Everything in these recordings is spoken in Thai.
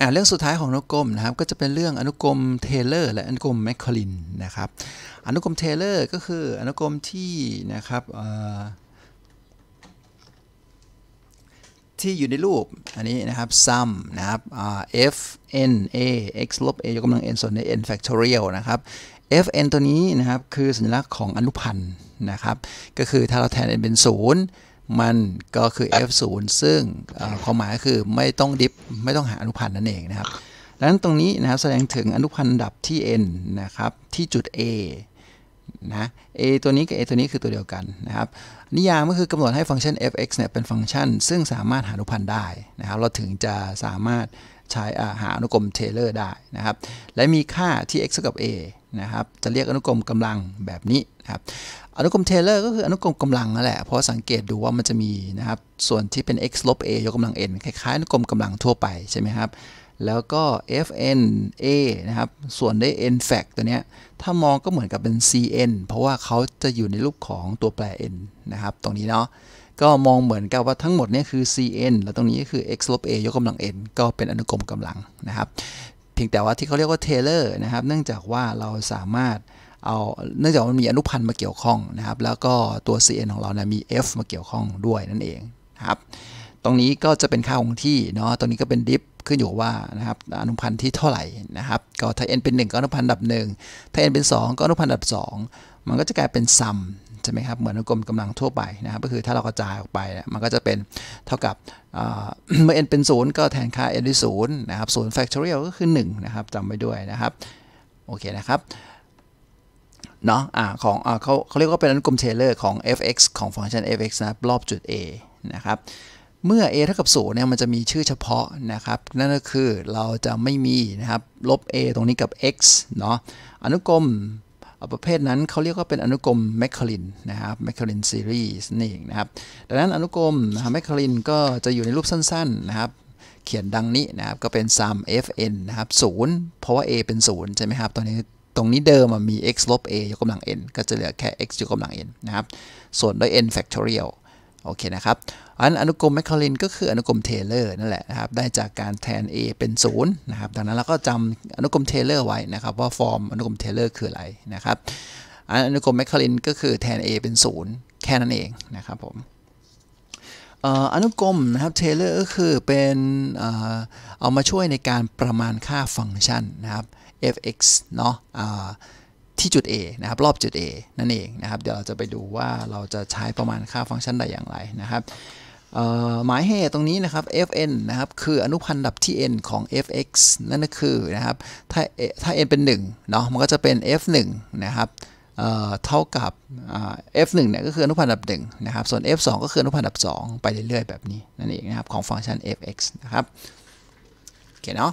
อ่าเรื่องสุดท้ายของอนุกรมนะครับก็จะเป็นเรื่องอนุกรมเทเลอร์และอนุกรมแมคคาลินนะครับอนุกรมเทเลอร์ก็คืออนุกรมที่นะครับที่อยู่ในรูปอันนี้นะครับ sum นะครับ f n a x ลบ a ยกกำลัง n ส่วนใน n factorial นะครับ f n ตัวนี้นะครับคือสัญลักษณ์ของอนุพันธ์นะครับก็คือถ้าเราแทน n เป็น0มันก็คือ f0 ซึ่งความหมายคือไม่ต้องดิฟไม่ต้องหาอนุพันธ์นั่นเองนะครับดังนั้นตรงนี้นะครับแสดงถึงอนุพันธ์ดับที่ n นะครับที่จุด a นะ a ตัวนี้กับ a ตัวนี้คือตัวเดียวกันนะครับนิยามก็คือกำหนดให้ฟังก์ชัน f(x) เนี่ยเป็นฟังก์ชัน ซึ่งสามารถหาอนุพันธ์ได้นะครับเราถึงจะสามารถใช้หาอนุกรมเทเลอร์ได้นะครับและมีค่าที่ x กับ a นะครับจะเรียกอนุกรมกำลังแบบนี้นะครับอนุกรมเทเลอร์ก็คืออนุกรมกำลังนั่นแหละ เพราะสังเกตดูว่ามันจะมีนะครับ ส่วนที่เป็น x ลบ a ยกกำลัง n คล้ายๆอนุกรมกำลังทั่วไปใช่ไหมครับ แล้วก็ fn a นะครับ ส่วนด้วย n fact ตัวเนี้ยถ้ามองก็เหมือนกับเป็น cn เพราะว่าเขาจะอยู่ในรูปของตัวแปร n นะครับตรงนี้เนาะก็มองเหมือนกับว่าทั้งหมดนี้คือ cn แล้วตรงนี้ก็คือ x ลบ a ยกกำลัง n ก็เป็นอนุกรมกำลังนะครับเพียงแต่ว่าที่เขาเรียกว่าเทเลอร์นะครับเนื่องจากว่าเราสามารถเอาเนื่องจากมันมีอนุพันธ์มาเกี่ยวข้องนะครับ แล้วก็ตัว cn ของเรานะมี f มาเกี่ยวข้องด้วยนั่นเองครับ ตรงนี้ก็จะเป็นค่าคงที่เนาะ ตรงนี้ก็เป็นดิฟ ขึ้นอยู่ว่านะครับอนุพันธ์ที่เท่าไหร่นะครับ ก็ถ้า n เป็น 1 ก็อนุพันธ์ดับ 1 ถ้า n เป็น 2 ก็อนุพันธ์ดับ 2 มันก็จะกลายเป็นซัมใช่ไหมครับ เหมือนอนุกรมกำลังทั่วไปนะครับก็คือถ้าเรากระจายออกไปมันก็จะเป็นเท่ากับเมื่อ n เป็น 0 ก็แทนค่า n ด้วย 0 นะครับ 0 factorial ก็คือ 1 นะครับจำไว้ด้วยนะครับ โอเคนะครับเนาะ อ่า ของอ่าเขาเขาเรียกว่าเป็นอนุกรมเทเลอร์ของ f(x) ของฟังก์ชัน f(x) นะรอบจุด a นะครับ เมื่อ a เท่ากับ0เนี่ย มันจะมีชื่อเฉพาะนะครับ นั่นก็คือเราจะไม่มีนะครับลบ a ตรงนี้กับ x เนาะ อนุกรมประเภทนั้นเขาเรียกว่าเป็นอนุกรมแมคคารินนะครับ แมคคารินซีรีส์นี่เองนะครับ ดังนั้นอนุกรมนะครับแมคคารินก็จะอยู่ในรูปสั้น ๆนะครับ เขียนดังนี้นะครับ ก็เป็นซัม fn นะครับ 0 เพราะว่า a เป็น 0 ใช่ไหมครับ ตอนนี้ตรงนี้เดิมมี x ลบ a ยกกำลัง n ก็จะเหลือแค่ x ยกกำลัง n นะครับ ส่วนด้วย n factorial โอเคนะครับ อันอนุกรมแมคคารินก็คืออนุกรมเทเลอร์นั่นแหละนะครับ ได้จากการแทน a เป็น0นะครับ ดังนั้นเราก็จำอนุกรมเทเลอร์ไว้นะครับว่าฟอร์มอนุกรมเทเลอร์คืออะไรนะครับ อันอนุกรมแมคคารินก็คือแทน a เป็น0แค่นั้นเองนะครับผมอนุกรมนะครับเทเลอร์ก็คือเป็นเอามาช่วยในการประมาณค่าฟังก์ชันนะครับ fx เนาะที่จุด A นะครับรอบจุด A นั่นเองนะครับเดี๋ยวเราจะไปดูว่าเราจะใช้ประมาณค่าฟังก์ชันใดอย่างไรนะครับหมายเหตุตรงนี้นะครับ fn นะครับคืออนุพันธ์ดับที่ n ของ fx นั่นก็คือนะครับถ้าถ้า n เป็น1เนาะมันก็จะเป็น f1 นะครับเท่ากับ f1 เนี่ยก็คืออนุพันธ์ดับ1นะครับส่วน f2 ก็คืออนุพันธ์ดับ 2 ไปเรื่อยๆแบบนี้ นั่นเองนะครับของฟังก์ชัน fx นะครับโอเคเนาะ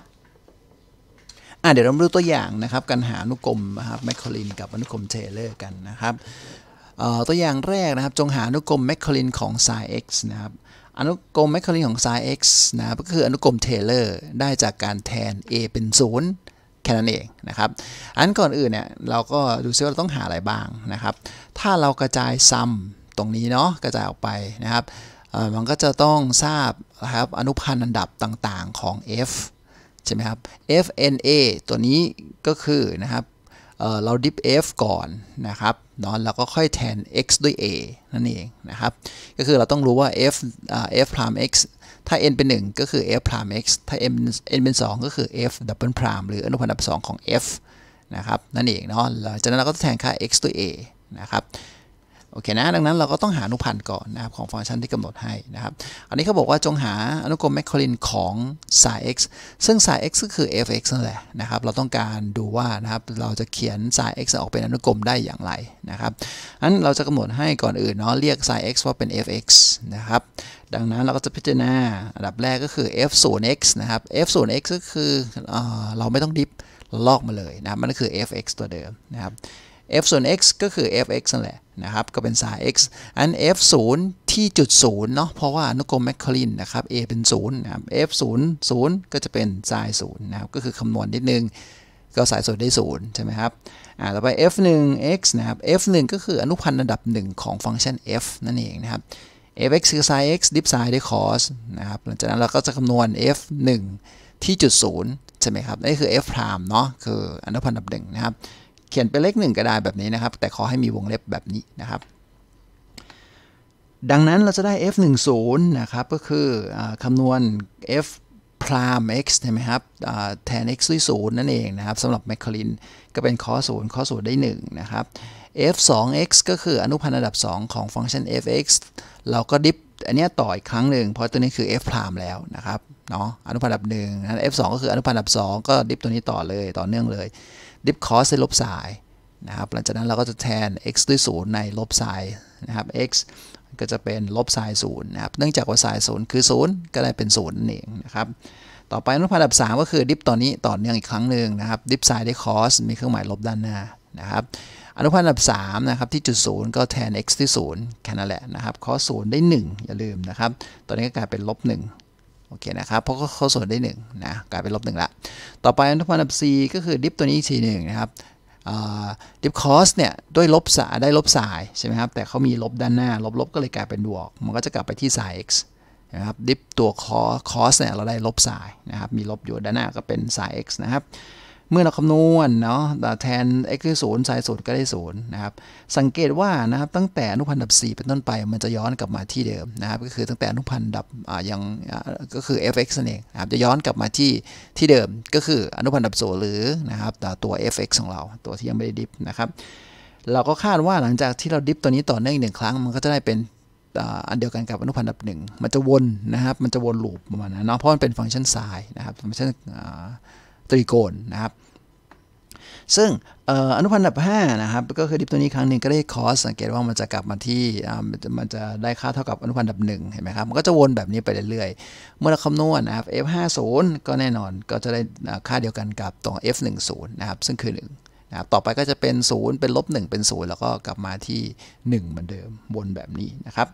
เดี๋ยวเรามาดูตัวอย่างนะครับการหาอนุกรมนะครับแมคคอลิน กับอนุกรมเทเลอร์กันนะครับตัวอย่างแรกนะครับจงหาอนุกรมแมคคอลินของไซเ็กซ์นะครับอนุกรมแมคคอลินของไซเ็กซ์นะก็คืออนุกรมเทเลอร์ได้จากการแทน a เป็น 0 แค่นั้นเองนะครับอันก่อนอื่นเนี่ยเราก็ดูซิว่าเราต้องหาอะไรบ้างนะครับถ้าเรากระจายซัมตรงนี้เนาะกระจายออกไปนะครับมันก็จะต้องทราบนะครับอนุพันธ์อันดับต่างๆของ f ใช่ไหมครับ FNA ตัวนี้ก็คือนะครับเเราดิฟ f ก่อนนะครับเนาะแล้วก็ค่อยแทน x ด้วย a นั่นเองนะครับ ก็คือเราต้องรู้ว่า f f พราม x ถ้า n เป็น 1 ก็คือ f พราม x ถ้า n n เป็น 2 ก็คือ f ดับเบิลพรามหรืออนุพันธ์ดับ 2 ของ f นะครับนั่นเองเนาะหลังจากนั้นเราก็แทนค่า x ด้วย a นะครับโอเคนะดังนั้นเราก็ต้องหาอนุพันธ์ก่อนนะครับของฟังก์ชันที่กำหนดให้นะครับอันนี้เขาบอกว่าจงหาอนุกรมแมคโคลินของสาย x ซึ่งสาย x ก็คือ f(x) นั่นแหละนะครับเราต้องการดูว่านะครับเราจะเขียนสาย x ออกเป็นอนุกรมได้อย่างไรนะครับนั้นเราจะกำหนดให้ก่อนอื่นเนาะเรียกสาย x ว่าเป็น f(x) นะครับดังนั้นเราก็จะพิจารณาอันดับแรกก็คือ f 0 x นะครับ f 0 x ก็คือเอเราไม่ต้องดิฟลอกมาเลยนะมันก็คือ f(x) ตัวเดิมนะครับ f ส่วน x ก็คือ f(x) นั่นแหละนะครับก็เป็นสาย x อัน f 0ที่จุด0เนาะเพราะว่าอนุกรมแมคคารินนะครับ a เป็น0นะครับ f 0 0ก็จะเป็นสาย0นะครับก็คือคำนวณนิดนึง ก็สายนได้0ใช่ไหมครับอ่าต่อไป f 1 x นะครับ f 1ก็คืออนุพันธ์ระดับ 1 ของฟังก์ชัน f นั่นเองนะครับ f(x) คือสาย x ดิฟายได้คอสนะครับหลังจากนั้นเราก็จะคำนวณ f 1ที่จุด0ใช่ไหมครับนี่คือ f พรามเนาะคืออนุพันธ์ระดับ1นะครับขียนเป็นเลขหนึ่งก็ได้แบบนี้นะครับ แต่ขอให้มีวงเล็บแบบนี้นะครับ ดังนั้นเราจะได้ f 1 0นะครับก็คืออคำนวณ f พราม x ใช่ไหมครับแทน x ด้วย0นั่นเองนะครับสำหรับแมคคลินก็เป็นคอศูนย์คอศูนย์ได้1นะครับ f 2 x ก็คืออนุพันธ์ระดับ 2 ของฟังก์ชัน f(x) เราก็ดิฟอันนี้ต่ออีกครั้งหนึ่งเพราะตัวนี้คือ f พรามแล้วนะครับเนาะอนุพันธ์ระดับ1นั้น f 2ก็คืออนุพันธ์ระดับ 2 ก็ดิฟตัวนี้ต่อเลยต่อเนื่องเลยดิฟคอสในลบสายนะครับหลังจากนั้นเราก็จะแทน x ด้วย 0 ในลบสายนะครับ x ก็จะเป็นลบสายูนะครับเนื่องจากว่าสาย์คือ 0 ก็ได้เป็น 0 นั่นเองนะครับต่อไปอนุพันธ์ดับ 3 ก็คือดิฟตอนนี้ต่อเนื่องอีกครั้งหนึ่งนะครับดิฟไซด์วยคอสมีเครื่องหมายลบด้านหน้านะครับอนุพันธ์ดับ3นะครับที่จุดศูนย์ก็แทน x ที่0แค่นั้นแหละนะครับคอสศูนย์ได้ 1 อย่าลืมนะครับตอนนี้ก็กลายเป็นลบ1โอเคนะครับ เพราะเขาเขาส่วนได้1นะกลายเป็นลบหนึ่งละต่อไปอนุพันธ์ดับ C ก็คือดิฟตัวนี้อีกทีหนึ่งนะครับดิฟคอสเนี่ยด้วยลบสาได้ลบสายใช่ไหมครับแต่เขามีลบด้านหน้า ลบลบก็เลยกลายเป็นบวก มันก็จะกลับไปที่สาย x นะครับดิฟตัวคอสเนี่ยเราได้ลบสายนะครับมีลบอยู่ด้านหน้าก็เป็นสาย x นะครับเมื่อเราคำนวณเนาะแทน x ได้ศูนย์ไซ่์ศูนย์ก็ได้ศูนย์นะครับ สังเกตว่านะครับตั้งแต่อนุพันธ์ดับ 4 เป็นต้นไป มันจะย้อนกลับมาที่เดิมนะครับก็คือตั้งแต่อนุพันธ์ดับอ่ายังก็คือ f(x) นั่นเองนะครับจะย้อนกลับมาที่ที่เดิมก็คืออนุพันธ์ดับศูนย์หรือนะครับตัว f(x) ของเรา ตัวที่ยังไม่ได้ดิฟนะครับ เราก็คาดว่าหลังจากที่เราดิฟตัวนี้ต่อเนื่องหนึ่งครั้งมันก็จะได้เป็นอันเดียวกันกับอนุพันธ์ดับหนึ่งมันจะวนนะครับมันจะวนลูปประมาณนั้นเนาะเพราะมันเป็นฟังก์ชันไซน์นะครับฟังก์ชันตรีโกณนะครับ ซึ่งอนุพันธ์ดับ5นะครับ ก็คือดิฟตัวนี้ครั้งหนึ่งก็ได้คอสสังเกตว่ามันจะกลับมาที่มันจะได้ค่าเท่ากับอนุพันธ์ดับหนึ่งเห็นไหมครับมันก็จะวนแบบนี้ไปเรื่อยๆ เมื่อเราคำนวณนะครับ f 5 0ก็แน่นอนก็จะได้ค่าเดียวกันกับตรง f 1 0นะครับซึ่งคือ1นะครับต่อไปก็จะเป็น0เป็นลบ1เป็น 0 แล้วก็กลับมาที่ 1 เหมือนเดิมวนแบบนี้นะครับ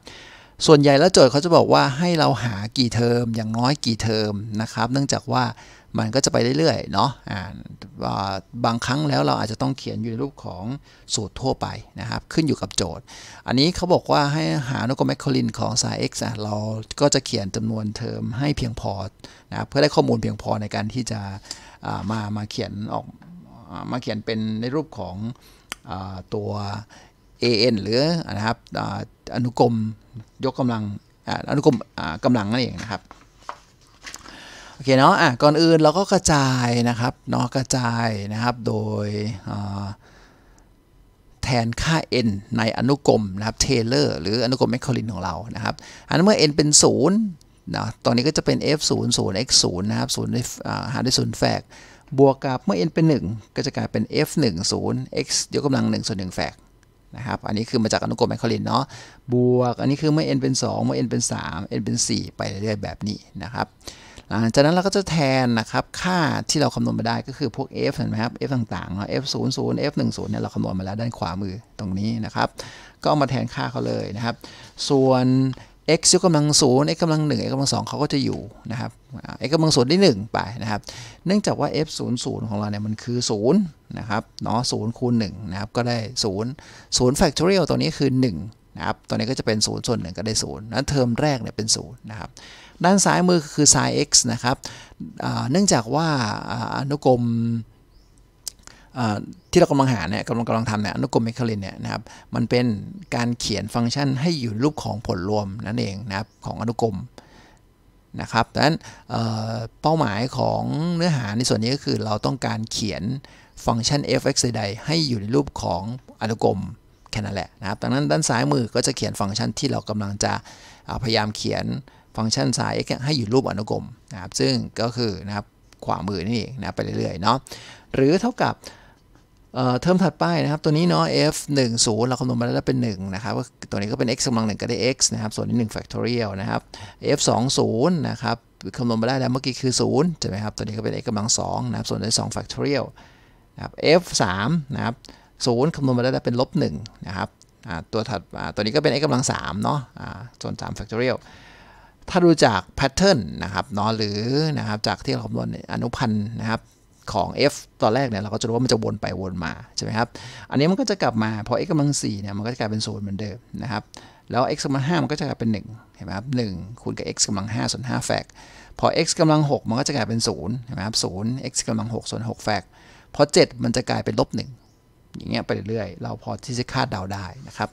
ส่วนใหญ่แล้วโจทย์เขาจะบอกว่าให้เราหากี่เทอมอย่างน้อยกี่เทอมนะครับ เนื่องจากว่ามันก็จะไปเรื่อยๆ เนาะบางครั้งแล้วเราอาจจะต้องเขียนอยู่ในรูปของสูตรทั่วไปนะครับ ขึ้นอยู่กับโจทย์ อันนี้เขาบอกว่าให้หาโนโกแมคคลินของสาย x เราก็จะเขียนจำนวนเทอมให้เพียงพอนะเพื่อได้ข้อมูลเพียงพอในการที่จะมามาเขียนออก มาเขียนเป็นในรูปของตัว an หรือนะครับอนุกรมยกกำลัง อนุกรมกำลังนั่นเองนะครับโอเคเนาะ อ่ะก่อนอื่นเราก็กระจายนะครับ เนาะกระจายนะครับ โดยแทนค่า n ในอนุกรมนะครับเทเลอร์หรืออนุกรมแมคคอลินของเรานะครับ อันเมื่อ n เป็น0นะตอนนี้ก็จะเป็น f 0 0 x 0นะครับ0หารด้วย0แฟก บวกกับเมื่อ n เป็น 1 ก็จะกลายเป็น f 1 0 x ยกกำลัง 1 ส่วน 1แฟกนะครับ อันนี้คือมาจากอนุกรมแมคคอลินเนาะ บวก อันนี้คือเมื่อ n เป็น 2 เมื่อ n เป็น 3 n เป็น 4 ไปเรื่อยๆแบบนี้นะครับจากนั้นเราก็จะแทนนะครับค่าที่เราคำนวณมาได้ก็คือพวก f เห็นไหมครับ f ต่างๆเนาะ f 0 0 f 1 0เนี่ยเราคำนวณมาแล้วด้านขวามือตรงนี้นะครับก็มาแทนค่าเขาเลยนะครับส่วน x ยกกำลัง 0 x กำลัง 1 x กำลัง 2 เขาก็จะอยู่นะครับ x กำลัง0ได้ 1 ไปนะครับเนื่องจากว่า f 0 0 ของเราเนี่ยมันคือ 0 นะครับเนาะ0คูณ1นะครับก็ได้ 0 0 factorial ตัวนี้คือ 1 นะครับตัวนี้ก็จะเป็น 0 ส่วน 1 ก็ได้0นยนั้นเทอมแรกเนี่ยเป็น 0 นะครับด้านซ้ายมือคือ sin x นะครับเนื่องจากว่าอนุกรมที่เรากำลังหาเนี่ยกำลังกำลังทำเนี่ยอนุกรมเมคคลินเนี่ยนะครับมันเป็นการเขียนฟังก์ชันให้อยู่รูปของผลรวมนั่นเองนะครับของอนุกรมนะครับดังนั้นเป้าหมายของเนื้อหาในส่วนนี้ก็คือเราต้องการเขียนฟังก์ชัน f(x) ใดๆให้อยู่ในรูปของอนุกรมแค่นั้นแหละนะครับดังนั้นด้านซ้ายมือก็จะเขียนฟังก์ชันที่เรากำลังจะพยายามเขียนฟังก์ชันซ้ายให้อยู่รูปอนุกรมนะครับซึ่งก็คือนะครับขวามือนี่เองนะไปเรื่อยๆเนาะหรือเท่ากับเทอมถัดไปนะครับตัวนี้เนาะ f 1 0เราคำนวณมาแล้วเป็น1นะครับตัวนี้ก็เป็น x กำลังหนึ่งก็ได้ x นะครับส่วนนี้1 factorial นะครับ f 2 0นะครับคำนวณมาได้แล้วเมื่อกี้คือ0ใช่ไหมครับตัวนี้ก็เป็น x กำลัง2นะครับส่วนนี้2 factorial นะครับ f 3นะครับ0คำนวณมาได้แล้วเป็นลบ1นะครับตัวถัดตัวนี้ก็เป็น x กำลัง3เนาะส่วน 3 factorial ถ้าดูจากแพทเทิร์นนะครับเนาะหรือนะครับจากที่เราคำนวณอนุพันธ์นะครับของ f ตอนแรกเนี่ยเราก็จะรู้ว่ามันจะวนไปวนมาใช่ไหมครับอันนี้มันก็จะกลับมา พอ x กำลัง4เนี่ยมันก็จะกลายเป็นศูนย์เหมือนเดิมนะครับแล้ว x กำลัง5มันก็จะกลายเป็น1เห็นไหมครับ1คูณกับ x กำลัง 5ส่วน5แฟกพอ x กำลัง6มันก็จะกลายเป็น0เห็นไหมครับ0 x กำลัง6ส่วน6แฟกพอ7มันจะกลายเป็นลบ1อย่างเงี้ยไปเรื่อยเราพอที่จะคาดเดาได้นะครับ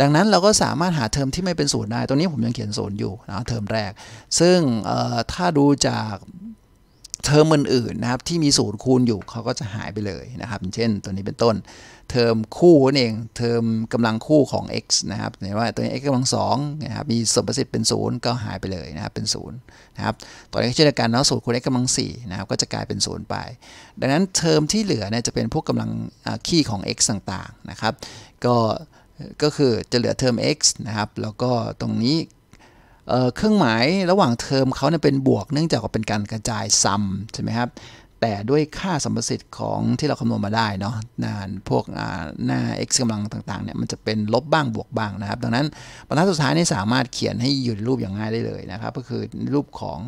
ดังนั้นเราก็สามารถหาเทอมที่ไม่เป็นศูนย์ได้ตรงนี้ผมยังเขียนศูนย์อยู่นะเทอมแรก ซึ่งถ้าดูจากเทอมอื่นๆนะครับที่มีศูนย์คูณอยู่เขาก็จะหายไปเลยนะครับ เช่นตัวนี้เป็นต้นเทอมคู่นั่นเอง เทอมกำลังคู่ของ x นะครับเห็นว่าตัวนี้ x กำลังสองนะครับ มีส่วนประสิทธิ์เป็น0ก็หายไปเลยนะครับ เป็น0นะครับตอนนี้เช่นเดียวกันเนาะสูตรคูณ x กำลัง4นะครับ ก็จะกลายเป็น 0 ไป ดังนั้นเทอมที่เหลือเนี่ยจะเป็นพวกกำลังคี่ของ x ต่างๆนะครับ ก็ ก็คือจะเหลือเทอม x นะครับ แล้วก็ตรงนี้เครื่องหมายระหว่างเทอมเขาเนี่ยเป็นบวก เนื่องจากว่าเป็นการกระจายซัมใช่ไหมครับแต่ด้วยค่าสัมประสิทธิ์ของที่เราคำนวณมาได้เนาะนานพวกหน้า x กำลังต่างๆเนี่ยมันจะเป็นลบบ้างบวกบ้างนะครับดังนั้นบรรทัดสุดท้ายนี่สามารถเขียนให้อยู่ในรูปอย่างง่ายได้เลยนะครับก็คือรูปของ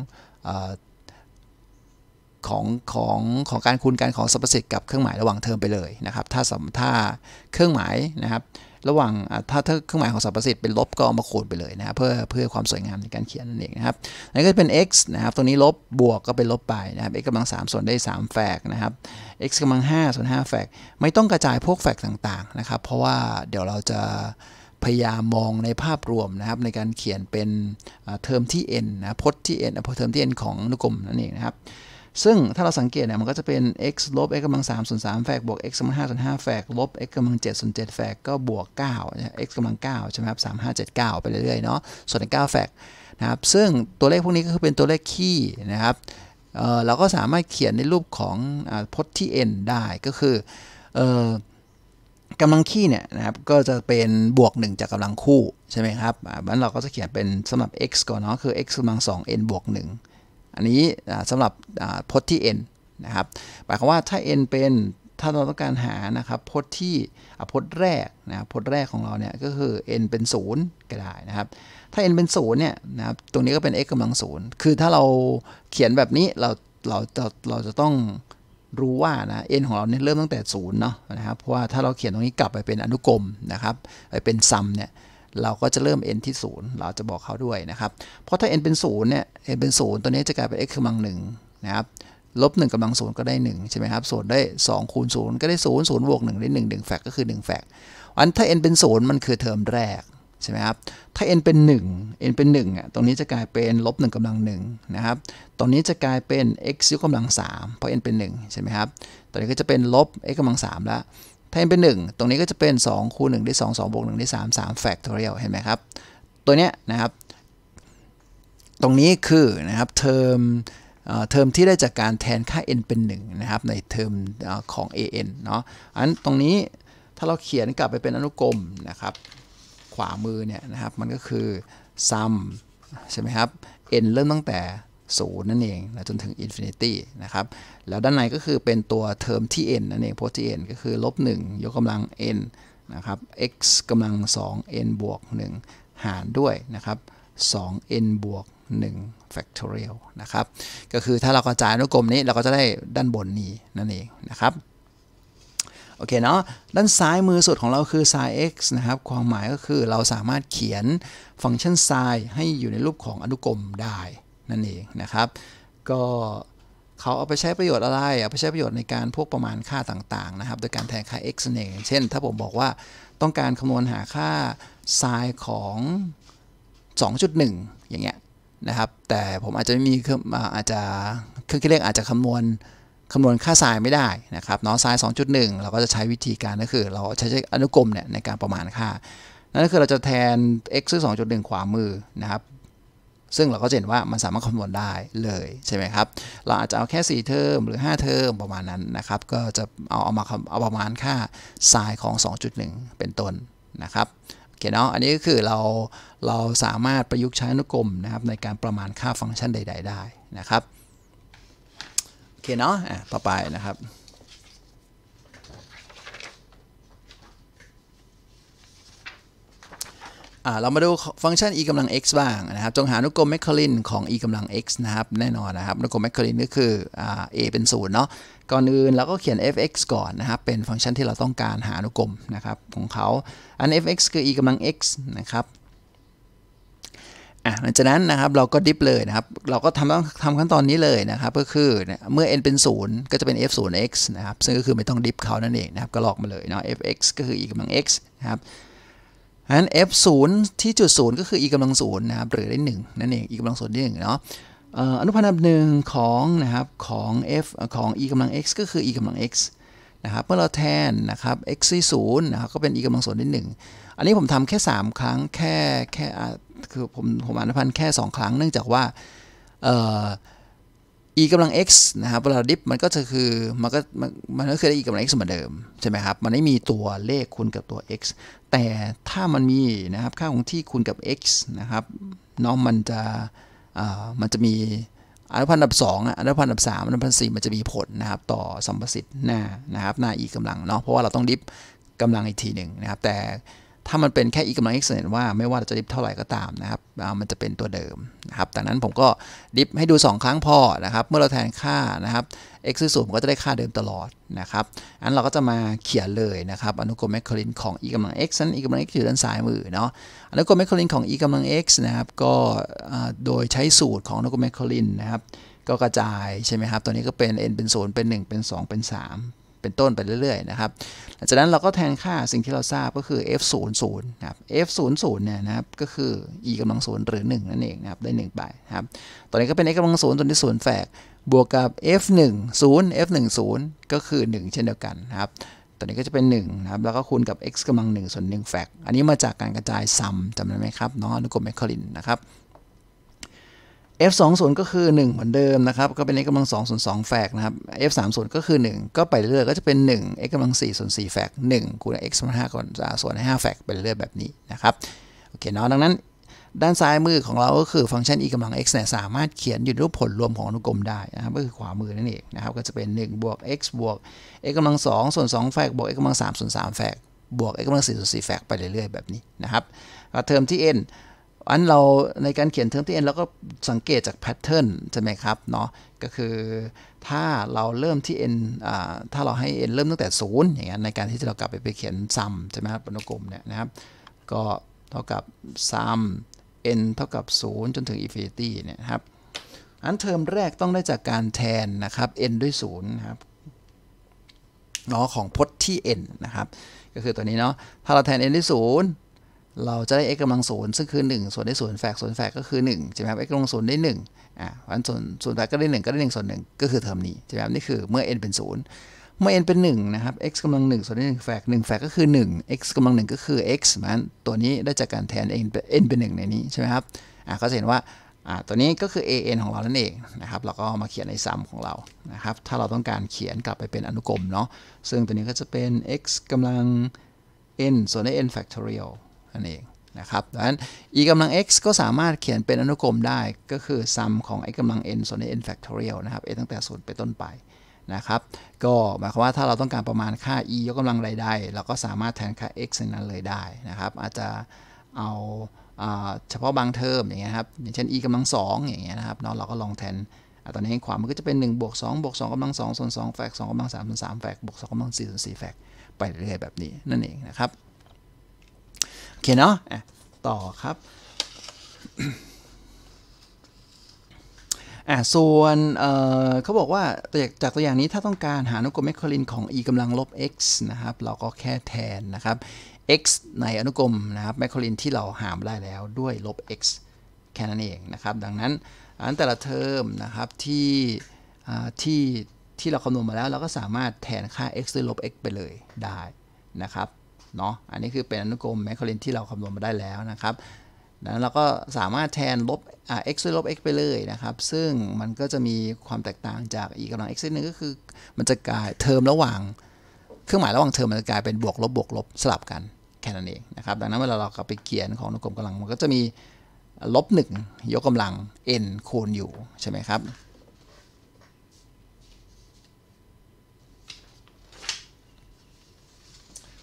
ของของของการคูณกันของสัมประสิทธิ์กับเครื่องหมายระหว่างเทอมไปเลยนะครับถ้าถ้าเครื่องหมายนะครับระหว่างถ้าถ้าเครื่องหมายของสรรพสิทธิ์เป็นลบก็เอามาคูณไปเลยนะเพื่อเพื่อความสวยงามในการเขียนนั่นเองนะครับอันนี้ก็เป็น x นะครับตรงนี้ลบบวกก็เป็นลบไปนะครับ x กำลัง3ส่วนได้3แฟกนะครับ x กำลัง5ส่วน5แฟกไม่ต้องกระจายพวกแฟกต่างๆนะครับ เพราะว่าเดี๋ยวเราจะพยายามมองในภาพรวมนะครับในการเขียนเป็นเทอมที่ n นะพจน์ที่ n พจน์เทอมที่ n ของอนุกรมนั่นเองนะครับซึ่งถ้าเราสังเกตเนี่ยมันก็จะเป็น x ลบ x กำลัง3ส่วน3แฟก บวก x กำลัง5ส่วน5แฟก ลบ x กำลัง 7 ส่วน7แฟก ก็บวก 9 x กำลัง 9 ใช่ไหมครับ 3 5 7 9 ไปเรื่อยๆ เนาะ ส่วน 9 แฟกนะครับ ซึ่งตัวเลขพวกนี้ก็คือเป็นตัวเลขคี่นะครับเเราก็สามารถเขียนในรูปของอพจน์ที่ n ได้ก็คือกำลังคี่เนี่ยนะครับ ก็จะเป็นบวก 1 จากกำลังคู่ใช่ไหมครับมันเราก็จะเขียนเป็นสำหรับ x ก่อนเนาะ คือ x กำลัง 2n บวก1อันนี้สำหรับพจน์ที่ n นะครับหมายความว่าถ้า n เป็น ถ้าเราต้องการหานะครับพจน์ที่พจน์แรกนะพจน์แรกของเราเนี่ยก็คือ n เป็น 0 ก็ได้นะครับ ถ้า n เป็น0เนี่ยนะครับ ตรงนี้ก็เป็น x กำลัง0คือถ้าเราเขียนแบบนี้เราเรา เรา เราจะต้องรู้ว่านะ n ของเราเนี่ยเริ่มตั้งแต่0เนาะนะครับ เพราะว่าถ้าเราเขียนตรงนี้กลับไปเป็นอนุกรมนะครับไปเป็นซัมเนี่ยเราก็จะเริ่ม n ที่ 0 เราจะบอกเขาด้วยนะครับ เพราะถ้า n เป็น0เนี่ย n เป็น0ตัวนี้จะกลายเป็น x กำลังหนึ่งนะครับลบ 1กำลัง0ก็ได้1ใช่ไหมครับส่วนได้ 2คูณ0ก็ได้0 0บวก1ได้1 1แฟกก็คือ1แฟกอันถ้า n เป็น0มันคือเทอมแรกใช่ไหมครับถ้า n เป็น 1 n เป็น1อ่ะตรงนี้จะกลายเป็นลบ 1กำลัง1นะครับตรงนี้จะกลายเป็น x ยกกำลัง3เพราะ n เป็น1ใช่ไหมครับตอนนี้ก็จะเป็นลบ x กำลัง3แล้วถ้า n เป็น 1 ตรงนี้ก็จะเป็น 2 คูณ1ได้2 2บวก1ได้3 3 factorial เห็นไหมครับ ตัวเนี้ยนะครับ ตรงนี้คือนะครับเทอมเทอมที่ได้จากการแทนค่า n เป็น1นะครับในเทอมของ an เนาะอันตรงนี้ถ้าเราเขียนกลับไปเป็นอนุกรมนะครับ ขวามือเนี่ยนะครับมันก็คือ sum ใช่ไหมครับ n เริ่มตั้งแต่0นั่นเองนะจนถึง infinity นะครับแล้วด้านในก็คือเป็นตัวเทอมที่ n นั่นเองโพสที่ n ก็คือ ลบ 1 ยกกำลัง n นะครับ x กำลัง 2n บวก 1 หารด้วยนะครับ 2n บวก 1 factorial นะครับก็คือถ้าเรากระจายอนุกรมนี้ เราก็จะได้ด้านบนนี้นั่นเองนะครับโอเคเนาะ ด้านซ้ายมือสุดของเราคือ sin x นะครับความหมายก็คือเราสามารถเขียนฟังก์ชัน sin ให้อยู่ในรูปของอนุกรมได้นั่นเองนะครับ ก็เขาเอาไปใช้ประโยชน์อะไร เอาไปใช้ประโยชน์ในการพวกประมาณค่าต่างๆนะครับ โดยการแทนค่า x เองเช่น ถ้าผมบอกว่าต้องการคำนวณหาค่า sin ของ 2.1 อย่างเงี้ยนะครับ แต่ผมอาจจะไม่มีอาจจะเครื่องคิดเลขอาจจะคำนวณคำนวณค่า sin ไม่ได้นะครับเนาะ sin 2.1 เราก็จะใช้วิธีการก็คือ เราใช้อนุกรมเนี่ยในการประมาณค่า นั่นก็คือเราจะแทน x 2.1 ขวามือนะครับซึ่งเราก็เห็นว่ามันสามารถคำนวณได้เลย ใช่ไหมครับ เราอาจจะเอาแค่ 4 เทอมหรือ 5 เทอมประมาณนั้นนะครับ ก็จะเอาเอามาเอาประมาณค่าซ i ์ของ 2.1 เป็นต้นนะครับโอเคเนาะอันนี้ก็คือเราเราสามารถประยุกต์ใช้อนุกรมนะครับในการประมาณค่าฟังก์ชันใดๆได้นะครับโอเคเนาะอ่ะ ต่อไปนะครับเรามาดูฟังก์ชัน e กำลัง x บ้างนะครับ จงหาอนุกรมแมคคารินของ e กำลัง x นะครับ แน่นอนนะครับ อนุกรมแมคคารินก็คือ a เป็น0เนาะ ก่อนอื่นเราก็เขียน f(x) ก่อนนะครับ เป็นฟังก์ชันที่เราต้องการหาอนุกรมนะครับ ของเขา อัน f(x) คือ e กำลัง x นะครับอ่หลังจากนั้นนะครับ เราก็ดิฟเลยนะครับ เราก็ทำต้องทำขั้นตอนนี้เลยนะครับ ก็คือเมื่อ n เป็น 0 ก็จะเป็น f 0 x นะครับ ซึ่งก็คือไม่ต้องดิฟเขานั่นเองนะครับ ก็ลอกมาเลยเนาะ f(x) ก็คือ e กำลัง x นะครับั้น f 0ที่จุด 0 ก็คือ e กำลัง0นะครับหรือได้ 1 นั่นเอง e กำลัง0ได้งเนาะอนุพันธ์อันหนึ่งของนะครับของ f ของ e กำลัง x ก็คือ e กำลัง x นะครับ เมื่อเราแทนนะครับ x ที่0นะครับก็เป็น e กำลัง0ได้1อันนี้ผมทำแค่ 3 ครั้งแค่แค่คือผมผมอนุพันธ์แค่ 2 ครั้ง เนื่องจากว่าเอ่อ e กำลัง x นะครับเวลาดิฟ มันก็จะคือมันก็มันก็คือได้ e กำลัง x เหมือนเดิมใช่ไหมครับ มันไม่มีตัวเลขคูณกับตัว x แต่ถ้ามันมีนะครับค่าของที่คูณกับ x นะครับน้องมันจะมันจะมีอนุพันธ์อันดับ2อนุพันธ์อันดับ3อนุพันธ์4มันจะมีผลนะครับต่อสัมประสิทธิ์หน้านะครับหน้าอีกกำลังเนาะเพราะว่าเราต้องดิฟกำลังอีกทีหนึ่งนะครับแต่ถ้ามันเป็นแค่ e กำลัง x เสนว่าไม่ว่าเราจะดิฟเท่าไหร่ก็ตามนะครับ มันจะเป็นตัวเดิมนะครับดังนั้นผมก็ดิฟให้ดู 2 ครั้งพอนะครับ เมื่อเราแทนค่านะครับ x ท่ศูนย์ก็จะได้ค่าเดิมตลอดนะครับอันเราก็จะมาเขียนเลยนะครับอนุกรมแมคคลินของ e กำลัง x นั้น e กำลัง x อยู่ด้านซ้ายมือเนาะอนุกรมแมคคลินของ e กำลัง x นะครับก็โดยใช้สูตรของอนุกรมแมคคลินนะครับก็กระจายใช่ไหมครับตัวนี้ก็เป็น n เป็น0เป็น 1 เป็น 2 เป็น3เป็นต้นไปเรื่อย ๆ นะครับหลังจากนั้นเราก็แทนค่าสิ่งที่เราทราบก็คือ f 0 0นะครับ f 0 0เนี่ยนะครับก็คือ e กำลังศูนย์หรือ 1 นั่นเองนะครับได้ 1 ไปครับตอนนี้ก็เป็น x กำลังศูนย์ตัวที่ศูนย์แฝกบวกกับ f 1 0 f 1 0ก็คือ 1 เช่นเดียวกันนะครับตอนี้ก็จะเป็น1นะครับแล้วก็คูณกับ x กำลัง 1ส่วน1แฟกอันนี้มาจากการกระจายซัมจำได้ไหมครับน้องอนุกรมแมคคารินนะครับ F20 ก็คือ 1 เหมือนเดิมนะครับก็เป็น x กำลัง2ส่วน2แฟกนะครับ F30 ก็คือ 1 ก็ไปเรื่อยก็จะเป็น 1 x กำลัง4ส่วน4แฟก1คูณ x ส่วน5ก่อนส่วน5แฟกไปเรื่อยแบบนี้นะครับโอเคเนาะดังนั้น ด้านซ้ายมือของเราก็คือฟังก์ชัน e กำลัง x เนี่ยสามารถเขียนอยู่รูปผลรวมของอนุกรมได้นะครับก็คือขวามือนั่นเองนะครับก็จะเป็น1บวก x บวก x กำลัง2ส่วน2แฟกบวก x กำลัง3ส่วน3แฟกบวก x กำลัง4ส่วน4แฟกไปเรื่อยแบบนี้นะครับเทอมที่ n อันเราในการเขียนเทอมที่ n เราก็สังเกตจากแพทเทิร์นใช่ไหมครับเนาะก็คือถ้าเราเริ่มที่ n ถ้าเราให้ n เริ่มตั้งแต่ 0 อย่างเงี้ยในการที่เรากลับไปไปเขียนซ้ำใช่ไหมครับปนกลมเนี่ยนะครับก็เท่ากับซ้ำ n เท่ากับ 0 จนถึง infinity เนี่ยครับ อันเทอมแรกต้องได้จากการแทนนะครับ n ด้วย0ครับเนาะของพจน์ที่ n นะครับ ก็คือตัวนี้เนาะถ้าเราแทน n ด้วย 0เราจะได้ x กำลังศูนย์ซึ่งคือ 1ส่วนได้ศูนย์แฝกส่วนแฝกก็คือ 1ใช่ไหมครับ x กำลังศูนย์ได้1อ่ะวันส่วนส่วนแฝกก็ได้ 1 ก็ได้1ส่วน1ก็คือเทอมนี้ใช่ไหมครับนี่คือเมื่อ n เป็น0เมื่อ n เป็น1นะครับ x กำลัง1ส่วนได้1แฝก1แฝกก็คือ 1 x กำลัง1ก็คือ x มันตัวนี้ได้จากการแทน n เป็น1ในนี้ใช่ไหมครับ อ่ะก็เห็นว่า อ่ะตัวนี้ก็คือ an ของเรานั่นเองนะครับเราก็มาเขียนในซัมของเรานะครับถ้าเราต้องการเขียนกลับไปเป็น อนุกรมเนาะซึ่งตัวนี้ก็จะเป็น x กำลัง n ส่วนได้ n factorial นั่นเองนะครับดังนั้น e กำลัง x ก็สามารถเขียนเป็นอนุกรมได้ก็คือ sum ของ x กำลัง n ส่วนใน n factorial นะครับ n ตั้งแต่ศูนย์ไปต้นไปนะครับก็หมายความว่าถ้าเราต้องการประมาณค่า e ยกกำลังใดๆเราก็สามารถแทนค่า x ในนั้นเลยได้นะครับอาจจะเอาเฉพาะบางเทอมอย่างเงี้ยครับอย่างเช่น e กำลัง2ออย่างเงี้ยนะครับเนาะเราก็ลองแทนตอนนี้ความมันก็จะเป็น 1 บวก 2 บวก 2กำลัง 2 ส่วน2แฟก2กำลัง3ส่วน3แฟกบวก 2กำลัง4ส่วน4แฟกไปเรื่อยๆแบบนี้นั่นเองนะครับเคเนาะต่อครับ อ่า ส่วนเเขาบอกว่า จากตัวอย่างนี้ถ้าต้องการหาอนุกรมแมคโคลินของ e กำลังลบ x นะครับ เราก็แค่แทนนะครับ x ในอนุกรมนะครับแมคโคลินที่เราหามาได้แล้วด้วยลบ x แค่นั้นเองนะครับ ดังนั้น อันแต่ละเทอมนะครับ ที่ที่ ที่เราคำนวณมาแล้ว เราก็สามารถแทนค่า x ด้วยลบ x ไปเลยได้นะครับเนาะ อันนี้คือเป็นอนุกรมแมคโครินที่เราคำนวณมาได้แล้วนะครับนนเราก็สามารถแทนลบ x ่า x ลบ x ไปเลยนะครับ ซึ่งมันก็จะมีความแตกต่างจาก e กำลัง x นึงก็คือมันจะกลายเทอมระหว่างเครื่องหมายระหว่างเทอมมันจะกลายเป็นบวกลบบวกลบสลับกันแค่นั้นเองนะครับ ดังนั้นเวลาเรากลับไปเขียนของอนุกรมกำลังมันก็จะมีลบ1ยกกำลัง n คูณอยู่ใช่ไหมครับ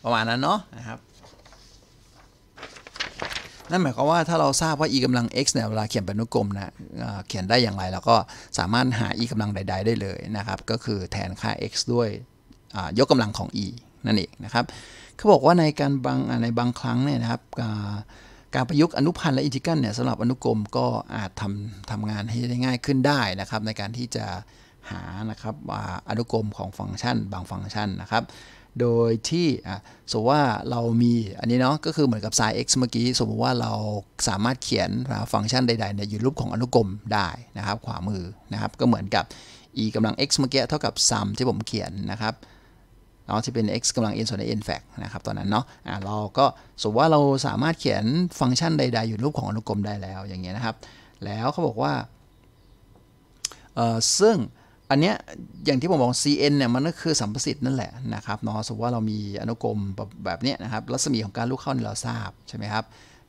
ประมาณนั้นเนาะนะครับ นั่นหมายความว่าถ้าเราทราบว่า e กำลัง x เนี่ยเวลาเขียนเป็นนุกรมนะเขียนได้อย่างไรเราก็สามารถหา e กำลังใด ๆได้เลยนะครับก็คือแทนค่า x ด้วยยกกำลังของ e นั่นเองนะครับเขาบอกว่าในการ บางในบางครั้งเนี่ยนะครับการประยุกต์อนุพันธ์และอินทิกรัลเนี่ยสำหรับอนุกรมก็อาจทำทำงานให้ได้ง่ายขึ้นได้นะครับในการที่จะหานะครับอนุกรมของฟังก์ชันบางฟังก์ชันนะครับโดยที่สมมติว่าเรามีอันนี้เนาะก็คือเหมือนกับ sin x เมื่อกี้สมมติว่าเราสามารถเขียนฟังก์ชันใดๆเนี่ยอยู่รูปของอนุกรมได้นะครับ ขวามือนะครับก็เหมือนกับ e กำลัง x เมื่อกี้เท่ากับ sum ที่ผมเขียนนะครับเนาะที่เป็น x กำลัง n ส่วน n fact นะครับตอนนั้นเนาะะเราก็สมมติว่าเราสามารถเขียน ฟังก์ชันใดๆอยู่รูปของอนุกรมได้แล้วอย่างเงี้ยนะครับแล้วเขาบอกว่าซึ่งอันเนี้ยอย่างที่ผมบอก CN เนี่ยมันก็คือสัมประสิทธิ์นั่นแหละนะครับเนาะสมมติว่าเรามีอนุกรมแบบเนี้ยนะครับรัศมีของการลูกเข้าเนี่เราทราบใช่ไหมครับ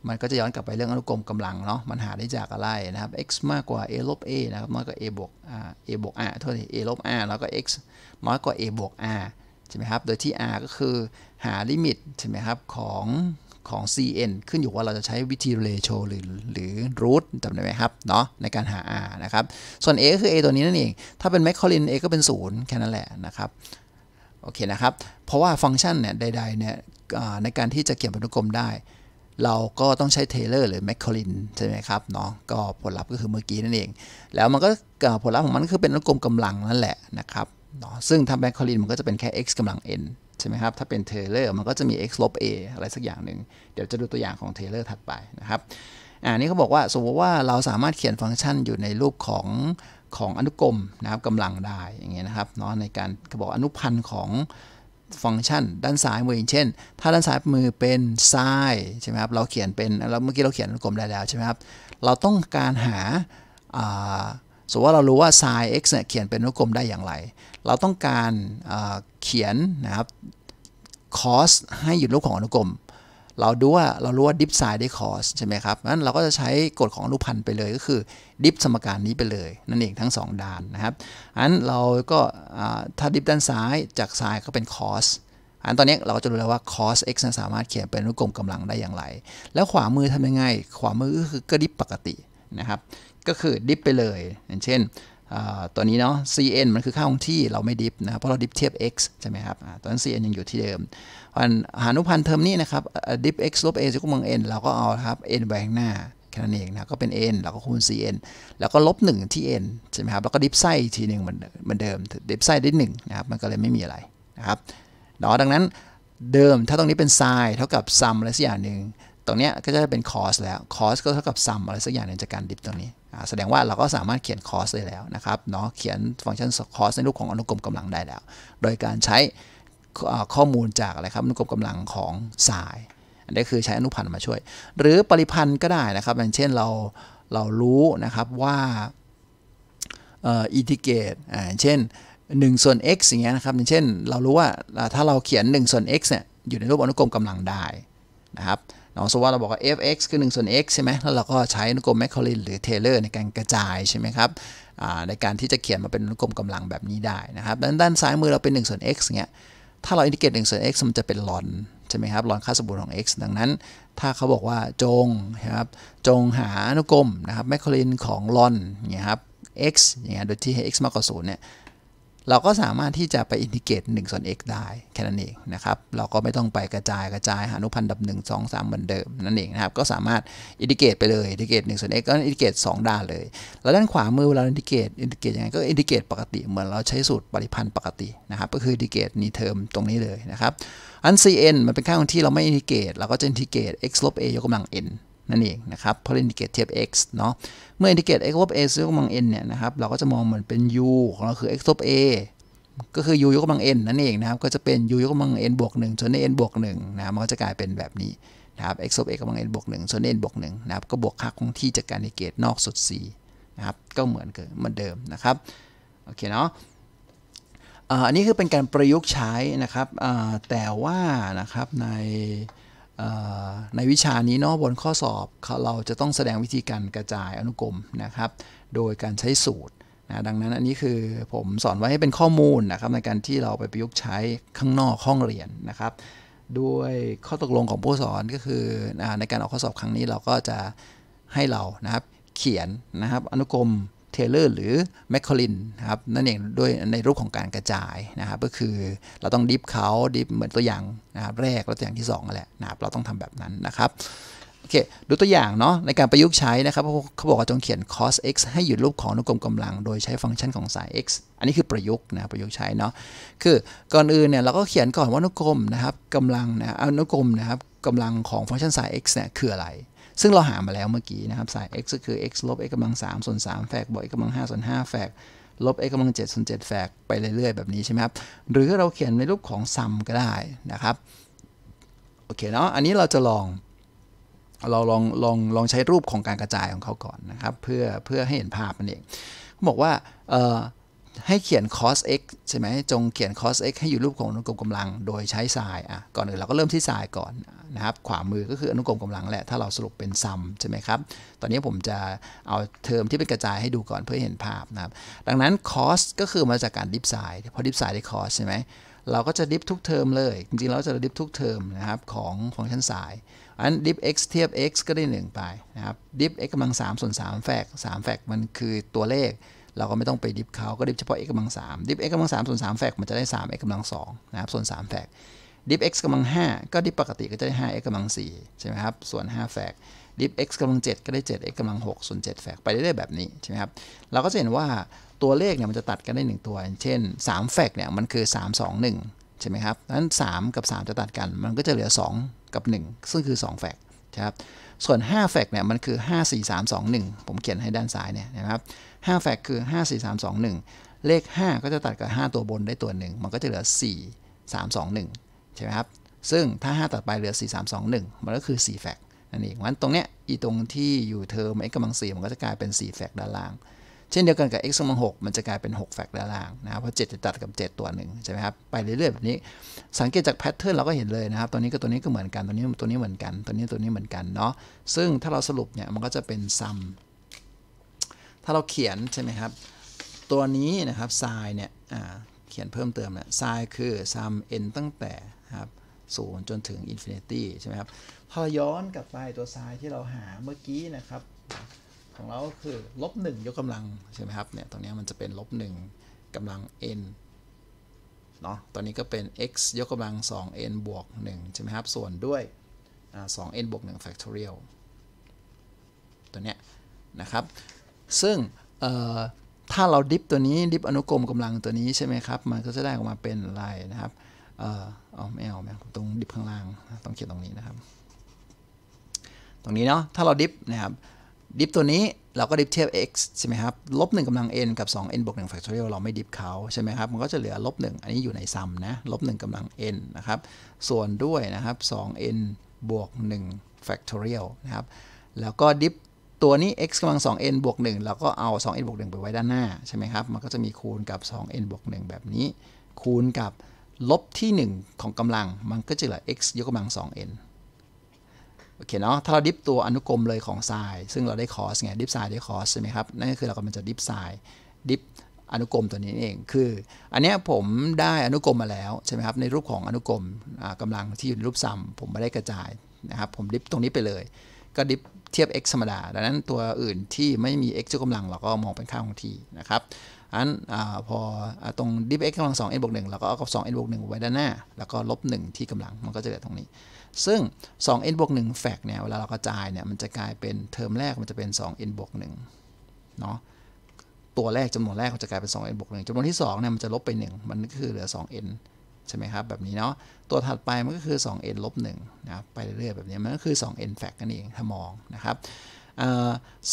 มันก็จะย้อนกลับไปเรื่องอนุกรมกำลังเนาะมันหาได้จากอะไรนะครับ x มากกว่า a ลบ a นะครับน้อยกว่า a บวก r a บวก r เท่าไหร่ a ลบ r แล้วก็ x น้อยกว่า a บวก r ใช่ไหมครับโดยที่ r ก็คือหาลิมิตใช่ไหมครับของของ cn ขึ้นอยู่ว่าเราจะใช้วิธี ratio หรือหรือ root จำได้ไหมครับเนาะในการหา r นะครับส่วน a ก็คือ a ตัวนี้นั่นเอง ถ้าเป็น Macaurin a ก็เป็น 0 แค่นั้นแหละนะครับโอเคนะครับเพราะว่าฟังก์ชันเนี่ยใดๆเนี่ยในการที่จะเขียนอนุกรมได้ เราก็ต้องใช้เทเลอร์หรือแมคคอลินใช่ไหมครับเนาะก็ผลลัพธ์ก็คือเมื่อกี้นั่นเอง แล้วมันก็ผลลัพธ์ของมันก็คือเป็นอนุกรมกำลังนั่นแหละนะครับเนาะซึ่งทำแมคคอลินมันก็จะเป็นแค่ x กำลัง n ใช่ไหมครับถ้าเป็นเทเลอร์มันก็จะมี x ลบ a อะไรสักอย่างหนึ่งเดี๋ยวจะดูตัวอย่างของเทเลอร์ถัดไปนะครับอ่านี้เขาบอกว่าสมมติว่าเราสามารถเขียนฟังก์ชันอยู่ในรูปของ ของอนุกรมนะครับกำลังได้อย่างเงี้ยนะครับเนาะในการเขาบอกอนุพันธ์ของฟังก์ชัน ด้านซ้ายมืออย่างเช่น ถ้าด้านซ้ายมือเป็นไซใช่ไหมครับเราเขียนเป็นเราเมื่อกี้เราเขียนอนุกรมได้แล้วใช่ไหมครับเราต้องการหาสมมติว่าเรารู้ว่าไซ n x เนี่ยเขียนเป็นอนุกรมได้อย่างไรเราต้องการเขียนนะครับคอสให้อยู่รูปของอนุกรม เราดูว่า เรารู้ว่าดิฟไซด์ได้คอสใช่ไหมครับนั้นเราก็จะใช้กฎของอนุพันธ์ไปเลยก็คือดิฟสมการนี้ไปเลยนั่นเองทั้ง 2ด้านนะครับอันเราก็ถ้าดิฟด้านซ้ายจากซ้ายก็เป็นคอสอันตอนนี้เราก็จะรู้แล้วว่า cos x สามารถเขียนเป็นอนุกรมกำลังได้อย่างไร แล้วขวามือทำยังไง ขวามือก็คือก็ดิฟปกตินะครับ ก็คือดิฟ ไปเลยอย่างเช่นตัวนี้เนาะ cn มันคือค่าคงที่เราไม่ดิฟนะครับเพราะเราดิฟเทียบ x ใช่ไหมครับตอนนั้น cn ยังอยู่ที่เดิมอันหานุพันธ์เทอมนี้นะครับดิฟ x ลบ a จะกูณง n เราก็เอาครับ n หวงหน้าแค่นั้นเองนะก็เป็น n แล้วก็คูณ cn แล้วก็ลบ1ที่ n ใช่ไหมครับแล้วก็ดิฟไส้ทีหนึ่งเหมือนเดิมดิฟไส้ได้1นะครับมันก็เลยไม่มีอะไรนะครับเนาะดังนั้นเดิมถ้าตรงนี้เป็นไซน์เท่ากับซัมอะไรสักอย่างหนึ่งตรงเนี้ยก็จะเป็นคอสแล้วคอสก็เท่ากับซัมอะไรสักอย่างหนึ่งจากการดิฟตรงนี้แสดงว่าเราก็สามารถเขียนคอสได้แล้วนะครับเนาะเขียนฟังก์ชันคอสในรูปของอนุกรมกำลังได้แล้ว โดยการใช้ข้อมูลจากอะไรครับอนุกรมกำลังของสายอันนี้คือใช้อนุพันธ์มาช่วย หรือปริพันธ์ก็ได้นะครับ อย่างเช่นเราเรารู้นะครับว่าอินทิเกตอเช่น1ส่วน x อย่างเงี้ยนะครับอย่างเช่นเรารู้ว่าถ้าเราเขียน1ส่วน x เนี่ยอยู่ในรูปอนุกรมกำลังได้นะครับเนาะสมมติว่าเราบอกว่า f(x) คือ1ส่วน x ใช่ไหมแล้วเราก็ใช้อนุกรมแมคคอลินหรือเทเลอร์ในการกระจายใช่ไหมครับในการที่จะเขียนมาเป็นอนุกรมกำลังแบบนี้ได้นะครับ ด้านด้านซ้ายมือเราเป็น 1 ส่วน x เงี้ยถ้าเราอินทิเกรต1ส่วน x มันจะเป็นลอนใช่ไหมครับลอนค่าสมบูรณ์ของ x ดังนั้นถ้าเขาบอกว่า จงนะครับจงหาอนุกรมนะครับแมคคอลินของลอนเนี่ยครับ x เงี้ยโดยที่ให้ x มากกว่า0เนี่ยเราก็สามารถที่จะไปอินทิเกรต1ส่วน x ได้แค่นั้นเองนะครับเราก็ไม่ต้องไปกระจายกระจายหานุพันธ์ดับ1 2 3 เหมือนเดิมนั่นเองนะครับก็สามารถอินทิเกรตไปเลยอินทิเกรต1ส่วน x ก็อินทิเกรต2ด้านเลย แล้วด้านขวามือเวลาอินทิเกรตอินทิเกรตยังไงก็อินทิเกรตปกติเหมือนเราใช้สูตรปริพันธ์ปกตินะครับก็คืออินทิเกรตนี้เทอมตรงนี้เลยนะครับอัน cn มันเป็นค่าคงที่เราไม่อินทิเกรตเราก็จะอินทิเกรต x ลบ a ยกกำลัง n นั่นเองนะครับเพราะอินดิเกตเทียบ x เนาะเมื่ออินดิเกต x ลบ a ้อกำลัง n เนี่ยนะครับเราก็จะมองเหมือนเป็น u ของเราคือ x ลบ a ก็คือ u ยกกำลัง n นั่นเองนะครับ ก็จะเป็น u ยกกำลัง n บวก1ส่วน n บวก1นะครับมันก็จะกลายเป็นแบบนี้นะครับ x ลบ a กำลัง n บวก1ส่วน n บวก1นะครับก็บวกค่าคงที่จากการอินดิเกตนอกสุด c นะครับก็เหมือนกนเหมือนเดิมนะครับโอเคเนาะอันนี้คือเป็นการประยุกต์ใช้นะครับแต่ว่านะครับในในวิชานี้เนาะบนข้อสอบเราจะต้องแสดงวิธีการกระจายอนุกรมนะครับโดยการใช้สูตรนะดังนั้นอันนี้คือผมสอนไว้ให้เป็นข้อมูลนะครับในการที่เราไปประยุกต์ใช้ข้างนอกห้องเรียนนะครับด้วยข้อตกลงของผู้สอนก็คือในการออกข้อสอบครั้งนี้เราก็จะให้เรานะครับเขียนนะครับอนุกรมเทเลอร์หรือแมคคอลินนะครับนั่นเองด้วยในรูปของการกระจายนะครับก็คือเราต้องดิฟเขาดิฟเหมือนตัวอย่างนะครับแรกแล้วตัวอย่างที่2นั่นแหละนะครับเราต้องทำแบบนั้นนะครับโอเคดูตัวอย่างเนาะในการประยุกต์ใช้นะครับเขาบอกว่าจงเขียน cos x ให้อยู่รูปของอนุกรมกำลัง โดยใช้ฟังก์ชันของสาย x อันนี้คือประยุกต์นะประยุกต์ใช้เนาะคือก่อนอื่นเนี่ยเราก็เขียนก่อนว่าอนุกรมนะครับกำลังนะอนุกรมนะครับกำลังของฟังก์ชันสาย x เนี่ยคืออะไรซึ่งเราหามาแล้วเมื่อกี้นะครับ สาย x ก็คือ x ลบ x กำลัง 3 ส่วน3แฝกบวก x กำลัง5ส่วน5แฝกลบ x กำลัง 7 ส่วน7แฝกไปเรื่อยๆแบบนี้ใช่ไหมครับ หรือเราเขียนในรูปของซัมก็ได้นะครับ โอเคเนาะ อันนี้เราจะลอง เราลองลอง ลองใช้รูปของการกระจายของเขาก่อนนะครับ เพื่อเพื่อให้เห็นภาพมันเองเขาบอกว่าเออให้เขียน cos x ใช่ไหมจงเขียน cos x ให้อยู่รูปของอนุกรมกำลังโดยใช้สายอ่ะ ก่อนอื่นเราก็เริ่มที่สายก่อนนะครับ ขวามือก็คืออนุกรมกำลังแหละ ถ้าเราสรุปเป็นซัมใช่ไหมครับ ตอนนี้ผมจะเอาเทอมที่เป็นกระจายให้ดูก่อนเพื่อเห็นภาพนะครับ ดังนั้น cos ก็คือมาจากการดิฟสาย พอดิฟสายได้ cos ใช่ไหมเราก็จะดิฟทุกเทอมเลย จริงๆ เราจะดิฟทุกเทอมนะครับของฟังก์ชันสายอันดิฟ x เทียบ x ก็ได้ 1 ไปนะครับ ดิฟ x กำลัง3ส่วน3แฟก3แฟกมันคือตัวเลขเราก็ไม่ต้องไปดิฟเขาก็ดิฟเฉพาะ x กำลังสามดิฟ x กำลังสามส่วนสามแฟกมันจะได้สาม x กำลังสองนะครับส่วนสามแฟกดิฟ x กำลังห้าก็ดิฟปกติก็จะได้ห้า x กำลังสี่ใช่ไหมครับส่วนห้าแฟกดิฟ x กำลังเจ็ดก็ได้เจ็ด x กำลังหกส่วนเจ็ดแฟกไปเรื่อยๆแบบนี้ใช่ไหมครับ เราก็จะเห็นว่าตัวเลขเนี่ยมันจะตัดกันได้หนึ่งตัว เช่นสามแฟกเนี่ยมันคือสามสองหนึ่งใช่ไหมครับงนั้นสามกับสามจะตัดกัน มันก็จะเหลือสองกับหนึ่งซึ่งคือสองแฟกครับ ส่วน5แฟกเนี่ยมันคือ 5 4 3 2 1 ผมเขียนให้ด้านซ้ายเนี่ยนะครับ5แฟกคือ 5 4 3 2 1 เลข 5 ก็จะตัดกับ 5 ตัวบนได้ตัวหนึ่งมันก็จะเหลือ 4 3 2 1ใช่ไหมครับซึ่งถ้า 5ตัดไปเหลือ 4 3 2 1 มันก็คือ4แฟกนั่นเองวันตรงเนี้ยอีตรงที่อยู่เทอม x กำลัง4มันก็จะกลายเป็น4แฟกด้านล่าง เช่นเดียวกันกับ x กำลัง6มันจะกลายเป็น6แฟกด้านล่างนะครับเพราะ 7 จะตัดกับ 7 ตัวหนึ่งใช่ไหมครับไปเรื่อยๆแบบนี้ สังเกตจากแพทเทิร์นเราก็เห็นเลยนะครับตัวนี้กับตัวนี้ก็เหมือนกันตัวนี้ตัวนี้เหมือนกัน ตัวนี้ตัวนี้เหมือนกันเนาะซึ่งถ้าเราสรุปเนี่ยมันก็จะเป็นซัมถ้าเราเขียนใช่ไหมครับ ตัวนี้นะครับไซน์เนี่ยเขียนเพิ่มเติมเนี่ยไซน์คือเอ็ n ตั้งแต่ครับศูนย์จนถึงอินฟินิตี้ใช่ไหมครับพอย้อนกลับไปตัวไซน์ที่เราหาเมื่อกี้นะครับของเราก็คือลบหนึ่งยกกำลัง ใช่ไหมครับเนี่ยตรงนี้มันจะเป็นลบหนึ่งกำลัง n เนาะตอนนี้ก็เป็น x ยกกำลัง 2n บวก1ใช่ไหมครับส่วนด้วย2 n บวก1 factorial ตัวเนี้ยนะครับซึ่งถ้าเราดิฟตัวนี้ดิฟอนุกรมกำลังตัวนี้ใช่ไหมครับมันก็จะได้ออกมาเป็นอะไรนะครับเออเอาไม่เอามตรงดิฟข้างล่าง ต้องเขียนตรงนี้นะครับตรงนี้เนาะถ้าเรา ดิฟนะครับดิฟตัวนี้เราก็ดิฟเทียบ x ใช่ไหมครับลบงกำลัง n กับ 2n บวก1 factorial เราไม่ดิฟเขาใช่ไหมครับ มันก็จะเหลือลบ1อันนี้อยู่ในซัมนะลบ1กำลัง n นะครับ ส่วนด้วยนะครับ 2n บวก1 factorial นะครับแล้วก็ดิฟตัวนี้ x กำลัง 2n บวก 1 แล้วก็เอา 2n บวก 1 ไปไว้ด้านหน้า ใช่ไหมครับ มันก็จะมีคูณกับ 2n บวก 1 แบบนี้ คูณกับลบที่ 1 ของกำลัง มันก็จะเหลือ x ยกกำลัง 2n โอเคเนาะ ถ้าเราดิฟตัวอนุกรมเลยของไซน์ซึ่งเราได้คอสไงดิฟไซน์ได้คอสใช่ไหมครับ นั่นก็คือเรากำลังจะดิฟไซน์ดิฟอนุกรมตัวนี้เอง คือ อันนี้ผมได้อนุกรมมาแล้วใช่ไหมครับ ในรูปของอนุกรมกำลังที่อยู่ในรูปซ้ำผมไม่ได้กระจายนะครับ ผมดิฟตรงนี้ไปเลยก็ดิฟเทียบ x ธรรมดาดังนั้นตัวอื่นที่ไม่มี x ยกกำลังเราก็มองเป็นค่าคงที่นะครับอันอพออตรงดิฟ x กำลัง2 n บวก1เราก็เอากับ2 n บวก1ไว้ด้านหน้าแล้วก็ลบ1ที่กำลังมันก็จะเหลือตรงนี้ ซึ่ง2 n บวก1แฟกเนี่ยเวลาเรากระจายเนี่ยมันจะกลายเป็นเทอมแรกมันจะเป็น2 n บวก1เนาะตัวแรกจำนวนแรกมันจะกลายเป็น2 n บวก1จำนวนที่2เนี่ยมันจะลบไป1มันก็คือเหลือ2 n ใช่ไหมครับแบบนี้เนาะตัวถัดไปมันก็คือ 2n ลบ1นะไปเรื่อยๆแบบนี้มันก็คือ 2n แฟกนั่นเองถ้ามองนะครับ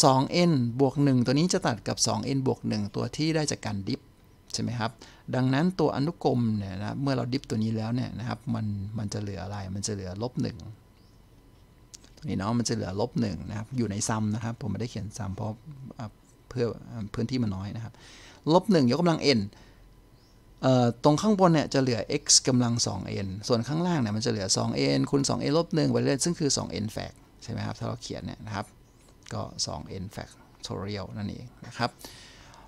2n บวก 1 ตัวนี้จะตัดกับ 2n บวก 1 ตัวที่ได้จากการดิฟใช่ไหมครับดังนั้นตัวอนุกรมเนี่ยนะเมื่อเราดิฟตัวนี้แล้วเนี่ยนะครับมันมันจะเหลืออะไรมันจะเหลือลบหตรงตัวนี้เนาะมันจะเหลือลบหนะครับอยู่ในซ้ำนะครับผมไม่ได้เขียนซ้ำเพราะเพื่อพื้นที่มันน้อยนะครับลบหยกกำลัง n ตรงข้างบนเนี่ยจะเหลือ x กำลัง 2n ส่วนข้างล่างเนี่ยมันจะเหลือ 2n คูณ 2n ลบ 1ไปเรื่อยซึ่งคือ 2n แฟกใช่ไหมครับ ถ้าเราเขียนเนี่ยนะครับ ก็ 2n แฟกโทเรียลนั่นเองนะครับ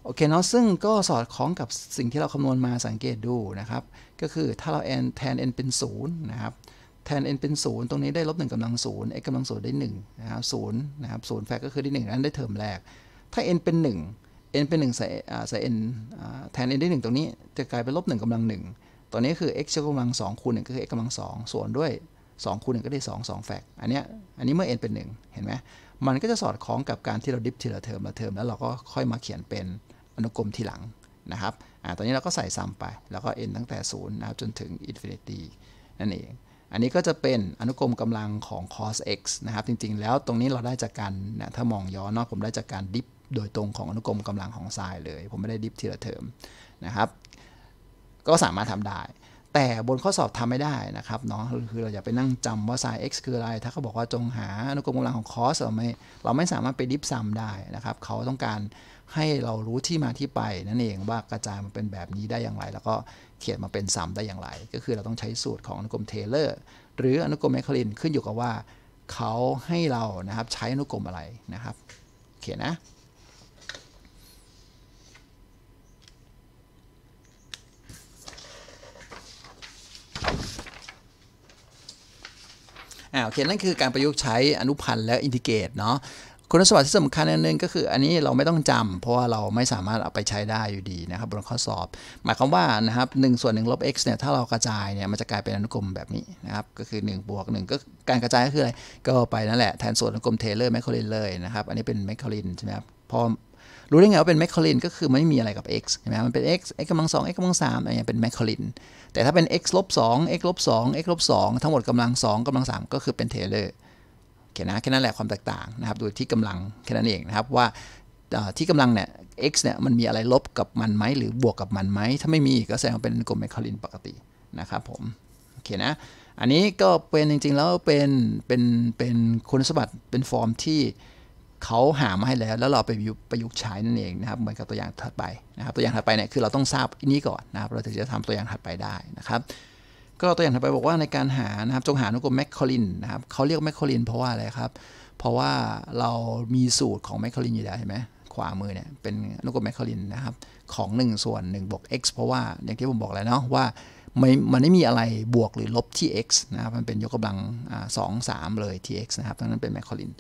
โอเคเนาะ ซึ่งก็สอดคล้องกับสิ่งที่เราคำนวณมาสังเกตดูนะครับ ก็คือถ้าเรา n แทน n เป็น 0 นะครับ แทน n เป็น 0 ตรงนี้ได้ลบ 1 กำลัง 0 x กำลัง0ได้ 1 นะครับ 0 นะครับ0แฟกก็คือได้1นั้นได้เทอมแรก ถ้า n เป็น 1 n เป็น 1 ใส่ใส่ n แทน n ได้1ตรงนี้จะกลายเป็นลบ 1กำลัง 1 ตอนนี้คือ x กำลัง 2 คูณ 1 ก็คือ x กำลัง 2 ส่วนด้วย 2 คูณ 1 ก็ได้ 2 2แฟกอันนี้อันนี้เมื่อ n เป็น 1 เห็นไหม มันก็จะสอดคล้องกับการที่เราดิฟทีละเทอมละเทอมแล้วเราก็ค่อยมาเขียนเป็นอนุกรมทีหลังนะครับอตอนนี้เราก็ใส่ซ้ำไป แล้วก็ n ตั้งแต่0นะครับจนถึงอินฟินิตี้นั่นเอง อันนี้ก็จะเป็นอนุกรมกำลังของ cos x นะครับ จริงๆ แล้วตรงนี้เราได้จากการนะถ้ามองย้อนเนาะผมได้จากการดิฟโดยตรงของอนุกรมกำลังของทรายเลย ผมไม่ได้ดิฟทีละเทอมนะครับ ก็สามารถทำได้ แต่บนข้อสอบทำไม่ได้นะครับเนาะคือเราอย่าไปนั่งจำว่าไซน์ x คืออะไร ถ้าเขาบอกว่าจงหาอนุกรมกำลังของคอสเราไม่เราไม่สามารถไปดิฟซ้ำได้นะครับ เขาต้องการให้เรารู้ที่มาที่ไป นั่นเองว่ากระจายมันเป็นแบบนี้ได้อย่างไร แล้วก็เขียนมาเป็นซ้ำได้อย่างไรก็คือเราต้องใช้สูตรของอนุกรมเทเลอร์หรืออนุกรมแมคคลินขึ้นอยู่กับว่าเขาให้เรานะครับใช้อนุกรมอะไรนะครับโอเคนะอ่าโอเค นั่นคือการประยุกต์ใช้อนุพันธ์และอินทิเกรตเนาะคุณสมบัติที่สำคัญอันนึงก็คืออันนี้เราไม่ต้องจำ เพราะว่าเราไม่สามารถเอาไปใช้ได้อยู่ดีนะครับบนข้อสอบ หมายความว่านะครับหส่วน1ลบ x เนี่ย ถ้าเรากระจายเนี่ยมันจะกลายเป็นอนุกรมแบบนี้นะครับ ก็คือ 1 บวก 1ก็การกระจายก็คืออะไร ก็ไปนั่นแหละ แทนส่วนอนุกรมเทเลอร์แมคคอลินเลยนะครับ อันนี้เป็นแมคคอลินใช่ไหมครับพอรู้ได้ไงว่าเป็นแมคคอลินก็คือไม่มีอะไรกับ x ใช่ไหมมันเป็น x x กำลังสอง x กำลังสามอะไรเงี้ยเป็นแมคคอลินแต่ถ้าเป็น x ลบ2 x ลบ2 x ลบ 2 ทั้งหมดกำลัง 2 กำลัง 3 ก็คือเป็นเทเลอร์ขียนะแค่นั้นแหละความแตกต่างนะครับดูที่กำลังแค่นั้นเองนะครับ ว่าที่กำลังเนี่ย x เนี่ยมันมีอะไรลบกับมันไหมหรือบวกกับมันไหม ถ้าไม่มีก็แสดงว่าเป็นกลมแมคคารินปกตินะครับผมโอเคนะอันนี้ก็เป็นจริงๆ แล้วเป็นเป็นเป็นคุณสมบัติเป็นฟอร์มที่เขาหามาให้แล้ว แล้วเราไปประยุกต์ใช้นั่นเองนะครับเหมือนกับตัวอย่างถัดไปนะครับตัวอย่างถัดไปเนี่ยคือเราต้องทราบอันนี้ก่อนนะครับเราถึงจะทำตัวอย่างถัดไปได้นะครับก็ตัวอย่างถัดไปบอกว่าในการหานะครับจงหาอนุกรมแมคคอลินนะครับเขาเรียกแมคคอลินเพราะว่าอะไรครับเพราะว่าเรามีสูตรของแมคคอลินอยู่แล้วเห็นไหมขวามือเนี่ยเป็นอนุกรมแมคคอลินนะครับของ 1 ส่วน1บวก x เพราะว่าอย่างที่ผมบอกแล้วเนาะว่าไม่มันไม่มีอะไรบวกหรือลบที่ x นะครับมันเป็นยกกำลังสองสามเลยที่ x นะครับดังนั้นเป็นแมคคอลิน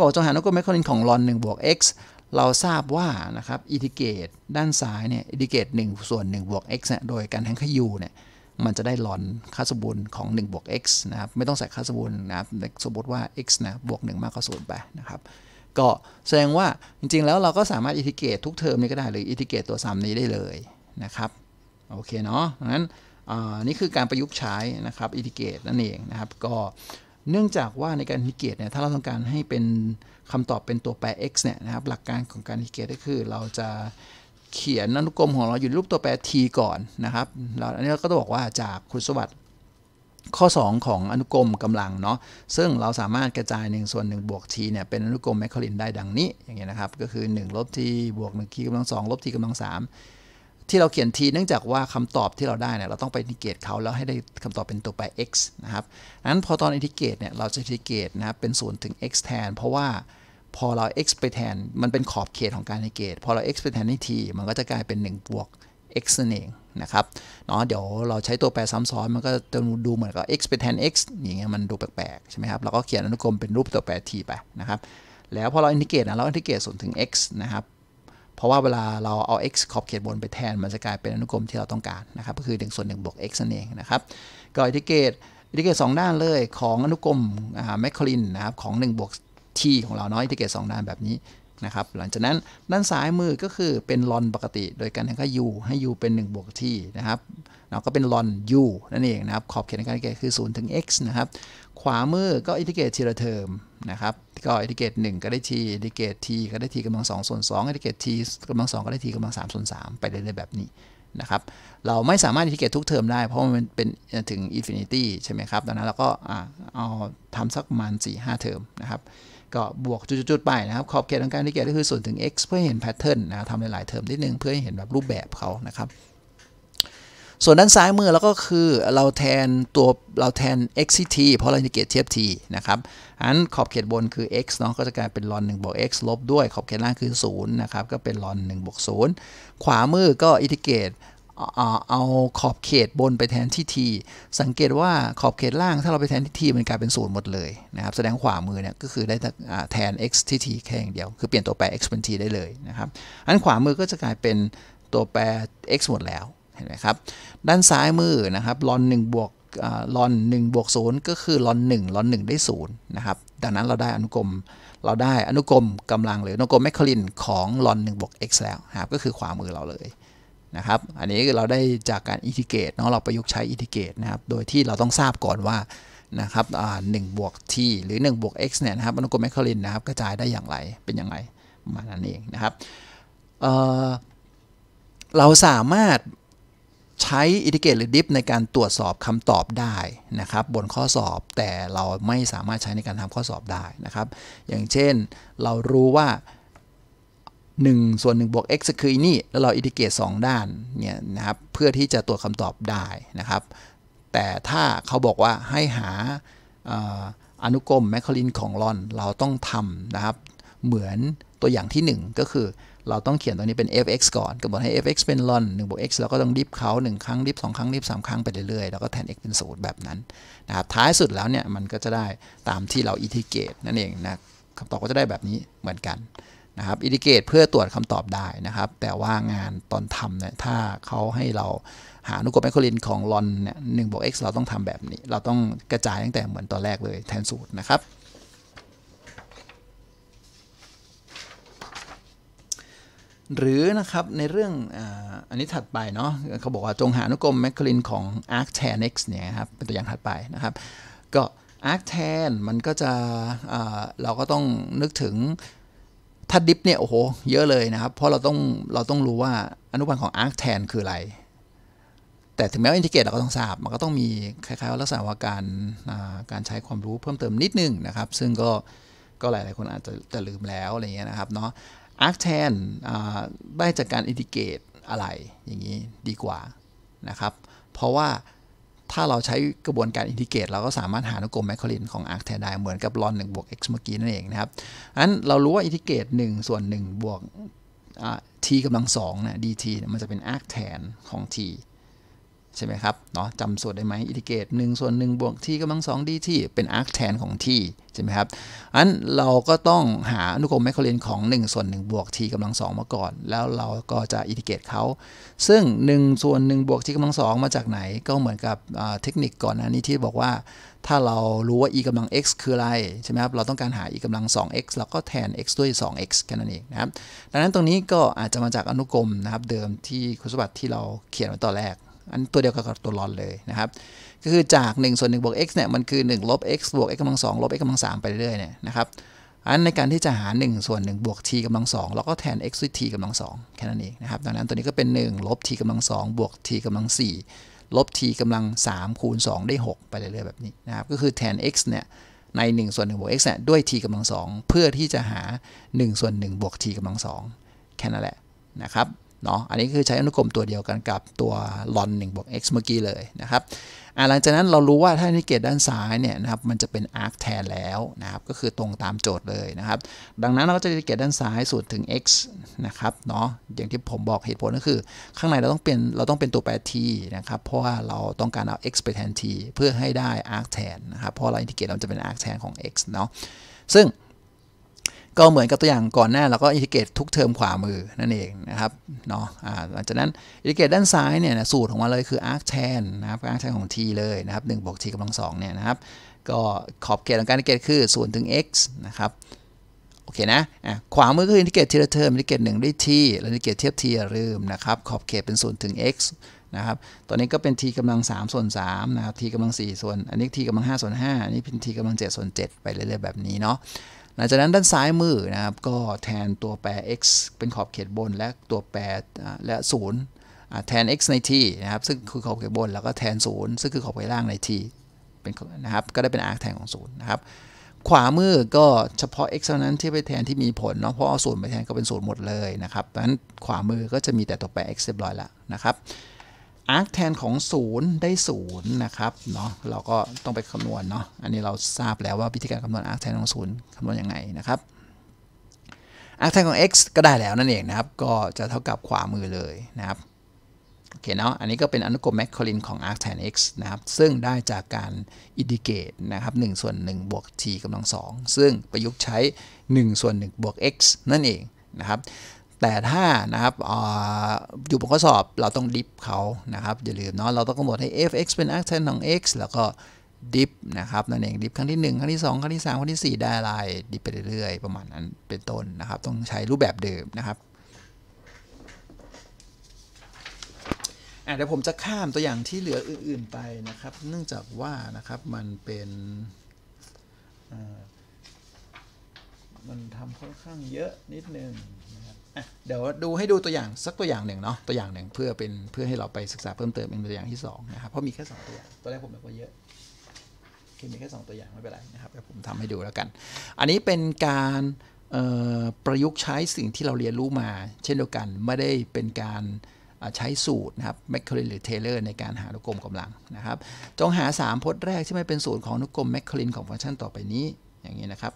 บอกจงหารนกลมแมคอครนินของลอน1บวก x เราทราบว่านะครับอิทิเกตด้านซ้ายเนี่ยอิทิเกต1ส่วน1บวก x เนี่ยโดยการแทงค่าเนี่ยมันจะได้ลอนค่าสมบูรณ์ของ1บวก x นะครับ ไม่ต้องใส่ค่าสมบูรณ์นะครับสมมติว่า x นะบวก1 มากกว่าศูนย์ไปนะครับก็แสดงว่าจริงๆแล้วเราก็สามารถอิทิเกตทุกเทอมนี้ก็ได้หรืออิทิเกตตัวซ้ำนี้ได้เลยนะครับโอเคเนาะงั้นนี่คือการประยุกต์ใช้นะครับอิทิเกตนั่นเองนะครับก็เนื่องจากว่าในการนิเกตเนี่ยถ้าเราต้องการให้เป็นคำตอบเป็นตัวแปร x เนี่ยนะครับหลักการของการนิเกตก็คือเราจะเขียนอนุกรมของเราอยู่รูปตัวแปร t ก่อนนะครับเราอันนี้เราก็จะบอกว่าจากคุณสวัสดิ์ข้อ 2 ของอนุกรมกำลังเนาะซึ่งเราสามารถกระจาย 1 ส่วน1บวก t เนี่ยเป็นอนุกรมแมคคลินได้ดังนี้ อย่างเงี้ยนะครับก็คือ 1 ลบ t บวก1 t กำลัง2ลบ t กำลัง3ที่เราเขียน t เนื่องจากว่าคำตอบที่เราได้เนี่ยเราต้องไปอินทิเกตเขาแล้วให้ได้คำตอบเป็นตัวแปร x นะครับนั้นพอตอนอินทิเกตเนี่ยเราจะอินทิเกตนะครับเป็นศูนย์ถึง x แทน เพราะว่าพอเรา x ไปแทนมันเป็นขอบเขตของการอินทิเกตพอเรา x ไปแทนที่ t มันก็จะกลายเป็น 1 บวก x นั่นเองนะครับ เนาะเดี๋ยวเราใช้ตัวแปรซ้ำซ้อนมันก็จะดูเหมือนกับ x ไปแทน x อย่างเงี้ยมันดูแปลกๆใช่ไหมครับ เราก็เขียนอนุกรมเป็นรูปตัวแปร t ไปนะครับ แล้วพอเราอินทิเกตนะเราอินทิเกตส่วนถึง x นะครับเพราะว่าเวลาเราเอา x ขอบเขตบนไปแทน มันจะกลายเป็นอนุกรมที่เราต้องการนะครับ ก็คือ 1 ส่วน1บวก x นั่นเองนะครับก็อิทิเกตอิทิเกต 2 ด้านเลยของอนุกรมแมคคลินนะครับของ1 บวก t ของเราเนาะอิทิเกต2 ด้านแบบนี้นะครับหลังจากนั้นด้านซ้ายมือก็คือเป็นลอนปกติโดยการให้ค่า u ให้ u เป็น 1 บวก t นะครับเราก็เป็นลอน u นั่นเองนะครับขอบเขตในการอิทิเกตคือ 0 ถึง x นะครับขวามือก็อิทิเกตทีละเทอมนะครับก็อินทิเกตหนึ่งก็ได้ทีอิทิเกรต t ก็ได้ทีกำลังสองส่วนสองอิทิเกรต t กำลังสองก็ได้ทีกำลังสามส่วนสามไปเรื่อยๆแบบนี้นะครับ เราไม่สามารถอินทิเกตทุกเทอมได้ เพราะมันเป็นถึงอินฟินิตี้ใช่ไหมครับดังนั้น เราก็เอาทำสักประมาณ4-5 เทอมนะครับก็บวกจุดๆไปนะครับ ขอบเขตของการอินทิเกตก็คือส่วนถึง x เพื่อเห็นแพทเทิร์นนะครับทำหลายๆเทอมนิดนึงเพื่อให้เห็นแบบรูปแบบเขานะครับส่วนด้านซ้ายมือเราก็คือเราแทนตัวเราแทน x ที่ t เพราะเรา อินทิเกรตเทียบ t นะครับอันขอบเขตบนคือ x เนาะก็จะกลายเป็นลอน1บวก x ลบด้วยขอบเขตล่างคือ 0 นะครับ ก็เป็นลอน1บวก0ขวามือก็อินทิเกรตเอาขอบเขตบนไปแทนที่ t สังเกตว่าขอบเขตล่าง ถ้าเราไปแทนที่ t มันกลายเป็นศูนย์หมดเลยนะครับ แสดงขวามือเนี่ยก็คือได้แทน x ที่ t แค่อย่างเดียว คือเปลี่ยนตัวแปร x เป็น t ได้เลยนะครับอันขวามือก็จะกลายเป็นตัวแปร x หมดแล้วห็นไหมครับด้านซ้ายมือนะครับ ลอน1บวกลอน1บวก0ก็คือลอน1ลอน1ได้0นะครับดังนั้นเราได้อนุกรมเราได้อนุกรมกำลังหรืออนุกรมแมคคลินของลอน1บวก x แล้วครับก็คือขวามือเราเลยนะครับอันนี้เราได้จากการอิทิเกตเนาะเราประยุกต์ใช้อิทิเกตนะครับโดยที่เราต้องทราบก่อนว่านะครับหนึ่งบวก t หรือ 1 บวก x เนี่ยนะครับอนุกรมแมคคลินนะครับกระจายได้อย่างไรเป็นอย่างไรมานั่นเองนะครับเเราสามารถใช้อิทิเกตหรือดิฟในการตรวจสอบคำตอบได้นะครับ บนข้อสอบแต่เราไม่สามารถใช้ในการทำข้อสอบได้นะครับ อย่างเช่นเรารู้ว่า 1 ส่วน 1 บวก x คือนี่แล้วเราอิทิเกต2 ด้านเนี่ยนะครับเพื่อที่จะตรวจคำตอบได้นะครับ แต่ถ้าเขาบอกว่าให้หาอนุกรมแมคคลินของลอน เราต้องทำนะครับเหมือนตัวอย่างที่ 1 ก็คือเราต้องเขียนตรงนี้เป็น f(x) ก่อนกำหนดให้ f(x) เป็นลอน1บวก x เราก็ต้องดิฟเขา1 ครั้ง ดิฟ 2 ครั้ง ดิฟ 3 ครั้งไปเรื่อยๆ แล้วก็แทน x เป็น 0 แบบนั้นนะครับ ท้ายสุดแล้วเนี่ยมันก็จะได้ตามที่เราอิทิเกตนั่นเองนะคำตอบก็จะได้แบบนี้เหมือนกันนะครับอิทิเกตเพื่อตรวจคำตอบได้นะครับ แต่ว่างานตอนทำเนี่ยถ้าเขาให้เราหาอนุกรมแมคโคลินของลอนเนี่ยหบวก x เราต้องทำแบบนี้ เราต้องกระจายตั้งแต่เหมือนตอนแรกเลยแทนสูตรนะครับหรือนะครับในเรื่องอันนี้ถัดไปเนาะเขาบอกว่าจงหานุกรมแมคคลินของ arctan x เนี่ยครับ เป็นตัวอย่างถัดไปนะครับ ก็ arctan มันก็จะเราก็ต้องนึกถึง ถ้าดิฟเนี่ย โอ้โห เยอะเลยนะครับ เพราะเราต้องเราต้องรู้ว่าอนุพันธ์ของ arctan คืออะไร แต่ถึงแม้ว่าอินทิเกรตเราก็ต้องทราบ มันก็ต้องมีคล้ายๆ ลักษณะว่าการการใช้ความรู้เพิ่มเติมนิดนึงนะครับซึ่งก็ก็หลายๆคนอาจจะจะลืมแล้วอะไรเงี้ยนะครับเนาะอาร์คแทนได้จากการอินทิเกตอะไรอย่างนี้ดีกว่านะครับ เพราะว่าถ้าเราใช้กระบวนการอินทิเกตเราก็สามารถหาอนุกรมแมคคลินของอาร์คแทนได้เหมือนกับลอน1 บวก x เมื่อกี้นั่นเองนะครับอันเรารู้ว่าอินทิเกต1ส่วน 1 บวก t กำลัง2นะ dt มันจะเป็นอาร์คแทนของ t ใช่ไหมครับ เนาะจำส่วนได้ไหมอินทิเกรต1ส่วน1บวกทีกำลัง2ดีที่เป็นอาร์คแทนของที่ใช่ไหมครับอันเราก็ต้องหาอนุกรมแมคโครเรีนของ1ส่วน1บวกทีกำลัง 2 มาก่อน แล้วเราก็จะอินทิเกรตเขาซึ่ง1ส่วน1บวกทีกำลัง 2 มาจากไหน ก็เหมือนกับเทคนิคก่อนหน้านี้ที่บอกว่า ถ้าเรารู้ว่า e กำลัง x คืออะไรใช่ไหมครับเราต้องการหา e กำลัง 2x เราก็แทน x ด้วย 2x แค่นั้นเองนะครับดังนั้นตรงนี้ก็อาจจะมาจากอนุกรมนะครับเดิมที่คุณสมบัติที่เราเขียนไว้ตอนแรกอันตัวเดียวกับตัวร้อนเลยนะครับ ก็คือจาก1ส่วน1บวก x เนี่ยมันคือ1ลบ x บวก x กำลังสองลบ x กำลังสามไปเรื่อยเนี่ยนะครับ อันในการที่จะหา1ส่วน1บวก t กำลังสองแล้วก็แทน x ด้วย t กำลังสองแค่นั้นเองนะครับดังนั้นตัวนี้ก็เป็น1ลบ t กำลังสองบวก t กำลังสี่ลบ t กำลัง3คูณ2ได้ 6 ไปเรื่อย ๆแบบนี้นะครับก็คือแทน x เนี่ยใน1ส่วน1บวก x เนี่ยด้วย t กำลัง2เพื่อที่จะหา1ส่วน1บวก t กำลัง2แค่นั้นแหละนะครับเนาะ อันนี้คือใช้อนุกรมตัวเดียวกันกับตัวลอน1บวก x เมื่อกี้เลยนะครับหลังจากนั้นเรารู้ว่าถ้านิเกตด้านซ้ายเนี่ยนะครับ มันจะเป็นอาร์คแทนแล้ว นะครับ ก็คือตรงตามโจทย์เลยนะครับ ดังนั้นเราก็จะนิเกตด้านซ้ายสูตรถึง x นะครับ เนาะ อย่างที่ผมบอกเหตุผลก็คือข้างในเราต้องเป็นเราต้องเป็นตัวแปร t นะครับ เพราะว่าเราต้องการเอา x ไปแทน t เพื่อให้ได้อาร์คแทนนะครับเพราะเราอินทิเกตเราจะเป็นอาร์คแทนของ x เนาะ ซึ่งก็เหมือนกับตัวอย่างก่อนหน้าเราก็อินทิเกรตทุกเทอมขวามือนั่นเองนะครับเนาะหลังจากนั้นอินทิเกรตด้านซ้ายเนี่ยสูตรของมันเลยคืออาร์คแทนนะครับอาร์คแทนของ t เลยนะครับ1บวก t กำลัง2เนี่ยนะครับก็ขอบเขตของการอินทิเกรตคือ0ถึง x นะครับโอเคนะขวามือคืออินทิเกรตทีละเทอมอินทิเกรตหนึ่งด้วย t แล้วอินทิเกรตเทียบ t อย่าลืมนะครับขอบเขตเป็น0ถึง x นะครับตอนนี้ก็เป็น t กำลัง 3 ส่วน3นะครับ t กำลัง4ส่วนอันนี้ t กำลัง5ส่วน5อันนี้เป็น t กำลัง7ส่วน7ไปเรื่อยๆแบบนี้เนาะลังจากนั้นด้านซ้ายมือนะครับก็แทนตัวแปร x เป็นขอบเขตบนและตัวแปรและ0แทน x ใน t นะครับซึ่งคือขอบเขตบนแล้วก็แทน0ซึ่งคือขอบเขตล่างใน t เป็นนะครับก็ได้เป็น arc แทนของ0นะครับขวามือก็เฉพาะ x เท่านั้นที่ไปแทนที่มีผลเนาะเพราะเอาศูนย์ไปแทนก็เป็นศูนย์หมดเลยนะครับดังนั้นขวามือก็จะมีแต่ตัวแปร x เรียบร้อยแล้วนะครับอาร์คแทนของ 0 ได้ 0 นะครับเนาะเราก็ต้องไปคำนวณเนาะอันนี้เราทราบแล้วว่าวิธีการคำนวณอาร์คแทนของ0คำนวณยังไงนะครับอาร์คแทนของ x ก็ได้แล้วนั่นเองนะครับ ก็จะเท่ากับขวามือเลยนะครับโอเคเนาะอันนี้ก็เป็นอนุกรมแมคโคลินของ arc แทน x นะครับ ซึ่งได้จากการอินดิเกตนะครับ1ส่วน1บวก t กำลัง 2 ซึ่งประยุกต์ใช้1ส่วน1บวก x นั่นเองนะครับแต่ถ้านะครับอยู่บนข้อสอบเราต้องดิฟเขานะครับอย่าลืมเนาะเราต้องกำหนดให้ f(x) เป็น arctan ของ x แล้วก็ดิฟนะครับนั่นเองดิฟ ครั้งที่1ครั้งที่ 2 ครั้งที่ 3 ครั้งที่ 4 ได้อะไรดิฟไปเรื่อยๆ ประมาณนั้นเป็นต้นนะครับต้องใช้รูปแบบเดิมนะครับเดี๋ยวผมจะข้ามตัวอย่างที่เหลืออื่นๆไปนะครับเนื่องจากว่านะครับมันเป็นมันทำค่อนข้างเยอะนิดนึงเดี๋ยวดูให้ดูตัวอย่างสักตัวอย่างหนึ่งเนาะตัวอย่างหนึ่งเพื่อเป็นเพื่อให้เราไปศึกษาเพิ่มเติมเป็นตัวอย่างที่2นะครับเพราะมีแค่2ตัวอย่างตัวแรกผมแบบว่าเยอะคือมีแค่2ตัวอย่างไม่เป็นไรนะครับเดี๋ยวผมทำให้ดูแล้วกัน อันนี้เป็นการประยุกต์ใช้สิ่งที่เราเรียนรู้มา เช่นเดียวกันไม่ได้เป็นการใช้สูตรนะครับแมคคลินหรือเทเลอร์ในการหานุกรมกำลังนะครับ จงหา 3 พจน์แรกที่ไม่เป็นสูตรของนุกรมแมคคลินของฟังก์ชันต่อไปนี้อย่างนี้นะครับ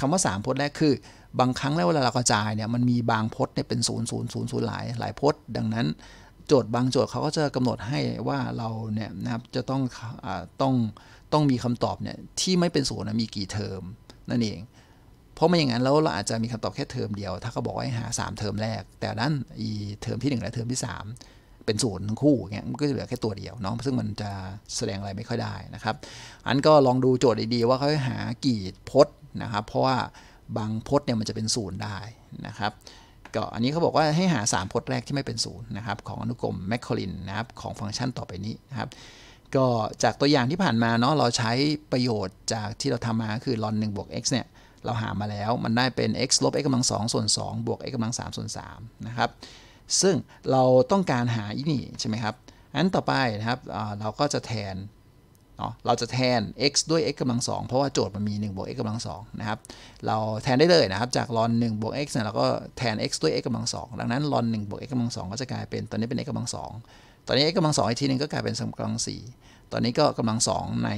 คำว่า 3 พจน์แรกคือบางครั้งแล้วเวลาเรากระจายเนี่ยมันมีบางพจน์เนี่ยเป็นศูนย์ศูนย์ศูนย์ศูนย์หลายหลายพจน์ดังนั้น โจทย์บางโจทย์เขาก็จะกำหนดให้ว่าเราเนี่ยนะครับจะต้องอต้องต้องมีคำตอบเนี่ยที่ไม่เป็นศูนย์มีกี่เทอมนั่นเอง เพราะไม่อย่างนั้นแล้วเราอาจจะมีคำตอบแค่เทอมเดียว ถ้าเขาบอกให้หา 3 เทอมแรก แต่นัานอีเทอมที่ 1 และเทอมที่3 เป็นศูนย์ทั้งคู่เงี้ยมันก็จะเหลือแค่ตัวเดียวเนาะซึ่งมันจะแสดงอะไรไม่ค่อยได้นะครับอันก็ลองดูโจทย์ดีๆว่าเขาหากี่พจน์นะครับเพราะว่าบางพจน์เนี่ยมันจะเป็นศูนย์ได้นะครับ ก็อันนี้เขาบอกว่าให้หา 3พจน์แรกที่ไม่เป็นศูนย์นะครับ ของอนุกรมแมคคอลินนะครับ ของฟังก์ชันต่อไปนี้นะครับ ก็จากตัวอย่างที่ผ่านมาเนาะเราใช้ประโยชน์จากที่เราทำมาคือลอน1บวก x เนี่ย เราหามาแล้วมันได้เป็น x ลบ x กำลัง 2 ส่วน 2 บวก x กำลัง 3 ส่วน3นะครับ ซึ่งเราต้องการหาอีนี่ใช่ไหมครับอันต่อไปนะครับเราก็จะแทนเนาะเราจะแทน x ด้วย x กำลังสองเพราะว่าโจทย์มันมี1บวก x กำลังสองนะครับ เราแทนได้เลยนะครับจากลอน1บวก x เนี่ยเราก็แทน x ด้วย x กำลังสองดังนั้นลอน1บวก x กำลังสองก็จะกลายเป็นตอนนี้เป็น x กำลังสองตอนนี้ x กำลังสองอีกทีนึงก็กลายเป็นสมกำลังสี่ตอนนี้ก็กำลังสองใน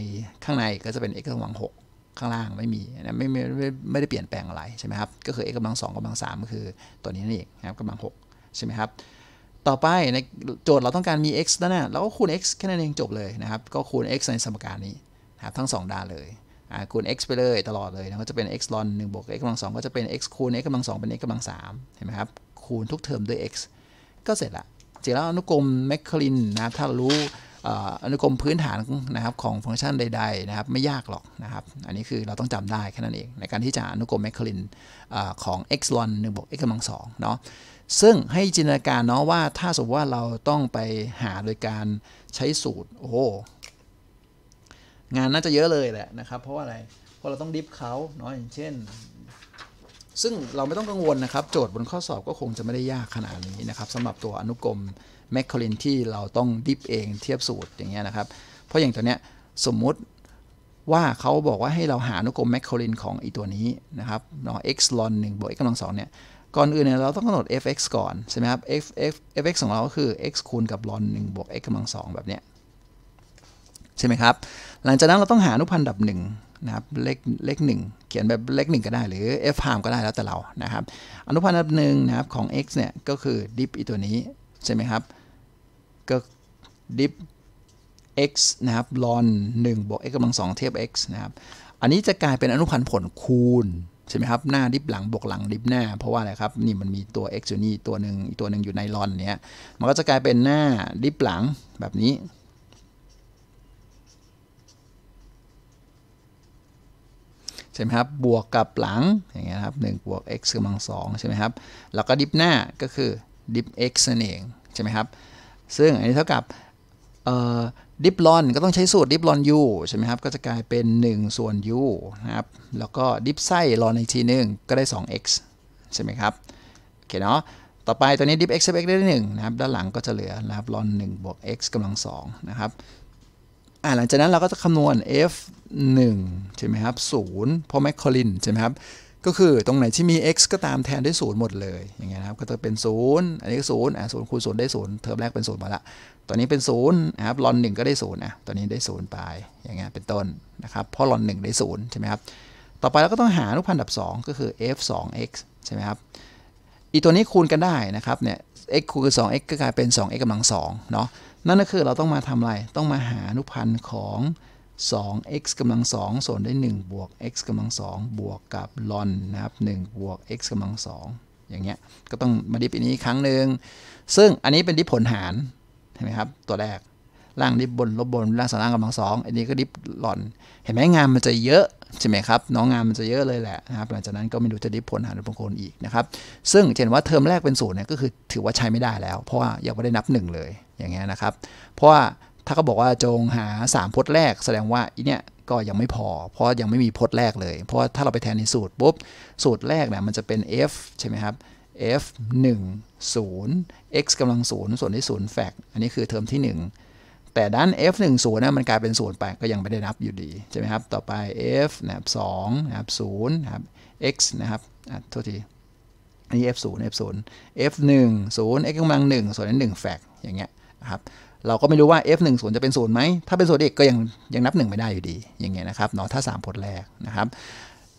ข้างในก็จะเป็น x กำลังหกข้างล่างไม่มีนะไม่ไม่ไม่ไม่ได้เปลี่ยนแปลงอะไรใช่ไหมครับ ก็คือ x กำลังสองกำลังสามก็คือตัวนี้นั่นเองนะครับกำลังหกใช่ไหมครับต่อไปในโจทย์เราต้องการมี x นั่นหละเราก็คูณ x แค่นั้นเองจบเลยนะครับ ก็คูณ x ในสมการนี้นะครับทั้ง 2 ด้านเลยคูณ x ไปเลย ตลอดเลยนะก็จะเป็น x ลอน 1บวก x กำลังสองก็จะเป็น x คูณ x กำลังสองเป็น x กำลังสามเห็นไหมครับคูณทุกเทอมด้วย x ก็เสร็จละจริงแล้วอนุกรมแมคคลินนะครับถ้ารู้อนุกรมพื้นฐานนะครับของฟังก์ชันใดๆนะครับไม่ยากหรอกนะครับอันนี้คือเราต้องจำได้แค่นั้นเองในการที่จะอนุกรมแมคคลินของ x ลอน1บวก x กำลังสองเนาะซึ่งให้จินตนาการเนาะว่าถ้าสมมติว่าเราต้องไปหาโดยการใช้สูตรโอ้งานน่าจะเยอะเลยแหละนะครับ เพราะว่าอะไรเพราะเราต้องดิฟเขาเนาะอย่างเช่น ซึ่งเราไม่ต้องกังวลนะครับ โจทย์บนข้อสอบก็คงจะไม่ได้ยากขนาดนี้นะครับสำหรับตัวอนุกรมแมคคอลินที่เราต้องดิฟเองเทียบสูตรอย่างเงี้ยนะครับ เพราะอย่างตัวเนี้ยสมมุติว่าเขาบอกว่าให้เราหาอนุกรมแมคโคลินของอีตัวนี้นะครับเนาะ x ลอนหนึ่งบวก x กำลังสองเนี่ยก่อนอื่นเนี่ยเราต้องกำหนด f(x) ก่อนใช่ไหมครับ f f f(x) ของเรา ก็คือ x คูณกับ ln น1บวก x กำลังสองแบบเนี้ยใช่ไหมครับหลังจากนั้นเราต้องหาอนุพันธ์ดับ1นะครับเลขเลขหนึ่งเขียนแบบเลขหนึ่งก็ได้ หรือ f พามก็ได้แล้วแต่เรานะครับอนุพันธ์ดับหนึ่งนะครับของ x เนี่ยก็คือดิฟอีตัวนี้ใช่ไหมครับก็ดิฟ x นะครับ ln น1บวก x กำลังสองเทียบ x นะครับอันนี้จะกลายเป็นอนุพันธ์ผลคูณใช่ไหมครับหน้าดิฟหลังบวกหลังดิฟหน้าเพราะว่าอะไรครับนี่มันมีตัว x อยู่นี่ตัวหนึ่งอีกตัวหนึ่งอยู่ในลอนเนี้ยมันก็จะกลายเป็นหน้าดิฟหลังแบบนี้ใช่ไหมครับบวกกับหลังอย่างเงี้ยครับงบวก x กำลังสองใช่ไหมครับแล้วก็ดิฟหน้าก็คือดิฟ x นั่นเองใช่ไหมครับซึ่งอันนี้เท่ากับเอ่อดิฟลอนก็ต้องใช้สูตรดิฟลอนยูใช่ไหมครับก็จะกลายเป็น 1 ส่วน u นะครับแล้วก็ดิฟไส้ลอนอีกทีนึงก็ได้ 2x ใช่ไหมครับโอเคเนาะต่อไปตัวนี้ดิฟ x เ x ได้1นะครับด้านหลังก็จะเหลือนะครับลอน1บวก x กำลัง2นะครับอ่าหลังจากนั้นเราก็จะคำนวณ f 1ใช่ไหมครับ0เพราะแมคคอลินใช่ไหมครับก็คือตรงไหนที่มี x ก็ตามแทนด้วย0หมดเลยอย่างเงี้ยนะครับก็จะเป็น 0 อันนี้ก็0อ่า0คูณ0ได้0เทอมแรกเป็น0มาละตัวนี้เป็นศูนย์นะครับ ลอนหนึ่งก็ได้ศูนย์นะ ตัวนี้ได้ศูนย์ไปอย่างเงี้ย เป็นต้นนะครับ เพราะลอนหนึ่งได้ศูนย์ใช่ไหมครับ ต่อไปเราก็ต้องหาอนุพันธ์ดับ 2 ก็คือ f 2 x ใช่ไหมครับ อีตัวนี้คูณกันได้นะครับ เนี่ย x คูณกับ 2x ก็กลายเป็น 2x กำลัง2เนาะนั่นก็คือเราต้องมาทาอะไร ต้องมาหาอนุพันธ์ของ 2x กำลัง2ส่วนด้วย1บวก x กำลัง2บวกกับลอนนะครับ1บวก x กำลัง2อย่างเงี้ย ก็ต้องมาดิฟอันนี้ครั้งหนึ่งซึ่งอันนี้เป็นดิผลหารห็นไหมครับตัวแรก ล่างริบบน ลบบนล่างสาร่างกำลังสองอันนี้ก็ริบหล่อน เห็นไหมงานมันจะเยอะใช่ไหมครับ น้องงานมันจะเยอะเลยแหละนะครับหลังจากนั้นก็ไม่รู้จะริบผลหารผลโคนอีกนะครับ ซึ่งเห็นว่าเทอมแรกเป็นศูนย์เนี่ยก็คือถือว่าใช้ไม่ได้แล้ว เพราะว่ายังไม่ได้นับ 1 เลยอย่างเงี้ยนะครับเพราะว่าถ้าเขาบอกว่าจงหา 3พจน์แรกแสดงว่าอีเนี่ยก็ยังไม่พอเพราะยังไม่มีพจน์แรกเลย เพราะถ้าเราไปแทนในสูตรปุ๊บสูตรแรกเนี่ยมันจะเป็น f ใช่ไหมครับ f 1 0 x กำลัง0ส่วนที่0แฟกอันนี้คือเทอมที่ 1 แต่ด้าน f 1 0นะมันกลายเป็น0ไปก็ยังไม่ได้นับอยู่ดีใช่ไหมครับต่อไป f นะครับ2นะครับ0นะครับ x นะครับอ่ะโทษทีอันนี้ f 0 f 0 f 1 0 x กำลัง1ส่วนที่น1แฟกอย่างเงี้ยครับเราก็ไม่รู้ว่า f 1 0จะเป็น0ไหมถ้าเป็น0เอกก็ยังยังนับ 1 ไม่ได้อยู่ดีอย่างเงี้ยนะครับเนาะถ้า3ผลแรกนะครับ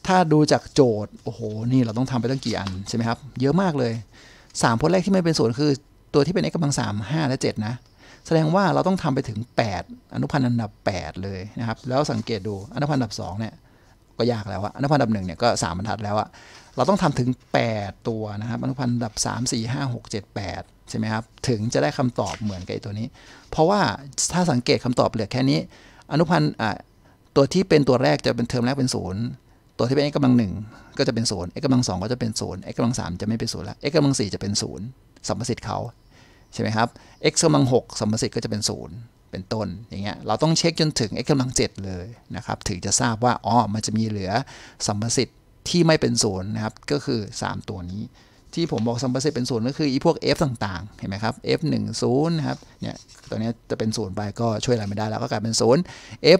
ถ้าดูจากโจทย์โอ้โห นี่เราต้องทำไปตั้งกี่อัน ใช่ไหมครับ เยอะมากเลย 3พจน์แรกที่ไม่เป็นศูนย์คือตัวที่เป็น x กำลัง3 5 และ7นะ แสดงว่าเราต้องทำไปถึง 8 อนุพันธ์อันดับ 8 เลยนะครับ แล้วสังเกตดูอนุพันธ์อันดับ2เนี่ยก็ยากแล้วอะอนุพันธ์อันดับ1เนี่ยก็3บรรทัดแล้วอะเราต้องทำถึง 8 ตัวนะครับอนุพันธ์อันดับ 3 4 5 6 7 8ใช่ไหมครับถึงจะได้คำตอบเหมือนกับตัวนี้ เพราะว่าถ้าสังเกตคำตอบเหลือแค่นี้ อนุพันธ์อ่าตัวที่เป็นตัวแรกจะเป็นเทอมแรกเป็นศูนย์ตัวที่เป็น x กำลังหนึ่งก็จะเป็นศูนย์ x กำลังสองก็จะเป็นศูนย์ x กำลังสามจะไม่เป็นศูนย์ละ x กำลังสี่จะเป็นศูนย์สัมประสิทธิ์เขาใช่ไหมครับ x กำลังหกสัมประสิทธิ์ก็จะเป็นศูนย์เป็นต้นอย่างเงี้ยเราต้องเช็คจนถึง x กำลังเจ็ดเลยนะครับถึงจะทราบว่าอ๋อมันจะมีเหลือสัมประสิทธิ์ที่ไม่เป็นศูนย์นะครับก็คือ 3 ตัวนี้ที่ผมบอกสัมประสิทธิ์เป็นศูนย์ก็คืออีพวก f ต่างๆ เห็นไหมครับ f 1 0นะครับเนี่ยตัวนี้จะเป็นศูนย์ไปก็ช่วยอะไรไม่ได้แล้ว ก็กลายเป็นศูนย์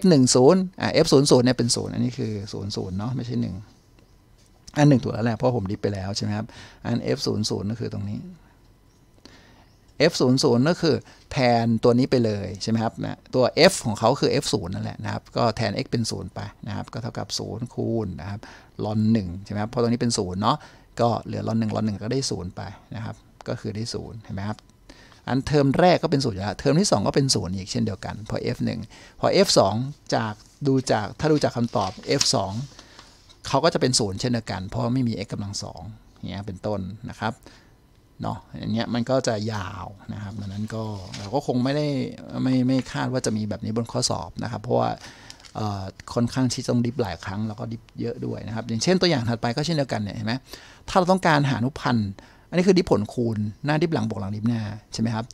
f 1 0อ่า f 0 0เนี่ยเป็นศูนย์อันนี้คือศูนย์ศูนย์เนาะไม่ใช่หนึ่งอันหนึ่งถูกแล้วแหละเพราะผมดิบไปแล้วใช่ไหมครับอัน f 0 0ก็คือตรงนี้ f 0 0ก็คือแทนตัวนี้ไปเลยใช่ไหมครับนะตัว f ของเขา คือ f 0นั่นแหละนะครับก็แทน x เป็น0ไปนะครับก็เท่ากับ0คูณนะครับลอน1ใช่ไหมครับเพราะตรงนี้เป็น0เนาะก็เหลือร้อนหนึ่งร้อนหนึ่งก็ได้ศูนย์ไปนะครับ ก็คือได้ศูนย์เห็นไหมครับอันเทอมแรกก็เป็นศูนย์แล้วเทอมที่ 2 ก็เป็นศูนย์อีกเช่นเดียวกันพอ f1 พอ f2 จากดูจากถ้าดูจากคำตอบ f2 เขาก็จะเป็นศูนย์เช่นเดียวกันเพราะไม่มี x กำลังสองเงี้ยเป็นต้นนะครับเนาะอย่างเงี้ยมันก็จะยาวนะครับดังนั้นก็เราก็คงไม่ได้ไม่ไม่คาดว่าจะมีแบบนี้บนข้อสอบนะครับ เพราะว่าค่อนข้างที่ต้องดิฟหลายครั้งแล้วก็ดิฟเยอะด้วยนะครับ อย่างเช่นตัวอย่างถัดไปก็เช่นเดียวกันเนี่ยเห็นไหมถ้าเราต้องการหาอนุพันธ์อันนี้คือดิฟผลคูณหน้าดิฟหลังบวกหลังดิฟหน้าใช่ไหมครับ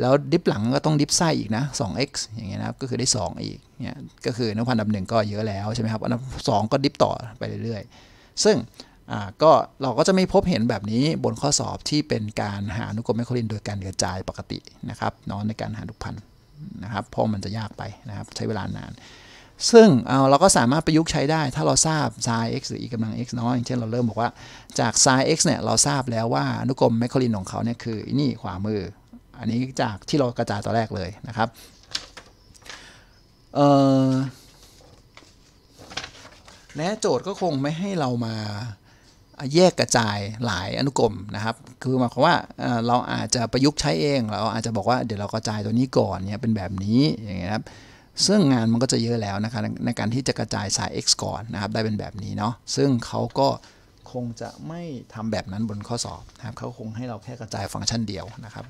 แล้วดิฟหลังก็ต้องดิฟไส้อีกนะ 2x อย่างเงี้ยนะครับก็คือได้2อีกเนี่ยก็คืออนุพันธ์ดับหนึ่งก็เยอะแล้วใช่ไหมครับอันดับสองก็ดิฟต่อไปเรื่อยๆ ซึ่งก็เราก็จะไม่พบเห็นแบบนี้บนข้อสอบที่เป็นการหาอนุกรมแมคโครลิน โดยการกระจายปกตินะครับนอนในการหาอนุพันธ์นะครับเพราะมันจะยากไปนะครับใช้เวลานานซึ่งเอาเราก็สามารถประยุกต์ใช้ได้ ถ้าเราทราบ sin x หรือ e กำลัง x เนาะอย่างเช่น เราเริ่มบอกว่าจาก sin x เนี่ยเราทราบแล้วว่าอนุกรมแมคโคลินของเขาเนี่ยคือนี่ขวามือ อันนี้จากที่เรากระจายตอนแรกเลยนะครับและโจทย์ก็คงไม่ให้เรามาแยกกระจายหลายอนุกรมนะครับคือหมายความว่าเราอาจจะประยุกต์ใช้เอง เราอาจจะบอกว่าเดี๋ยวเรากระจายตัวนี้ก่อนเนี่ยเป็นแบบนี้อย่างเงี้ยครับซึ่งงานมันก็จะเยอะแล้วนะครับในการที่จะกระจายสาย x ก่อนนะครับได้เป็นแบบนี้เนาะซึ่งเขาก็คงจะไม่ทำแบบนั้นบนข้อสอบนะครับเขาคงให้เราแค่กระจายฟังก์ชันเดียวนะครับ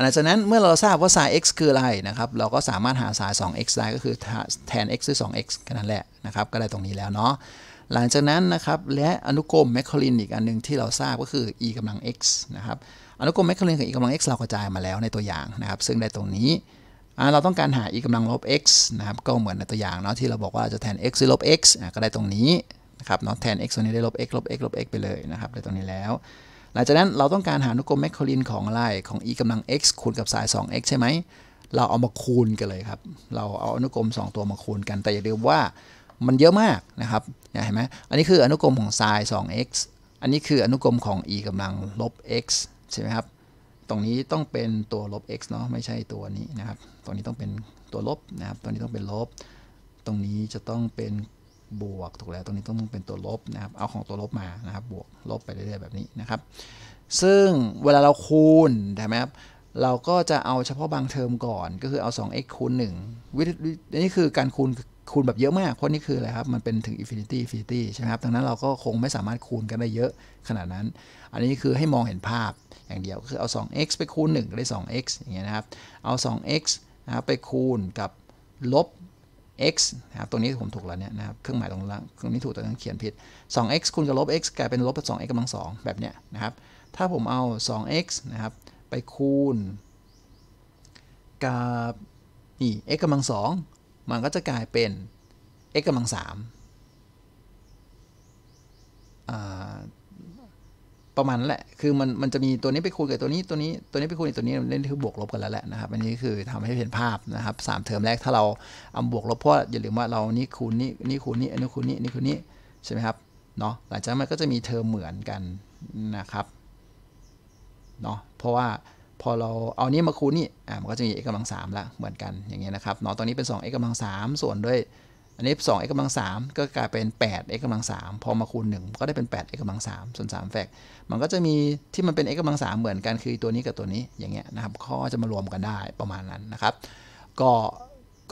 หลังจากนั้นเมื่อเราทราบว่าสาย x คืออะไรนะครับเราก็สามารถหาสาย 2x ได้ ก็คือแทน x ด้วย 2x กันนั่นแหละนะครับก็ได้ตรงนี้แล้วเนาะหลังจากนั้นนะครับ และอนุกรมแมคคลินอีกอันนึงที่เราทราบก็คือ e กำลัง x นะครับอนุกรมแมคคลินกับ e กำลัง x เรากระจายมาแล้วในตัวอย่างนะครับ ซึ่งได้ตรงนี้เราต้องการหา e กำลังลบ x นะครับ ก็เหมือนในตัวอย่างเนาะที่เราบอกว่าจะแทน x ลบ x ก็ได้ตรงนี้นะครับเนาะแทน x ตัวนี้ได้ลบ x ลบ x ลบ x ไปเลยนะครับได้ตรงนี้แล้ว หลังจากนั้นเราต้องการหาอนุกรมแมคโคลินของอะไร ของ e กำลัง x คูณกับสาย 2x ใช่ไหม เราเอามาคูณกันเลยครับ เราเอาอนุกรม2 ตัวมาคูณกัน แต่อย่าลืมว่ามันเยอะมากนะครับเห็นไหมอันนี้คืออนุกรมของไซน 2x อันนี้คืออนุกรมของ e กำลังลบ x ใช่ไหมครับรงนี้ต้องเป็นตัวลบ x เนาะไม่ใช่ตัวนี้นะครับ ตรงนี้ต้องเป็นตัวลบนะครับตรงนี้ต้องเป็นลบ ตรงนี้จะต้องเป็นบวกถูกแล้ว ตรงนี้ต้องเป็นตัวลบนะครับ เอาของตัวลบมานะครับบวกลบไปเรื่อยๆแบบนี้นะครับ ซึ่งเวลาเราคูณใช่ไหมครับ เราก็จะเอาเฉพาะบางเทอมก่อนก็คือเอา 2x คูณ1วิธีนี่คือการคูณคูณแบบเยอะมากเพราะนี่คืออะไรครับ มันเป็นถึง infinity infinity ใช่ไหมครับดังนั้นเราก็คงไม่สามารถคูณกันได้เยอะขนาดนั้น อันนี้คือให้มองเห็นภาพอย่างเดียวคือเอา 2x ไปคูณ1ก็ได้ 2x อย่างเงี้ยนะครับ เอา 2x นะครับ ไปคูณกับลบ x นะครับตรงนี้ผมถูกแล้วเนี่ยนะครับ เครื่องหมายตรงล่างตรงนี้ถูกแต่ต้องเขียนผิด 2x คูณกับลบ x กลายเป็นลบ 2x กำลัง2แบบเนี้ยนะครับ ถ้าผมเอา 2x นะครับ ไปคูณ กับนี่ x กำลัง2มันก็จะกลายเป็น x กำลัง3าประมาณแหละ คือมันมันจะมีตัวนี้ไปคูณกับตัวนี้ ตัวนี้ ตัวนี้ไปคูณกับตัวนี้เล่นคือบวกลบกันแล้วแหละนะครับ อันนี้คือทำให้เห็นภาพนะครับสามเทอมแรก ถ้าเราเอาบวกลบเพราะอย่าลืมว่าเรานี่คูณนี่ นี่คูณนี่อันนี้คูณนี่ นี่คูณนี่ ใช่ไหมครับ เนาะ หลังจากมันก็จะมีเทอมเหมือนกันนะครับ เนาะ เพราะว่าพอเราเอานี้มาคูณนี่อ่ามันก็จะมี x กำลัง3ละเหมือนกัน อย่างเงี้ยนะครับ เนาะ ตอนนี้เป็น2 x กำลัง3ส่วนด้วยันนี้2 x กำลัง 3 ก็กลายเป็น8 x กำลัง 3พอมาคูณ 1 ก็ได้เป็น8 x กำลัง3ส่วน3แฟกมันก็จะมีที่มันเป็น x กำลัง 3 เหมือนกันคือตัวนี้กับตัวนี้ อย่างเงี้ยนะครับ ข้อจะมารวมกันได้ประมาณนั้นนะครับ ก็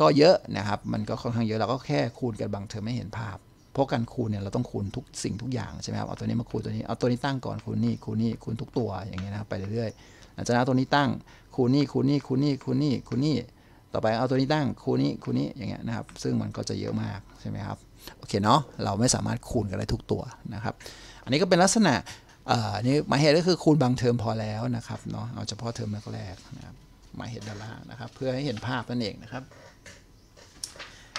ก็เยอะนะครับ มันก็ค่อนข้างเยอะ เราก็แค่คูณกันบางเทอไม่เห็นภาพ เพราะการคูณเนี่ยเราต้องคูณทุกสิ่งทุกอย่างใช่ไหมครับเอาตัวนี้มาคูณตัวนี้ เอาตัวนี้ตั้งก่อนคูณนี่คูณนี่คูณทุกตัวอย่างเงี้ยนะครับ ไปเรื่อยๆหลังจากนั้นตัวนี้ตั้งคูณนี่คูณนี่คูณนี่คูณนี่คูณนี่ต่อไปเอาตัวนี้ตั้งคูนี้คูนี้อย่างเงี้ยนะครับซึ่งมันก็จะเยอะมากใช่ไหมครับโอเคเนาะเราไม่สามารถคูณกันได้ทุกตัวนะครับอันนี้ก็เป็นลักษณะนี่หมายเหตุก็คือคูณบางเทอมพอแล้วนะครับเนาะเอาเฉพาะเทอมแรกๆนะครับหมายเหตุด้าล่างนะครับ เพื่อให้เห็นภาพนั่นเองนะครับ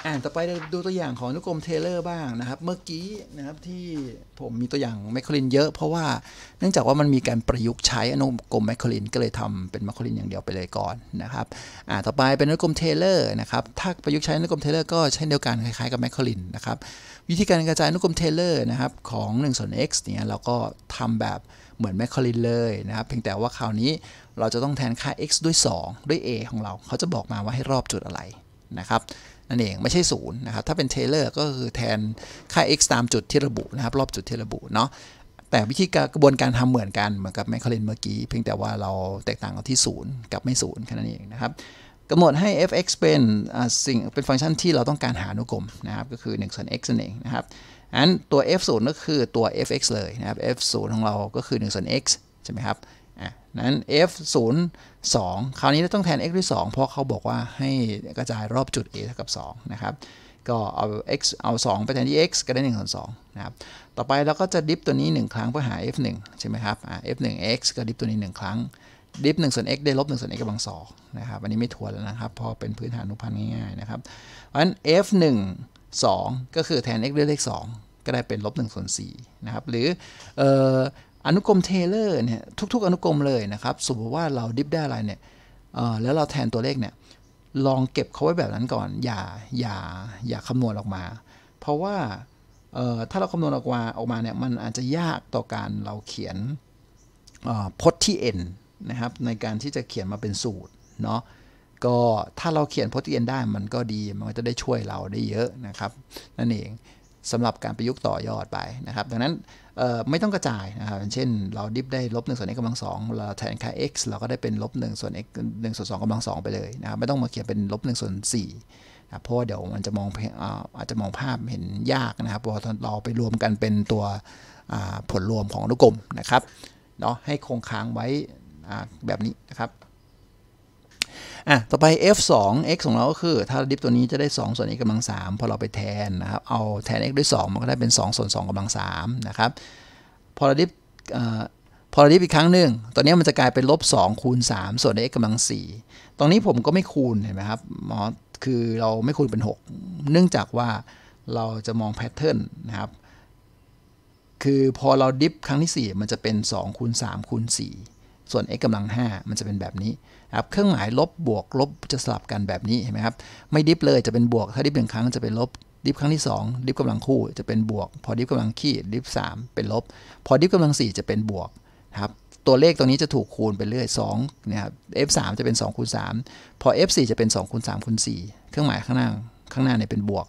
อ่านต่อไปดูตัวอย่างของนุกรมเทเลอร์บ้างนะครับ เมื่อกี้นะครับที่ผมมีตัวอย่างแมคโคลินเยอะเพราะว่าเนื่องจากว่ามันมีการประยุกต์ใช้อนุกรมแมคโคลินก็เลยทำเป็นแมคโคลินอย่างเดียวไปเลยก่อนนะครับ อ่า ต่อไปเป็นนุกรมเทเลอร์นะครับ ถ้าประยุกต์ใช้นุกรมเทเลอร์ก็เช่นเดียวกันคล้ายๆกับแมคโคลินนะครับ วิธีการกระจายนุกรมเทเลอร์นะครับของ1ส่วน x เนี่ยเราก็ทำแบบเหมือนแมคโคลินเลยนะครับ เพียงแต่ว่าคราวนี้เราจะต้องแทนค่า x ด้วย 2 ด้วย a ของเรา เขาจะบอกมาว่าให้รอบจุดอะไรนะครับนั่นเองไม่ใช่ศูนย์นะครับถ้าเป็นเทเลอร์ก็คือแทนค่า x ตามจุดที่ระบุนะครับรอบจุดที่ระบุเนาะแต่วิธีการกระบวนการทำเหมือนกันเหมือนกับแมคคารินเมื่อกี้เพียงแต่ว่าเราแตกต่างกันที่ศูนย์กับไม่ศูนย์แค่นั้นเองนะครับกำหนดให้ f(x) เป็นสิ่งเป็นฟังก์ชันที่เราต้องการหาอนุกรมนะครับก็คือ1ส่วน x นั่นเองนะครับอันตัว f 0ก็คือตัว f(x) เลยนะครับ f 0ของเราก็คือ1ส่วน x ใช่ไหมครับอ่ะนั้น f 0 2 คราวนี้เราต้องแทน x ด้วย 2 เพราะเขาบอกว่าให้กระจายรอบจุด a เท่ากับ2นะครับก็เอา x เอา 2 ไปแทนที่ x ก็ได้ 1ส่วน2นะครับต่อไปเราก็จะดิฟตัวนี้ 1 ครั้งเพื่อหา f1 ใช่ไหมครับ f1x ก็ดิฟตัวนี้ 1 ครั้ง ดิฟ1ส่วน x ได้ลบ1ส่วน x กำลัง2นะครับอันนี้ไม่ทวนแล้วนะครับ พอเป็นพื้นฐานอนุพันธ์ง่ายๆนะครับเพราะฉะนั้น f1 2 ก็คือแทน x ด้วยเลข2ก็ได้เป็นลบ1ส่วน4นะครับหรือออนุกรมเทเลอร์เนี่ยทุก ๆ อนุกรมเลยนะครับสมมติว่าเราดิฟได้อะไรเนี่ยแล้วเราแทนตัวเลขเนี่ยลองเก็บเขาไว้แบบนั้นก่อนอย่าอย่าอย่าคำนวณออกมา เพราะว่าถ้าเราคำนวณออกมาออกมาเนี่ยมันอาจจะยากต่อการเราเขียนพจน์ที่ n นะครับในการที่จะเขียนมาเป็นสูตรเนาะก็ถ้าเราเขียนพจน์ที่ n ได้มันก็ดีมันก็จะได้ช่วยเราได้เยอะนะครับนั่นเองสำหรับการประยุกต์ต่อยอดไปนะครับ ดังนั้นไม่ต้องกระจายนะครับ เช่นเราดิฟได้ลบหนึ่งส่วน x กำลังสองเราแทนค่า x เราก็ได้เป็นลบหนึ่งส่วน x หนึ่งส่วนสองกำลังสองไปเลยนะครับ ไม่ต้องมาเขียนเป็นลบหนึ่งส่วนสี่เพราะว่าเดี๋ยวมันจะมองอาจจะมองภาพเห็นยากนะครับ พอเราไปรวมกันเป็นตัวผลรวมของอนุกรมนะครับ เนาะให้คงค้างไว้แบบนี้นะครับอ่ะต่อไป f2 x ของเรา ก็คือ ถ้าดิฟตัวนี้ จะได้ 2ส่วน x กำลัง 3 พอเราไปแทนนะครับ เอาแทน x ด้วย2มันก็ได้เป็น 2 ส่วน2กำลัง3นะครับ พอเราดิฟพอเราดิฟอีกครั้งหนึ่งตอนนี้มันจะกลายเป็นลบ2คูณ3ส่วน x กำลัง4ตรงนี้ผมก็ไม่คูณ เห็นไหมครับหมอคือเราไม่คูณเป็น 6 เนื่องจากว่าเราจะมองแพทเทิร์นนะครับ คือพอเราดิฟครั้งที่ 4 มันจะเป็น2คูณ3คูณ 4 ส่วน x กำลัง 5 มันจะเป็นแบบนี้ครับเครื่องหมายลบบวกลบ จะสลับกันแบบนี้เห็นไหมครับไม่ดิฟเลยจะเป็นบวก ถ้าดิฟหนึ่งครั้งจะเป็นลบดิฟครั้งที่2ดิฟกำลังคู่จะเป็นบวก พอดิฟกำลังขี้ดิฟ3เป็นลบ พอดิฟกำลัง 4 จะเป็นบวกครับตัวเลขตรงนี้จะถูกคูณไปเรื่อย2นะครับ f 3จะเป็น2คูณ3พอ f 4จะเป็น2คูณ3คูณ4เครื่องหมายข้างหน้าข้างหน้าเนี่ยเป็นบวก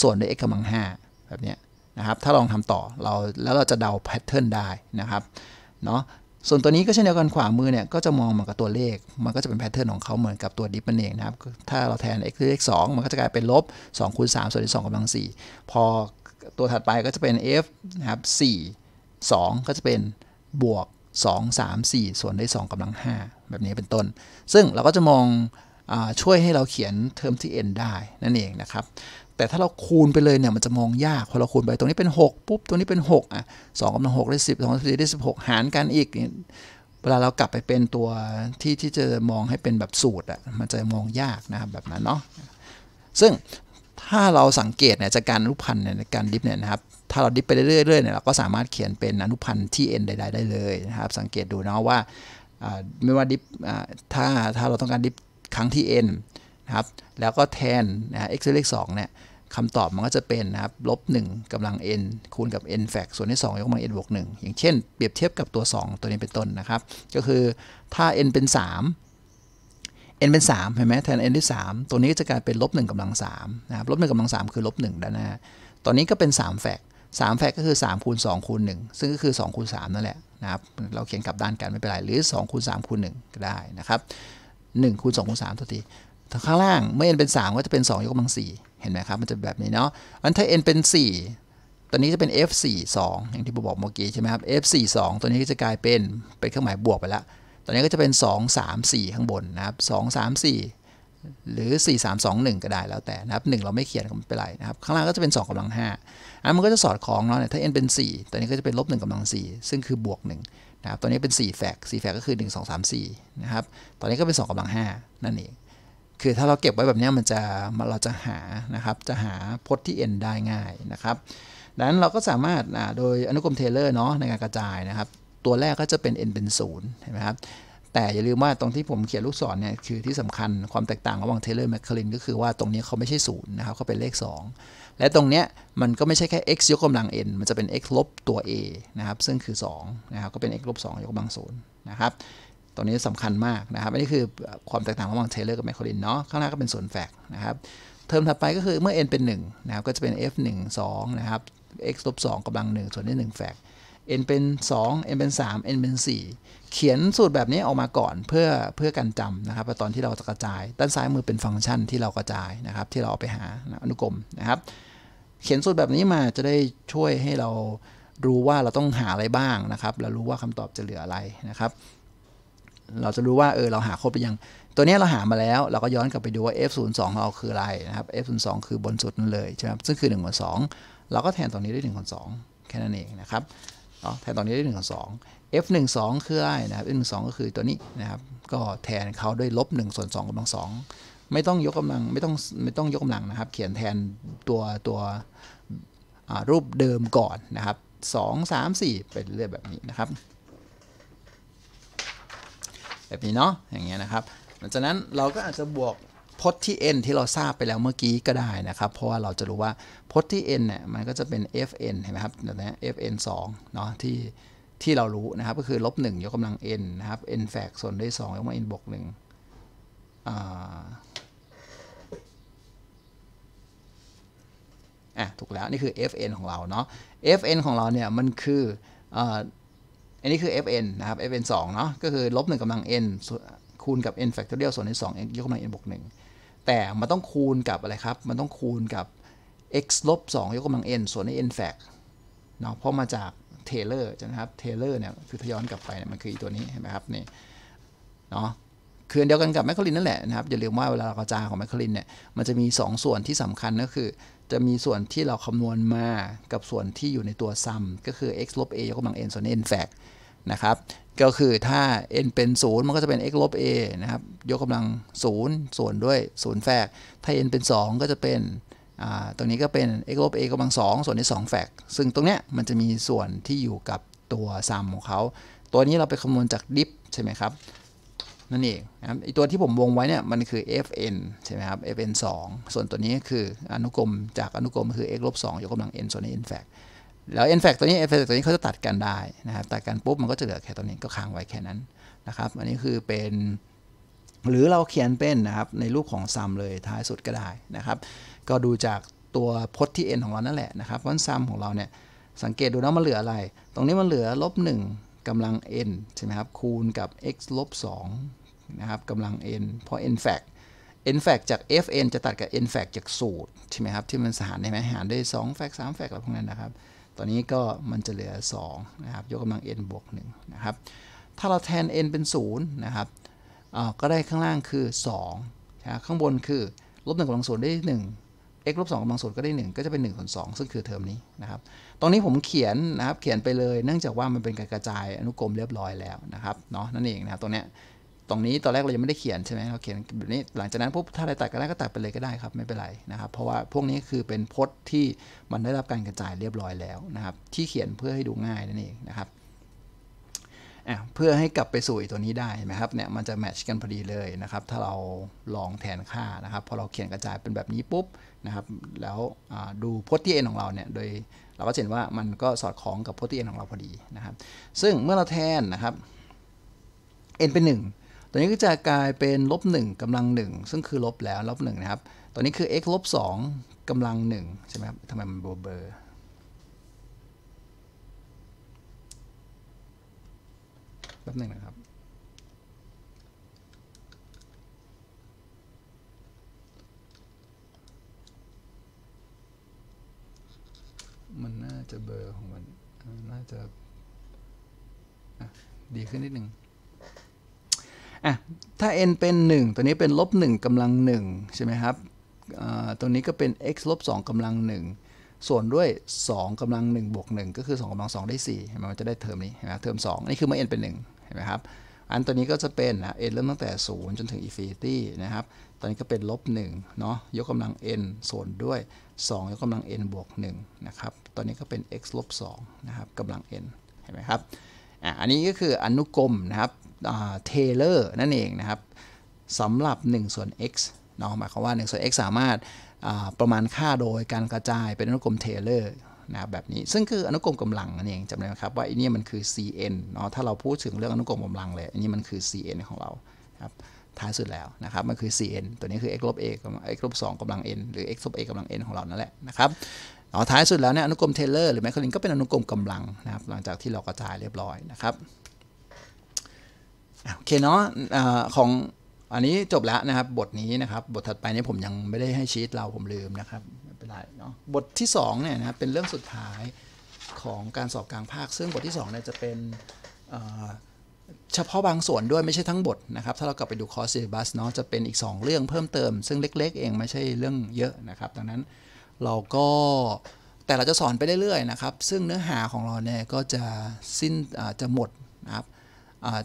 ส่วนด้วย x กำลัง5แบบนี้นะครับถ้าลองทำต่อเราแล้วเราจะเดาแพทเทิร์นได้นะครับเนาะส่วนตัวนี้ก็เช่นเดียวกันขวามือเนี่ยก็จะมองมากับตัวเลขมันก็จะเป็นแพทเทิร์นของเขาเหมือนกับตัวดิฟมันเองนะครับถ้าเราแทน x ด้วย x 2มันก็จะกลายเป็นลบ 2 คูณ 3 ส่วน2กำลัง4 พอตัวถัดไปก็จะเป็น f นะครับ 4 2 ก็จะเป็นบวก2 3 4 ส่วนด้วย2กำลัง 5 แบบนี้เป็นต้น ซึ่งเราก็จะมองช่วยให้เราเขียนเทอมที่ n ได้นั่นเองนะครับแต่ถ้าเราคูณไปเลยเนี่ยมันจะมองยากพอเราคูณไปตรงนี้เป็น 6 ปุ๊บตรงนี้เป็น6อ่ะสองกำลังหกได้สิบสองกำลังสี่ได้สิบหกหารกันอีกเวลาเรากลับไปเป็นตัวที่ที่จะมองให้เป็นแบบสูตรอ่ะมันจะมองยากนะครับแบบนั้นเนาะซึ่งถ้าเราสังเกตเนี่ยจากการรูปพันธ์เนี่ยการดิฟเนี่ยนะครับถ้าเราดิฟไปเรื่อยๆเนี่ยเราก็สามารถเขียนเป็นอนุพันธ์ที่ n ใดๆได้เลยนะครับสังเกตดูเนาะว่าไม่ว่าดิฟถ้าถ้าเราต้องการดิฟครั้งที่ n นะครับแล้วก็แทนนะ x เลขสองเนี่ยคำตอบมันก็จะเป็นนะครับลบหกำลัง n คูณกับ n แฟกส่วนที่2ยกกำลัง n บวกหอย่างเช่นเปรียบเทียบกับตัว 2 ตัวนี้เป็นต้นนะครับก็คือถ้า n เป็น 3 n เป็น3เห็นไหมแทน n ด้วย3ตัวนี้จะกลายเป็นลบงกำลัง3นะครับลบงกำลัง3คือ ลบ1ด้วนนะตอนนี้ก็เป็น3แฟก3แฟกก็คือ3คูณ2คูณ1ซึ่งก็คือ2คูณ3นั่นแหละนะครับเราเขียนกลับด้านกันไม่เป็นไร หรือ 2คูณ3คูณ1ก็ได้นะครับ1คูณ2คูณ3ตัวทีข้างล่างเมื่อ n เป็น3ก็จะเป็น 2 ยกกำลัง4เห็นไหมครับมันจะแบบนี้เนาะอันถ้า n เป็น 4ตัวนี้จะเป็น f 4 2 อย่างที่ผมบอกเมื่อกี้ใช่ไหมครับ f 4 2ตัวนี้ก็จะกลายเป็นเป็นเครื่องหมายบวกไปละตอนนี้ก็จะเป็น 2 3 4ข้างบนนะครับ2 3 4 หรือ 4 3 2 1 ก็ได้แล้วแต่นะครับ1เราไม่เขียนก็ไม่เป็นไรนะครับข้างล่างก็จะเป็น2กำลัง5อันมันก็จะสอดคล้องเนาะถ้า n เป็น4ตัวนี้ก็จะเป็นลบ1กำลัง4 ซึ่งคือบวก1นะครับตัวนี้เป็น4แฟก4แฟกก็คือ1 2 3 4นะครับ ตอนนี้ก็เป็น 2กำลัง5นั่นเองคือถ้าเราเก็บไว้แบบนี้มันจะเราจะหานะครับจะหาพจน์ที่ n ได้ง่ายนะครับดังนั้นเราก็สามารถโดยอนุกรมเทเลอร์เนาะในการกระจายนะครับตัวแรกก็จะเป็น n เป็น0เห็นไหมครับแต่อย่าลืมว่าตรงที่ผมเขียนลูกศรเนี่ยคือที่สำคัญความแตกต่างระหว่างเทเลอร์แมคคารินก็คือว่าตรงนี้เขาไม่ใช่ศูนย์นะครับเขาเป็นเลข 2 และตรงเนี้ยมันก็ไม่ใช่แค่ x ยกกำลัง n มันจะเป็น x ลบตัว a นะครับซึ่งคือ2นะครับก็เป็น x ลบ2ยกกำลังศ์นะครับตัวนี้สำคัญมากนะครับ อันนี้คือความแตกต่างระหว่างเทเลอร์กับแมคโคลินเนาะ ข้างหน้าก็เป็นส่วนแฟกนะครับ เทอมถัดไปก็คือเมื่อ n เป็น 1 นะครับ ก็จะเป็น f 1 2 นะครับ x ลบ2กำลัง 1 ส่วนที่1แฟก n เป็น 2 n เป็น 3 n เป็น 4 เขียนสูตรแบบนี้ออกมาก่อนเพื่อเพื่อการจำนะครับตอนที่เราจะกระจาย ด้านซ้ายมือเป็นฟังก์ชันที่เรากระจายนะครับ ที่เราเอาไปหาอนุกรมนะครับ เขียนสูตรแบบนี้มาจะได้ช่วยให้เรารู้ว่าเราต้องหาอะไรบ้างนะครับแล้วรู้ว่าคำตอบจะเหลืออะไรนะครับเราจะรู้ว่าเออเราหาครบหรือยัง ตัวนี้เราหามาแล้ว เราก็ย้อนกลับไปดูว่า f02 อเราคืออะไรนะครับ f02 คือบนสุดนั่นเลยใช่ไหมซึ่งคือ1นสองเราก็แทนตรงนี้ด้วย1นสองแค่นั้นเองนะครับแทนตรงนี้ด้วย1นสอง f12 คืออะไรนะครับ f12 ก็คือตัวนี้นะครับก็แทนเขาด้วยลบ 1 ส่วน 2กำลังสองไม่ต้องยกกำลังไม่ต้องไม่ต้องยกกำลังนะครับ เขียนแทนตัวตัวรูปเดิมก่อนนะครับ 2 3 4 เป็นเรื่อยแบบนี้นะครับแบบนี้เนาะอย่างเงี้ยนะครับหลังจากนั้นเราก็อาจจะบวกพจน์ที่ n ที่เราทราบไปแล้วเมื่อกี้ก็ได้นะครับเพราะว่าเราจะรู้ว่าพจน์ที่ n เนี่ยมันก็จะเป็น fn เห็นไหมครับเดี๋ยวนะ fn 2เนาะที่ที่เรารู้นะครับก็คือลบ1ยกกำลัง n นะครับ n แฝกส่วนด้วย2ยกกำลัง n บวก1อ่าอ่ะถูกแล้ว นี่คือ fn ของเรา เนาะ fn ของเราเนี่ยมันคือออันนี้คือ fn นะครับ fn 2 เนาะก็คือลบ 1กำลัง n คูณกับ n factorial ส่วนที่2 n ยกกำลัง n บวก1 แต่มันต้องคูณกับอะไรครับ มันต้องคูณกับ x ลบ 2 ยกกำลัง n ส่วนใน n fact เนาะเพราะมาจากเทเลอร์ใช่ไหมครับ เทเลอร์เนี่ยคือทย้อนกลับไปเนี่ยมันคือตัวนี้เห็นไหมครับนี่ เนาะเื่อนเดียวกันกับแมคคลินนั่นแหละนะครับอย่าลืมว่าเวลาเรากระจายของแมคคลินเนี่ยมันจะมี2สส่วนที่สำคัญก็คือ จะมีส่วนที่เราคำนวณมากับส่วนที่อยู่ในตัวซัมก็คือ x ลบ a ยกกำลัง n ส่วน n แฟกนะครับก็คือถ้า n เป็น 0 มันก็จะเป็น x ลบ a นะครับ ยกกำลัง 0 ส่วนด้วย 0 แฟก ถ้า n เป็น 2 ก็จะเป็น ตรงนี้ก็เป็น x ลบ a กำลัง2ส่วนใน2แฟกซึ่งตรงเนี้ยมันจะมีส่วนที่อยู่กับตัวซัมของเขาตัวนี้เราไปคำนวณจากดิฟใช่ไหมครับนั่นเองนะครับไอตัวที่ผมวงไว้เนี่ยมันคือ fn ใช่ไหมครับ fn 2 ส่วนตัวนี้คืออนุกรมจากอนุกรมคือ x ลบ2ยกกำลัง n ส่วนนี้ n fact แล้ว n fact ตัวนี้ n fact ตัวนี้เขาจะตัดกันได้นะครับตัดกันปุ๊บมันก็จะเหลือแค่ตัวนี้ก็ค้างไว้แค่นั้นนะครับอันนี้คือเป็น หรือเราเขียนเป็นนะครับ ในรูปของซัมเลยท้ายสุดก็ได้นะครับก็ดูจากตัวพจน์ที่ n ของเรานั่นแหละนะครับวาะซัมของเราเนี่ยสังเกตดูนะมันเหลืออะไร ตรงนี้มันเหลือลบงกำลัง n ใช่ไหมครับคูณกับ x ลบ2นะครับกำลัง n เพราะ n fact n fact จาก fn จะตัดกับ n fact จากสูตรใช่ไหมครับที่มันหารได้ไหมหารด้วย2 fact 3 fact อะไรพวกนั้นนะครับ ตอนนี้ก็มันจะเหลือ2นะครับยกกำลัง n บวก1นะครับถ้าเราแทน n เป็น0นะครับก็ได้ข้างล่างคือ2นะข้างบนคือลบ1กำลังศูนย์ได้ 1 x ลบ2กำลังศูนย์ก็ได้ 1 ก็จะเป็น 1ส่วน2ซึ่งคือเทอมนี้นะครับตรงนี้ผมเขียนนะครับเขียนไปเลยเนื่องจากว่ามันเป็นการกระจายอนุกรมเรียบร้อยแล้วนะครับเนาะนั่นเองนะตรงเนี้ยตรงนี้ ตอนแรกเรายังไม่ได้เขียนใช่ไหมเราเขียนแบบนี้ หลังจากนั้นปุ๊บถ้าอะไรตัดก็ได้ก็ตัดไปเลยก็ได้ครับ ไม่เป็นไรนะครับ เพราะว่าพวกนี้คือเป็นพจน์ที่มันได้รับการกระจายเรียบร้อยแล้วนะครับ ที่เขียนเพื่อให้ดูง่ายนั่นเองนะครับ เพื่อให้กลับไปสู่ตัวนี้ได้นไหมครับเนี่ยมันจะแมทช์กันพอดีเลยนะครับถ้าเราลองแทนค่านะครับ พอเราเขียนกระจายเป็นแบบนี้ปุ๊บนะครับแล้วดูพจน์ที่เอ็นของเราเนี่ยโดยเราก็เห็นว่ามันก็สอดคล้องกับพจน์ที่เอ็นของเราพอดีนะครับ ซึ่งเมื่อเราแทนนะครับ n เป็น 1ตัวนี้ก็จะกลายเป็น ลบ 1กำลัง 1 ซึ่งคือลบแล้วลบ1นะครับ ตัวนี้คือ x ลบ 2กำลัง1ใช่ไหมครับ ทำไมมันเบอร์เบอร์แป๊บนึงนะครับ มันน่าจะเบอร์ของมัน น่าจะดีขึ้นนิดหนึ่งอ่ะ ถ้า n เป็น 1 ตัวนี้เป็น ลบ 1กำลัง1ใช่ไหมครับตัวนี้ก็เป็น x ลบ 2กำลัง 1 ส่วนด้วย 2 กำลัง 1 บวก 1 ก็คือ 2กำลัง 2 ได้ 4 มันจะได้เทอมนี้เห็นไหมเทอม 2 นี่คือเมื่อ n เป็น 1 เห็นไหมครับ อันตัวนี้ก็จะเป็นนะ n เริ่มตั้งแต่ 0 จนถึง infinity นะครับ ตอนนี้ก็เป็น ลบ1เนาะยกกำลัง n ส่วนด้วย 2 ยกกำลัง n บวก1นะครับตอนนี้ก็เป็น x ลบ2นะครับ กำลัง n เห็นไหมครับอ่ะอันนี้ก็คือ อนุกรมนะครับเทเลอร์นั่นเองนะครับสำหรับ 1 ส่วน x เนาะหมายความว่า 1 ส่วน x สามารถประมาณค่าโดยการกระจายเป็นอนุกรมเทเลอร์นะครับแบบนี้ซึ่งคืออนุกรมกำลังนั่นเองจำได้ไหมครับ ว่าอันนี้มันคือ cn เนาะถ้าเราพูดถึงเรื่องอนุกรมกำลังเลยอันนี้มันคือ cn ของเราครับท้ายสุดแล้วนะครับมันคือ cn ตัวนี้คือ x ลบ a ก x ลบ2กำลัง n หรือ x ลบ a กำลัง n ของเรานั่นแหละนะครับเอาท้ายสุดแล้วเนี่ยอนุกรมเทเลอร์หรือแมคคลินก็เป็นอนุกรมกำลังนะครับหลังจากที่เรากระจายเรียบร้อยนะครับโอเคเนาะของอันนี้จบแล้วนะครับบทนี้นะครับบทถัดไปนี้ผมยังไม่ได้ให้ชีตเราผมลืมนะครับไม่เป็นไรเนาะบทที่2เนี่ยนะเป็นเรื่องสุดท้ายของการสอบกลางภาค ซึ่งบทที่2เนี่ยจะเป็นเฉพาะบางส่วนด้วยไม่ใช่ทั้งบทนะครับ ถ้าเรากลับไปดูคอร์สเซบัสเนาะจะเป็นอีก 2 เรื่องเพิ่มเติมซึ่งเล็ก ๆ เองไม่ใช่เรื่องเยอะนะครับ ดังนั้นเราก็แต่เราจะสอนไปเรื่อยๆนะครับ ซึ่งเนื้อหาของเราเนี่ยก็จะสิ้นจะหมดนะครับ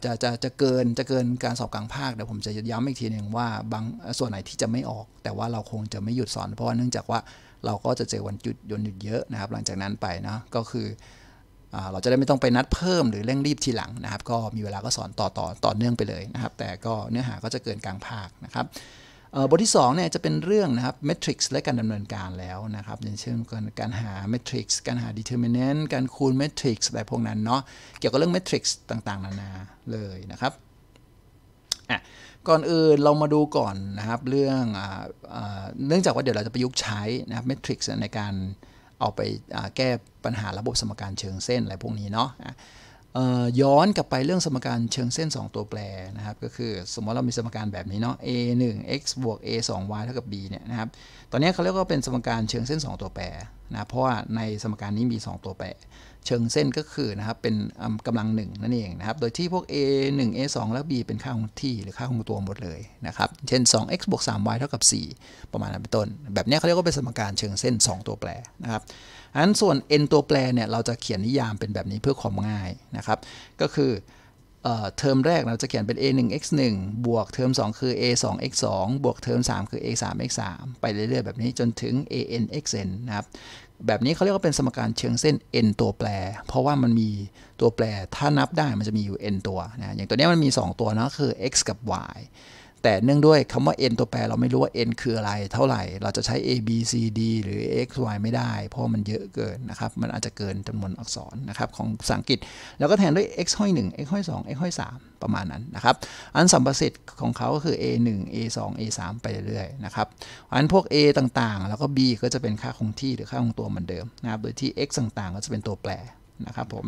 จะจะจะเกินจะเกินการสอบกลางภาคเดี๋ยวผมจะย้ำอีกทีหนึ่งว่า บางส่วนไหนที่จะไม่ออก แต่ว่าเราคงจะไม่หยุดสอน เพราะว่าเนื่องจากว่าเราก็จะเจอวันหยุดยนหยุดเยอะนะครับ หลังจากนั้นไปนะก็คือเราจะได้ไม่ต้องไปนัดเพิ่มหรือเร่งรีบทีหลังนะครับ ก็มีเวลาก็สอนต่อต่อต่อเนื่องไปเลยนะครับ แต่ก็เนื้อหาก็จะเกินกลางภาคนะครับบทที่2เนี่ยจะเป็นเรื่องนะครับเมทริกซ์และการดำเนินการแล้วนะครับอย่างเช่นการหาเมทริกซ์การหาดีเทอร์มิเนนต์การคูณเมทริกซ์อะไรพวกนั้นเนาะเกี่ยวกับเรื่องเมทริกซ์ต่างๆนานาเลยนะครับอ่ะก่อนอื่นเรามาดูก่อนนะครับ เรื่องเนื่องจากว่าเดี๋ยวเราจะประยุกต์ใช้นะครับเมทริกซ์ในการเอาไปแก้ปัญหาระบบสมการเชิงเส้นอะไรพวกนี้เนาะย้อนกลับไปเรื่องสมการเชิงเส้น 2 ตัวแปรนะครับก็คือสมมติเรามีสมการแบบนี้เนาะ a 1 x บวก a 2 y เท่ากับ b เนี่ยนะครับตอนนี้เขาเรียกว่าเป็นสมการเชิงเส้น 2 ตัวแปรนะเพราะว่าในสมการนี้มี 2 ตัวแปร เชิงเส้นก็คือนะครับเป็นกำลังหนึ่งนั่นเองนะครับโดยที่พวก a 1 a 2และ b เป็นค่าคงที่ หรือค่าคงตัวหมดเลยนะครับเช่น 2x บวก 3y เท่ากับ4ประมาณนั้นเป็นต้น แบบนี้เขาเรียกว่าเป็นสมการเชิงเส้น 2 ตัวแปรนะครับอันส่วน n ตัวแปรเนี่ยเราจะเขียนนิยามเป็นแบบนี้เพื่อความง่ายนะครับก็คือเทอมแรกเราจะเขียนเป็น a 1 x 1บวกเทอม2 คือ a 2 x 2บวกเทอม3 คือ a 3 x 3ไปเรื่อยๆแบบนี้จนถึง a n x n นะครับแบบนี้เขาเรียกว่าเป็นสมการเชิงเส้น n ตัวแปร เพราะว่ามันมีตัวแปรถ้านับได้มันจะมีอยู่ n ตัวนะอย่างตัวนี้มันมี 2 ตัวนะคือ x กับ y แต่เนื่องด้วยคำว่า n ตัวแปรเราไม่รู้ว่า n คืออะไรเท่าไหร่เราจะใช้ a b c d หรือ x y ไม่ได้ เพราะมันเยอะเกินนะครับ มันอาจจะเกินจำนวนอักษรนะครับของภาษาอังกฤษแล้วก็แทนด้วย x ห้อย1 x ห้อย2 x ห้อย3ประมาณนั้นนะครับ อันสัมประสิทธิ์ของเขาก็คือ a 1 a 2 a 3ไปเรื่อยๆนะครับอันพวก a ต่างๆ แล้วก็ b ก็จะเป็นค่าคงที่หรือค่าคงตัวเหมือนเดิมนะครับโดยที่ x ต่างๆก็จะเป็นตัวแปรนะครับผม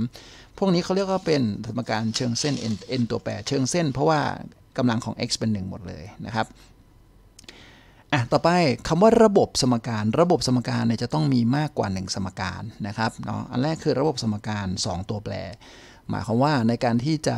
พวกนี้เขาเรียกว่าเป็นสมการเชิงเส้น n, n ตัวแปรเชิงเส้นเพราะว่ากำลังของ x เป็น1หมดเลยนะครับ อ่ะ ต่อไปคำว่าระบบสมการ ระบบสมการเนี่ยจะต้องมีมากกว่า 1 สมการนะครับเนาะอันแรกคือระบบสมการ 2 ตัวแปร หมายความว่าในการที่จะ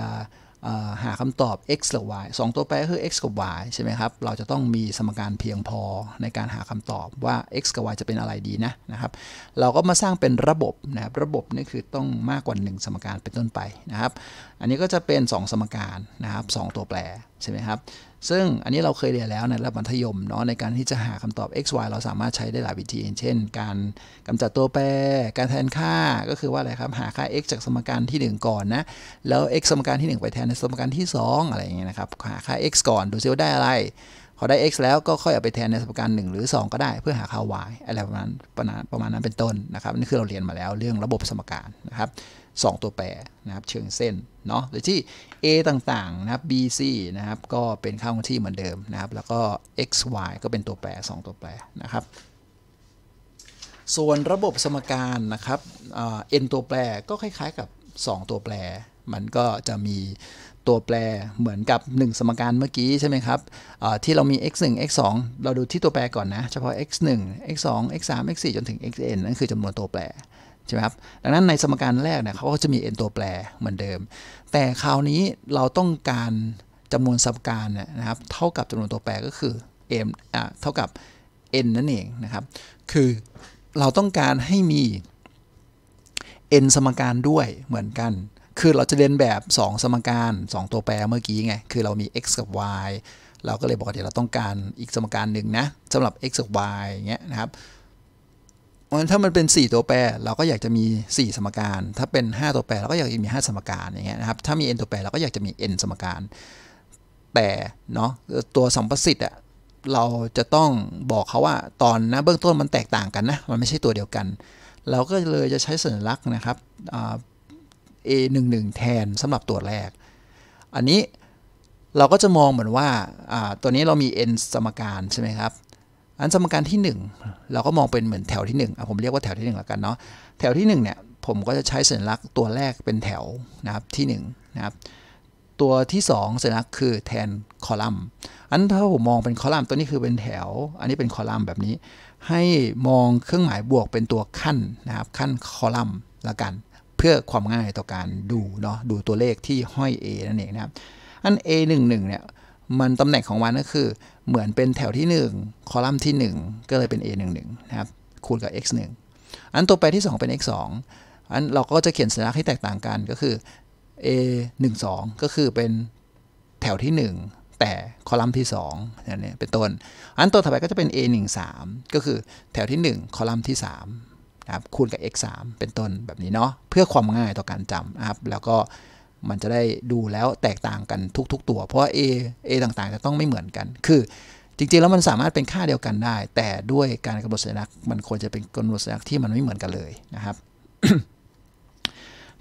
หาคำตอบ x หรือ y 2 ตัวแปรคือ x กับ y ใช่ไหมครับ เราจะต้องมีสมการเพียงพอในการหาคำตอบว่า x กับ y จะเป็นอะไรดีนะ นะครับ เราก็มาสร้างเป็นระบบนะครับ ระบบนี่คือต้องมากกว่า 1 สมการเป็นต้นไปนะครับอันนี้ก็จะเป็น 2 สมการ นะครับ 2 ตัวแปรใช่ไหมครับซึ่งอันนี้เราเคยเรียนแล้วในระดับมัธยมเนาะในการที่จะหาคำตอบ x y เราสามารถใช้ได้หลายวิธีเช่น การกำจัดตัวแปรการแทนค่าก็คือว่าอะไรครับหาค่า x จากสมการที่ 1 ก่อนนะแล้ว x สมการที่ 1 ไปแทนในสมการที่ 2 อะไรอย่างเงี้ยนะครับหาค่า x ก่อนดูซิว่าได้อะไรพอได้ x แล้วก็ค่อยเอาไปแทนในสมการ 1 หรือ 2 ก็ได้เพื่อหาค่า y อะไรประมาณประมาณประมาณนั้นเป็นต้นนะครับนี่คือเราเรียนมาแล้วเรื่องระบบสมการนะครับ2 ตัวแปรนะครับเชิงเส้นเนาะโดยที่ a ต่างๆนะครับ b c นะครับก็เป็นค่าคงที่เหมือนเดิมนะครับแล้วก็ x y ก็เป็นตัวแปร 2 ตัวแปรนะครับส่วนระบบสมการนะครับ n ตัวแปรก็คล้ายๆกับ 2 ตัวแปร มันก็จะมีตัวแปรเหมือนกับ 1 สมการเมื่อกี้ใช่ไหมครับที่เรามี x 1 x 2เราดูที่ตัวแปรก่อนนะ เฉพาะ x 1 x 2 x 3 x 4จนถึง xn นั่นคือจำนวนตัวแปรใช่ไหมครับ ดังนั้นในสมการแรกเนี่ยเขาก็จะมี n ตัวแปรเหมือนเดิม แต่คราวนี้เราต้องการจำนวนสมการนะครับเท่ากับจำนวนตัวแปรก็คือ m อ่าเท่ากับ n นั่นเองนะครับ คือเราต้องการให้มี n สมการด้วยเหมือนกัน คือเราจะเรียนแบบ 2 สมการ 2 ตัวแปรเมื่อกี้ไง คือเรามี x กับ y เราก็เลยบอกเดี๋ยวเราต้องการอีกสมการหนึ่งนะสำหรับ x กับ y ่เงี้ยนะครับราะันถ้ามันเป็น 4 ตัวแปรเราก็อยากจะมี 4 สมการ ถ้าเป็น 5 ตัวแปรเราก็อยากจะมี 5 สมการอย่างเงี้ยนะครับถ้ามี n ตัวแปรเราก็อยากจะมี n สมการ แต่เนาะตัวสัมประสิทธิ์อะเราจะต้องบอกเขาว่าตอนนะเบื้องต้นมันแตกต่างกันนะ มันไม่ใช่ตัวเดียวกัน เราก็เลยจะใช้สัญลักษณ์นะครับ a 1 1แทนสำหรับตัวแรก อันนี้เราก็จะมองเหมือนว่าตัวนี้เรามี n สมการใช่ไหมครับอันสมการที่ 1 เราก็มองเป็นเหมือนแถวที่1อ่ะผมเรียกว่าแถวที่1แล้วกันเนาะแถวที่1เนี่ยผมก็จะใช้สัญลักษณ์ตัวแรกเป็นแถวนะครับที่1นะครับตัวที่2สัญลักษณ์คือแทนคอลัมน์ อันถ้าผมมองเป็นคอลัมน์ตัวนี้คือเป็นแถว อันนี้เป็นคอลัมน์แบบนี้ ให้มองเครื่องหมายบวกเป็นตัวขั้นนะครับขั้นคอลัมน์ละกันเพื่อความง่ายต่อการดูเนาะดูตัวเลขที่ห้อย A นั่นเองนะครับอัน A11 เนี่ยมันตำแหน่งของมันก็คือเหมือนเป็นแถวที่ 1 คอลัมน์ที่ 1 ก็เลยเป็น a 1 1นะครับคูณกับ x 1อันตัวแปรที่ 2 เป็น x 2อันเราก็จะเขียนสัญลักษณ์ให้แตกต่างกันก็คือ a 1 2ก็คือเป็นแถวที่ 1 แต่คอลัมน์ที่2อย่างนี้เป็นต้นอันตัวถัดไปก็จะเป็น a 1 3ก็คือแถวที่ 1 คอลัมน์ที่3นะครับคูณกับ x 3เป็นต้นแบบนี้เนาะเพื่อความง่ายต่อการจำนะครับแล้วก็มันจะได้ดูแล้วแตกต่างกันทุก ๆ ตัว เพราะ A A ต่างๆจะต้องไม่เหมือนกัน คือจริงๆ แล้วมันสามารถเป็นค่าเดียวกันได้ แต่ด้วยการกำหนดสัญลักษณ์ มันควรจะเป็นกำหนดสัญลักษณ์ที่มันไม่เหมือนกันเลยนะครับ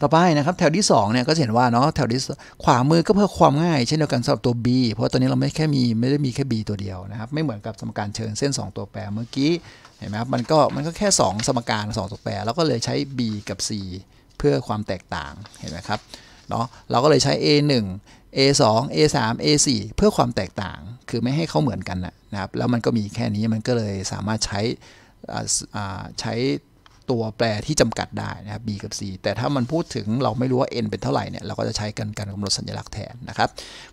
ต่อไปนะครับ แถวที่2เนี่ยก็เห็นว่าเนาะแถวที่ขวามือก็เพื่อความง่ายเช่นเดียวกันสำหรับตัว b เพราะตัวนี้เราไม่แค่มีไม่ได้มีแค่ b ตัวเดียวนะครับ ไม่เหมือนกับสมการเชิงเส้น 2 ตัวแปรเมื่อกี้ เห็นไหมครับ มันก็มันก็แค่ 2 สมการ 2 ตัวแปร แล้วก็เลยใช้ b กับ c เพื่อความแตกต่าง เห็นไหมครับเนาะเราก็เลยใช้ A1 A2 A3 A4 เพื่อความแตกต่าง คือไม่ให้เขาเหมือนกันนะครับ แล้วมันก็มีแค่นี้ มันก็เลยสามารถใช้ใช้ตัวแปรที่จำกัดได้นะครับ b กับ c แต่ถ้ามันพูดถึงเราไม่รู้ว่า n เป็นเท่าไหร่เนี่ย เราก็จะใช้กันการกำหนดสัญลักษณ์แทนนะครับ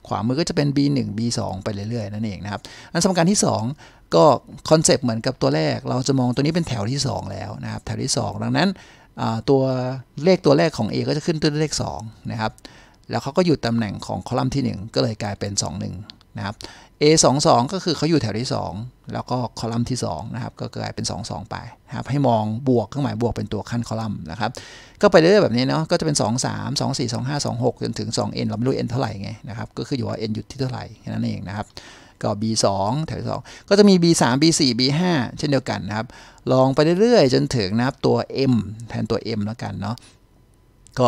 ขวามือก็จะเป็น b 1 b 2ไปเรื่อยๆ นั่นเองนะครับอันสำคัญที่ 2 ก็คอนเซปต์เหมือนกับตัวแรก เราจะมองตัวนี้เป็นแถวที่ 2 แล้วนะครับ แถวที่ 2 ดังนั้นตัวเลขตัวแรกของ A ก็จะขึ้นต้นเลข2นะครับแล้วเขาก็อยู่ตำแหน่งของคอลัมน์ที่ 1 ก็เลยกลายเป็น 21นะครับ A 2 2 ก็คือเขาอยู่แถวที่ 2 แล้วก็คอลัมน์ที่2นะครับก็กลายเป็น 2 2 ไปนะครับให้มองบวกเครื่องหมายบวกเป็นตัวขั้นคอลัมน์นะครับ ก็ไปเรื่อยๆแบบนี้เนาะก็จะเป็น 2 3 2 4 2 5 2 6จนถึง 2n เราไม่รู้ n เท่าไหร่ไงนะครับก็คืออยู่ว่า n หยุดที่เท่าไหร่แค่นั้นเองนะครับก็ B2 แถว2ก็จะมี B3 B4 B5 เช่นเดียวกันนะครับ ลองไปเรื่อยๆจนถึงนะครับตัว M แทนตัว M แล้วกันเนาะก็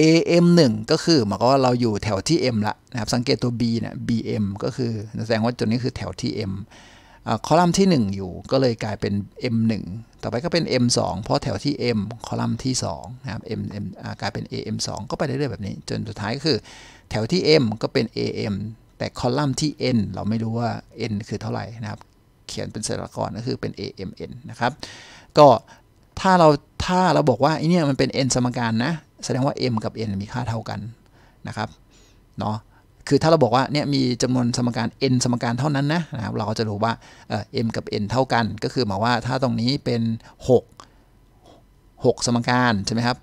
AM1 ก็คือหมายความว่าเราอยู่แถวที่ M ละนะครับสังเกตตัว B เนี่ย BM ก็คือ แสดงว่าจุดนี้คือแถวที่ M คอลัมน์ที่ 1 อยู่ก็เลยกลายเป็น M1 ต่อไปก็เป็น M2 เพราะแถวที่ M คอลัมน์ที่2นะครับ M M กลายเป็น AM2 ก็ไปเรื่อยๆแบบนี้ จนสุดท้ายก็คือแถวที่ M ก็เป็น AM แต่คอลัมน์ที่ n เราไม่รู้ว่า n คือเท่าไหร่นะครับ เขียนเป็นสระกรก็คือเป็น amn นะครับ ก็ถ้าเราถ้าเราบอกว่าไอเนี่ยมันเป็น n สมการนะ แสดงว่า m กับ n มีค่าเท่ากันนะครับ เนาะคือถ้าเราบอกว่าเนี่ยมีจำนวนสมการ n สมการเท่านั้นนะนะครับเราก็จะรู้ว่าเอ็ม m กับ n เท่ากัน ก็คือหมายว่าถ้าตรงนี้เป็น 6 6 สมการใช่ไหมครับ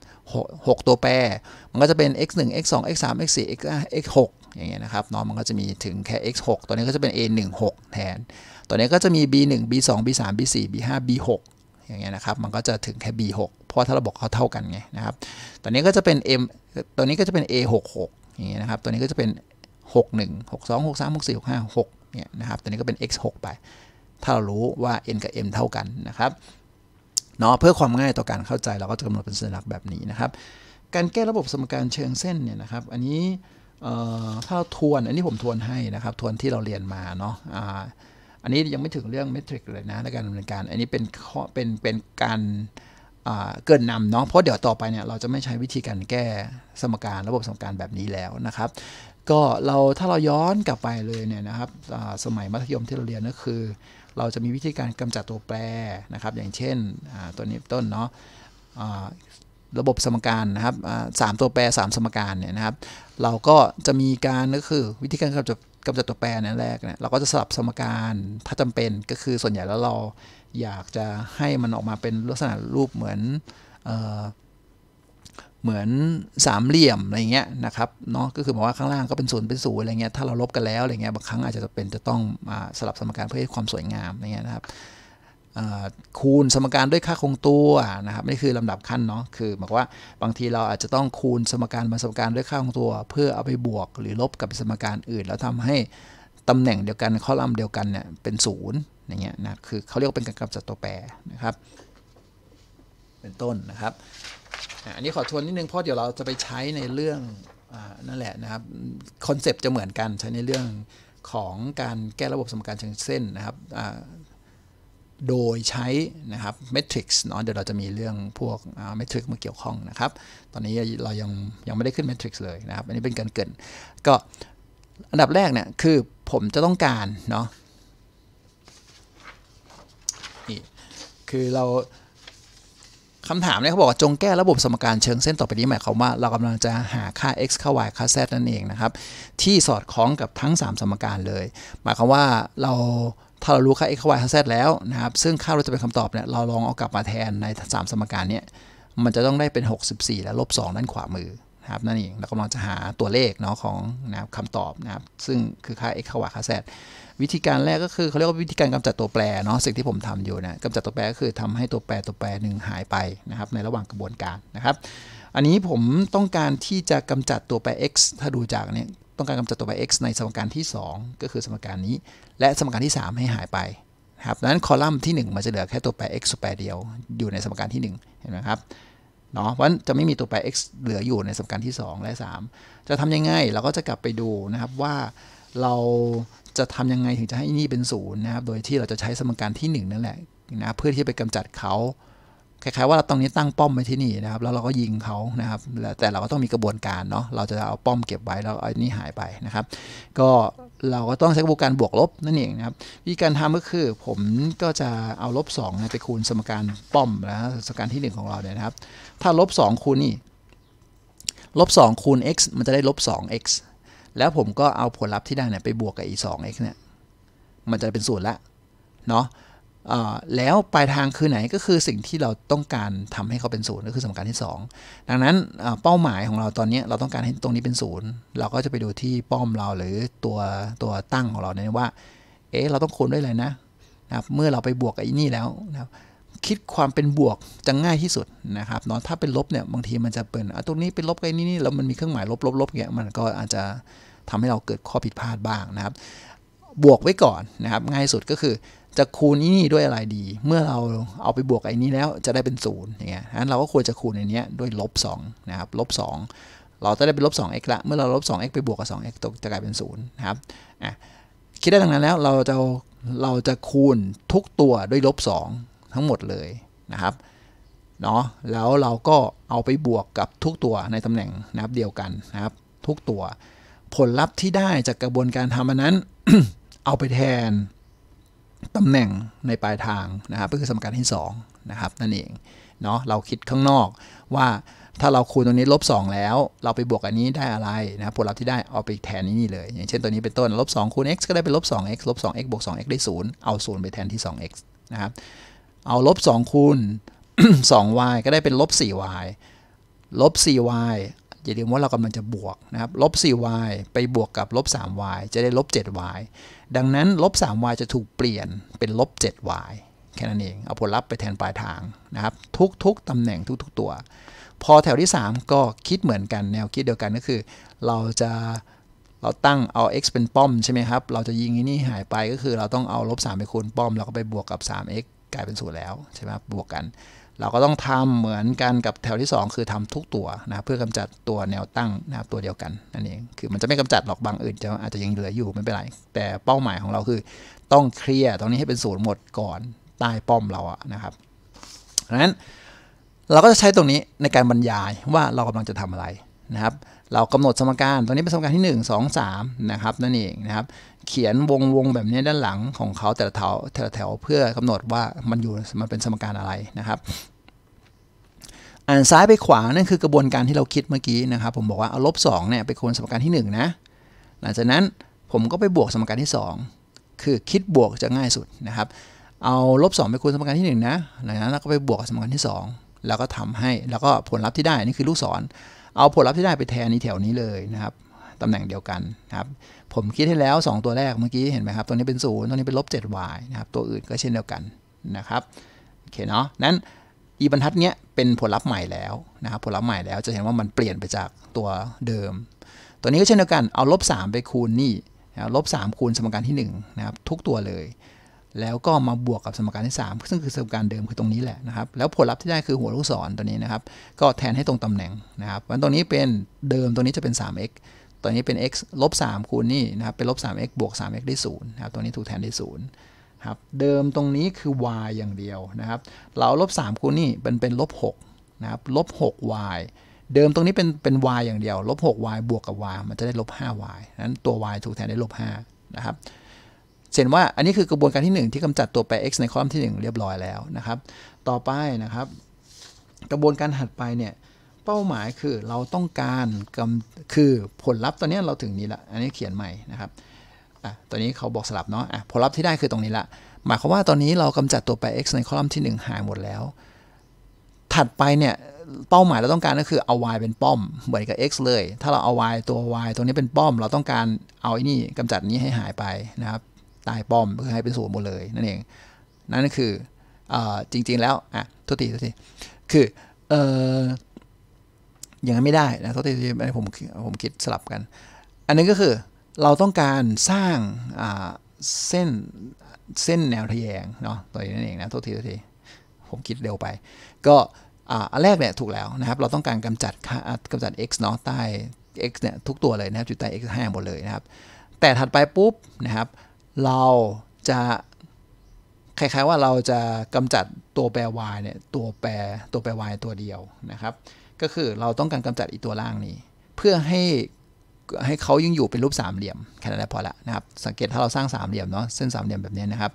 6ตัวแปร มันก็จะเป็น x 1 x 2 x 3 x 4 x x 6อย่างเงี้ยนะครับเนาะมันก็จะมีถึงแค่ x 6ตัวนี้ก็จะเป็น a 1 6แทน ตัวนี้ก็จะมี b 1 b 2 b 3 b 4 b 5 b 6อย่างเงี้ยนะครับมันก็จะถึงแค่ b 6เพราะถ้าเราบอกเขาเท่ากันไงนะครับตัวนี้ก็จะเป็น m ตัวนี้ก็จะเป็น a 6 6อย่างเงี้ยนะครับตัวนี้ก็จะเป็น 6 1 6 2 6 3 6 4 6 5 6เนี่ยนะครับตัวนี้ก็เป็น x 6ไป ถ้าเรารู้ว่า n กับ m เท่ากันนะครับเนาะเพื่อความง่ายต่อการเข้าใจเราก็จะกำหนดเป็นสัญลักษณ์แบบนี้นะครับการแก้ระบบสมการเชิงเส้นเนี่ยนะครับอันนี้ถ้าทวนอันนี้ผมทวนให้นะครับทวนที่เราเรียนมาเนาะอันนี้ยังไม่ถึงเรื่องเมทริกเลยนะในการดำเนินการอันนี้เป็นขเป็นเป็นการเกินนำเนาะเพราะเดี๋ยวต่อไปเนี่ยเราจะไม่ใช้วิธีการแก้สมการระบบสมการแบบนี้แล้วนะครับก็เราถ้าเราย้อนกลับไปเลยเนี่ยนะครับสมัยมัธยมที่เราเรียนก็คือ เราจะมีวิธีการกำจัดตัวแปรนะครับอย่างเช่นตัวนี้ต้นเนาะระบบสมการ นะครับสามตัวแปร 3 สมการเนี่ยนะครับ เราก็จะมีการก็คือ วิธีการกำจัดกำจัดตัวแปรนี่นแรกเนี่ยเราก็จะสลับสมการถ้าจำเป็นก็คือส่วนใหญ่แล้วเราอยากจะให้มันออกมาเป็นลักษณะรูปเหมือนเเหมือนสามเหลี่ยมอะไรเงี้ยนะครับเนาะก็คือบอกว่าข้างล่างก็เป็นศูนย์เป็นศูนย์อะไรเงี้ยถ้าเราลบกันแล้วอะไรเงี้ยบางครั้งอาจจะเป็นจะต้องสลับสมการเพื่อให้ความสวยงามอะไรเงี้ยนะครับคูณสมการด้วยค่าคงตัวนะครับนี่คือลำดับขั้นเนาะคือหมายว่าบางทีเราอาจจะต้องคูณสมการมาสมการด้วยค่าคงตัว เพื่อเอาไปบวกหรือลบกับสมการอื่น แล้วทำให้ตำแหน่งเดียวกันคอลัมน์เดียวกันเนี่ยเป็นศูนย์อย่างเงี้ยนะคือเขาเรียกเป็นการกำจัดตัวแปรนะครับ เป็นต้นนะครับอันนี้ขอทวนนิดนึงเพราะเดี๋ยวเราจะไปใช้ในเรื่องอนั่นแหละนะครับคอนเซปต์จะเหมือนกันใช้ในเรื่องของการแก้ระบบสมการเชิงเส้นนะครับโดยใช้นะครับเมทริกซ์เนาะเดี๋ยวเราจะมีเรื่องพวกเมทริกซ์มาเกี่ยวข้องนะครับ ตอนนี้เรายังยังไม่ได้ขึ้นเมทริกซ์เลยนะครับ อันนี้เป็นการเกินก็อันดับแรกเนี่ยคือผมจะต้องการเนาะนี่คือเราคำถามเนี่ยเขาบอกจงแก้ระบบสมการเชิงเส้นต่อไปนี้หมายความว่าเรากำลังจะหาค่า x ค่า y ค่า z นั่นเองนะครับ ที่สอดคล้องกับทั้ง 3 สมการเลยหมายความว่าเราถ้าเรารู้ค่า x y z แล้วนะครับ ซึ่งค่าเราจะเป็นคำตอบเนี่ย เราลองเอากลับมาแทนใน 3 สมการนี้มันจะต้องได้เป็น 64 และลบ2ด้านขวามือนะครับนั่นเองเรากำลังจะหาตัวเลขเนาะของนะคคำตอบนะครับ ซึ่งคือค่า x ค่า z วิธีการแรกก็คือเขาเรียกว่าวิธีการกำจัดตัวแปรเนาะ สิ่งที่ผมทำอยู่นะกำจัดตัวแปรก็คือทำให้ตัวแปรตัวแปรหนึ่งหายไปนะครับในระหว่างกระบวนการนะครับ อันนี้ผมต้องการที่จะกำจัดตัวแปร x ถ้าดูจากเนี่ยต้องการกำจัดตัวไป x ในสมการที่ 2 ก็คือสมการนี้ และสมการที่ 3 ให้หายไปครับดังนั้นคอลัมน์ที่ 1มันจะเหลือแค่ตัวแปร x แปรเดียวอยู่ในสมการที่1เห็นไหมครับเนาะเพราะจะไม่มีตัวแปร x เหลืออยู่ในสมการที่ 2 และ 3 จะทำยังไงเราก็จะกลับไปดูนะครับว่า เราจะทำยังไงถึงจะให้นี่เป็น0นะครับโดยที่เราจะใช้สมการที่1นั่นแหละนะเพื่อที่จะไปกำจัดเขาคล้ายๆว่าเราตรงนี้ตั้งป้อมไว้ที่นี่นะครับแล้วเราก็ยิงเขานะครับแต่เราก็ต้องมีกระบวนการเนาะเราจะเอาป้อมเก็บไว้แล้วไอ้นี่หายไปนะครับ ก็เราก็ต้องใช้กระบวนการบวกลบนั่นเองนะครับวิธีการทำก็คือ ผมก็จะเอาลบสองไปคูณสมการป้อมนะสมการที่ 1 ของเราเนี่ยนะครับ ถ้าลบสองคูณนี่ลบสองคูณ x มันจะได้ลบสอง x แล้วผมก็เอาผลลัพธ์ที่ได้เนี่ยไปบวกกับอีสองเนี่ยมันจะเป็นศูนย์ละเนาะแล้วปลายทางคือไหนก็คือสิ่งที่เราต้องการทำให้เขาเป็นศูนย์ก็คือสมการที่2 ดังนั้นเป้าหมายของเราตอนนี้เราต้องการให้ตรงนี้เป็นศูนย์เราก็จะไปดูที่ป้อมเราหรือตัวตัวตั้งของเราเนี่ยว่าเอ๊ะเราต้องคูณด้วยอะไรนะนะครับเมื่อเราไปบวกไอ้นี่แล้วนะคิดความเป็นบวกจะง่ายที่สุดนะครับเนาะถ้าเป็นลบเนี่ยบางทีมันจะเป็นตรงนี้เป็นลบกอ้นี่นี่แล้วมันมีเครื่องหมายลบลบลบเงี้ยมันก็อาจจะทำให้เราเกิดข้อผิดพลาดบ้างนะครับ บวกไว้ก่อนนะครับง่ายสุดก็คือจะคูณนี่ด้วยอะไรดี เมื่อเราเอาไปบวกไอ้นี้แล้วจะได้เป็นศูนย์อย่างเงี้ยงนั้นเราก็ควรจะคูณอนนี้ด้วยลบ2นะครับลบ2เราจะได้เป็นลบ 2x ละ เมื่อเราลบ 2x ไปบวกกับ 2x ตกจะกลายเป็น0นะครับอ่ะคิดได้ดังนั้นแล้วเราจะเราจะคูณทุกตัวด้วยลบ2ทั้งหมดเลยนะครับ เนาะ แล้วเราก็เอาไปบวกกับทุกตัวในตำแหน่งนะครับเดียวกันนะครับ ทุกตัวผลลัพธ์ที่ได้จากกระบวนการทำอันนั้น เอาไปแทนตำแหน่งในปลายทาง นะครับก็คือ สมการที่ 2 นะครับนั่นเอง เนาะ เราคิดข้างนอกว่าถ้าเราคูณตรงนี้ลบ2แล้ว เราไปบวกอันนี้ได้อะไรนะผลลัพธ์ที่ได้เอาไปแทนนี่เลยอย่างเช่นตัวนี้เป็นต้นลบ2คูณ x ก็ได้เป็นลบ2 x ลบ2 x บวก2 x ได้0เอา0ไปแทนที่2 x นะครับเอาลบ2คูณ 2y ก็ได้เป็นลบ 4y ลบ 4y อย่าลืมว่าเรากำลังจะบวกนะครับลบ 4y ไปบวกกับลบ 3y จะได้ลบ 7y ดังนั้นลบ 3y จะถูกเปลี่ยนเป็นลบ 7y แค่นั้นเองเอาผลลัพธ์ไปแทนปลายทางนะครับทุกๆตำแหน่งทุกๆตัว พอแถวที่ 3 ก็คิดเหมือนกันแนวคิดเดียวกันก็คือ เราจะเราตั้งเอา x เป็นป้อมใช่ไหมครับ เราจะยิงนี้หายไปก็คือเราต้องเอาลบ3ไปคูณป้อม แล้วก็ไปบวกกับ 3x กลายเป็นศูนย์แล้วใช่ไหมบวกกันเราก็ต้องทำเหมือนกันกับแถวที่ 2 คือทำทุกตัวนะเพื่อกำจัดตัวแนวตั้งนะตัวเดียวกันนั่นเองคือมันจะไม่กำจัดหรอกบางอื่น จะอาจจะยังเหลืออยู่ไม่เป็นไรแต่เป้าหมายของเราคือต้องเคลียร์ตรงนี้ให้เป็นศูนย์หมดก่อนใต้ป้อมเราอะนะครับดังนั้น เราก็จะใช้ตรงนี้ในการบรรยายว่าเรากำลังจะทำอะไรนะครับ เรากำหนดสมการตรงนี้เป็นสมการที่ 1 2 3 นะครับนั่นเองนะครับเขียนวงวงแบบนี้ด้านหลังของเขาแต่ละแถวแต่ละแถวเพื่อกำหนดว่ามันอยู่มันเป็นสมการอะไรนะครับอ่านซ้ายไปขวานั่นคือกระบวนการที่เราคิดเมื่อกี้นะครับผมบอกว่าเอาลบสเนี่ยไปคูณสมการที่1นะหลังจากนั้นผมก็ไปบวกสมการที่ 2 คือคิดบวกจะง่ายสุดนะครับ เอาลบสไปคูณสมการที่1นะหลังจากนั้นเราก็ไปบวกสมการที่ 2 แล้วก็ทำให้แล้วก็ผลลัพธ์ที่ได้นี่คือลูกศรเอาผลลัพธ์ที่ได้ไปแทนในแถวนี้เลยนะครับตำแหน่งเดียวกันนะครับผมคิดให้แล้ว 2 ตัวแรกเมื่อกี้เห็นไหมครับตัวนี้เป็น0ตัวนี้เป็นลบ 7y นะครับตัวอื่นก็เช่นเดียวกันนะครับโอเคเนาะนั้นอีบรรทัดเนี้ยเป็นผลลัพธ์ใหม่แล้วนะครับผลลัพธ์ใหม่แล้วจะเห็นว่ามันเปลี่ยนไปจากตัวเดิม ตัวนี้ก็เช่นเดียวกันเอาลบ3ไปคูณนี่ลบ3คูณสมการที่1นะครับทุกตัวเลย แล้วก็มาบวกกับสมการที่ 3 ซึ่งคือสมการเดิมคือตรงนี้แหละนะครับแล้วผลลัพธ์ที่ได้คือหัวลูกศรตัวนี้นะครับก็แทนให้ตรงตำแหน่งนะครับวันตรงนี้เป็นเดิมตรงนี้จะเป็น 3x ตัวนี้เป็น x ลบ3คูณนี่ นะครับ เป็น ลบ 3x บวก 3x ได้0นะครับ ตัวนี้ ถูกแทนได้ย0ครับ เดิม ตรงนี้คือ y อย่างเดียว นะครับเราลบ3คูณนี่เป็นเป็นลบ6นะครับลบ 6y เดิม ตรงนี้ เป็น เป็น y อย่างเดียว ลบ 6y บวก กับ y มันจะได้ลบ 5y นั้น ตัว y ถูกแทน ได้ลบ5นะครับ เห็นว่า อันนี้ คือ กระบวนการ ที่ 1 ที่กำจัด ตัวแปร x ในคอลัมน์ที่1เรียบร้อยแล้ว นะครับ ต่อไปนะครับกระบวนการถัดไปเนี่ยเป้าหมายคือเราต้องการกำคือผลลัพธ์ตอนนี้เราถึงนี้ละอันนี้เขียนใหม่นะครับอ่ะตอนนี้เขาบอกสลับเนาะอ่ะผลลัพธ์ที่ได้คือตรงนี้ละหมายความว่าตอนนี้เรากำจัดตัวแปร x ในคอลัมน์ที่1หายหมดแล้วถัดไปเนี่ยเป้าหมายเราต้องการก็คือเอา y เป็นป้อมเหมือนกับ x เลย ถ้าเราเอา y ตัว y ตรงนี้เป็นป้อมเราต้องการเอาไอ้นี่กำจัดนี้ให้หายไปนะครับ ตายป้อมเพื่อให้เป็นศูนย์หมดเลยนั่นเอง นั่นก็คืออจริงๆแล้วอ่ะทุกทีทุกทีคือออย่างนั้นไม่ได้นะโทษทีีผมผมคิดสลับกัน อันนึงก็คือเราต้องการสร้างเส้นเส้นแนวทะแยงเนาะตัวนี้นั่นเองนะโทษทีโทษทีผมคิดเร็วไป ก็อันแรกเนี่ยถูกแล้วนะครับ เราต้องการกำจัดกำจัด x เนาะใต้ x เนี่ยทุกตัวเลยนะครับ จุดใต้ x ห้างหมดเลยนะครับแต่ถัดไปปุ๊บนะครับ เราจะคล้าย ๆ ว่าเราจะกำจัดตัวแปร y เนี่ยตัวแปรตัวแปร y ตัวเดียวนะครับก็คือเราต้องการกำจัดอีตัวล่างนี้ เพื่อให้ให้เขายังอยู่เป็นรูปสามเหลี่ยม แค่นั้นพอละนะครับสังเกตถ้าเราสร้างสามเหลี่ยมเนาะเส้นสามเหลี่ยมแบบนี้นะครับ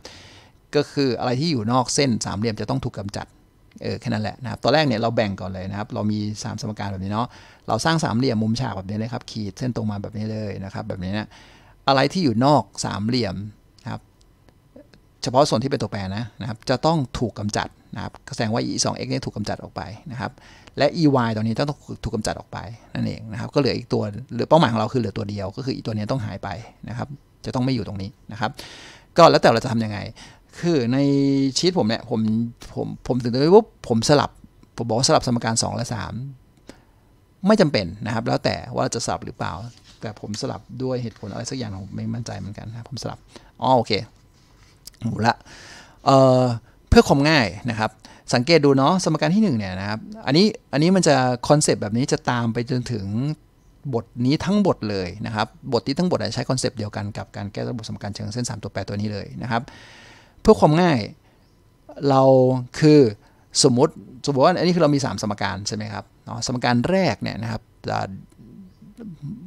ก็คืออะไรที่อยู่นอกเส้นสามเหลี่ยมจะต้องถูกกำจัดเออแค่นั้นแหละนะครับตอนแรกเนี่ยเราแบ่งก่อนเลยนะครับ เรามี 3 สมการแบบนี้เนาะเราสร้างสามเหลี่ยมมุมฉากแบบนี้เลยครับขีดเส้นตรงมาแบบนี้เลยนะครับ แบบนี้นะอะไรที่อยู่นอกสามเหลี่ยมครับเฉพาะส่วนที่เป็นตัวแปรนะนะครับ จะต้องถูกกำจัดนะครับแสดงว่า e 2 x เนี่ยถูกกำจัดออกไปนะครับและ EY ตัวนี้ต้องถูกกำจัดออกไป นั่นเองนะครับ ก็เหลืออีกตัวเหรือเป้าหมายของเราคือเหลือตัวเดียว ก็คืออีตัวนี้ต้องหายไปนะครับ จะต้องไม่อยู่ตรงนี้นะครับ ก็แล้วแต่เราจะทํำยังไง คือในชีตผมเนี่ยผมผมผมถึงได้ว่าผมสลับผมบอกสลับสมการ 2 และ 3 ไม่จำเป็นนะครับ แล้วแต่ว่าจะสลับหรือเปล่าแต่ผมสลับด้วยเหตุผลอะไรสักอย่างผมไม่มั่นใจเหมือนกันนะผมสลับอ๋อโอเคหมดละเอ่อเพื่อความง่ายนะครับสังเกตดูเนาะสมการที่1เนี่ยนะครับอันนี้อันนี้มันจะคอนเซปต์แบบนี้จะตามไปจนถึงบทนี้ทั้งบทเลยนะครับบทที่ทั้งบทใช้คอนเซปต์เดียวกันกับการแก้ระบบสมการเชิงเส้น3ตัวแปรตัวนี้เลยนะครับเพื่อความง่ายเราคือสมมติสมมติว่าอันนี้คือเรามี 3 สมการใช่ไหมครับเนาะสมการแรกเนี่ยนะครับ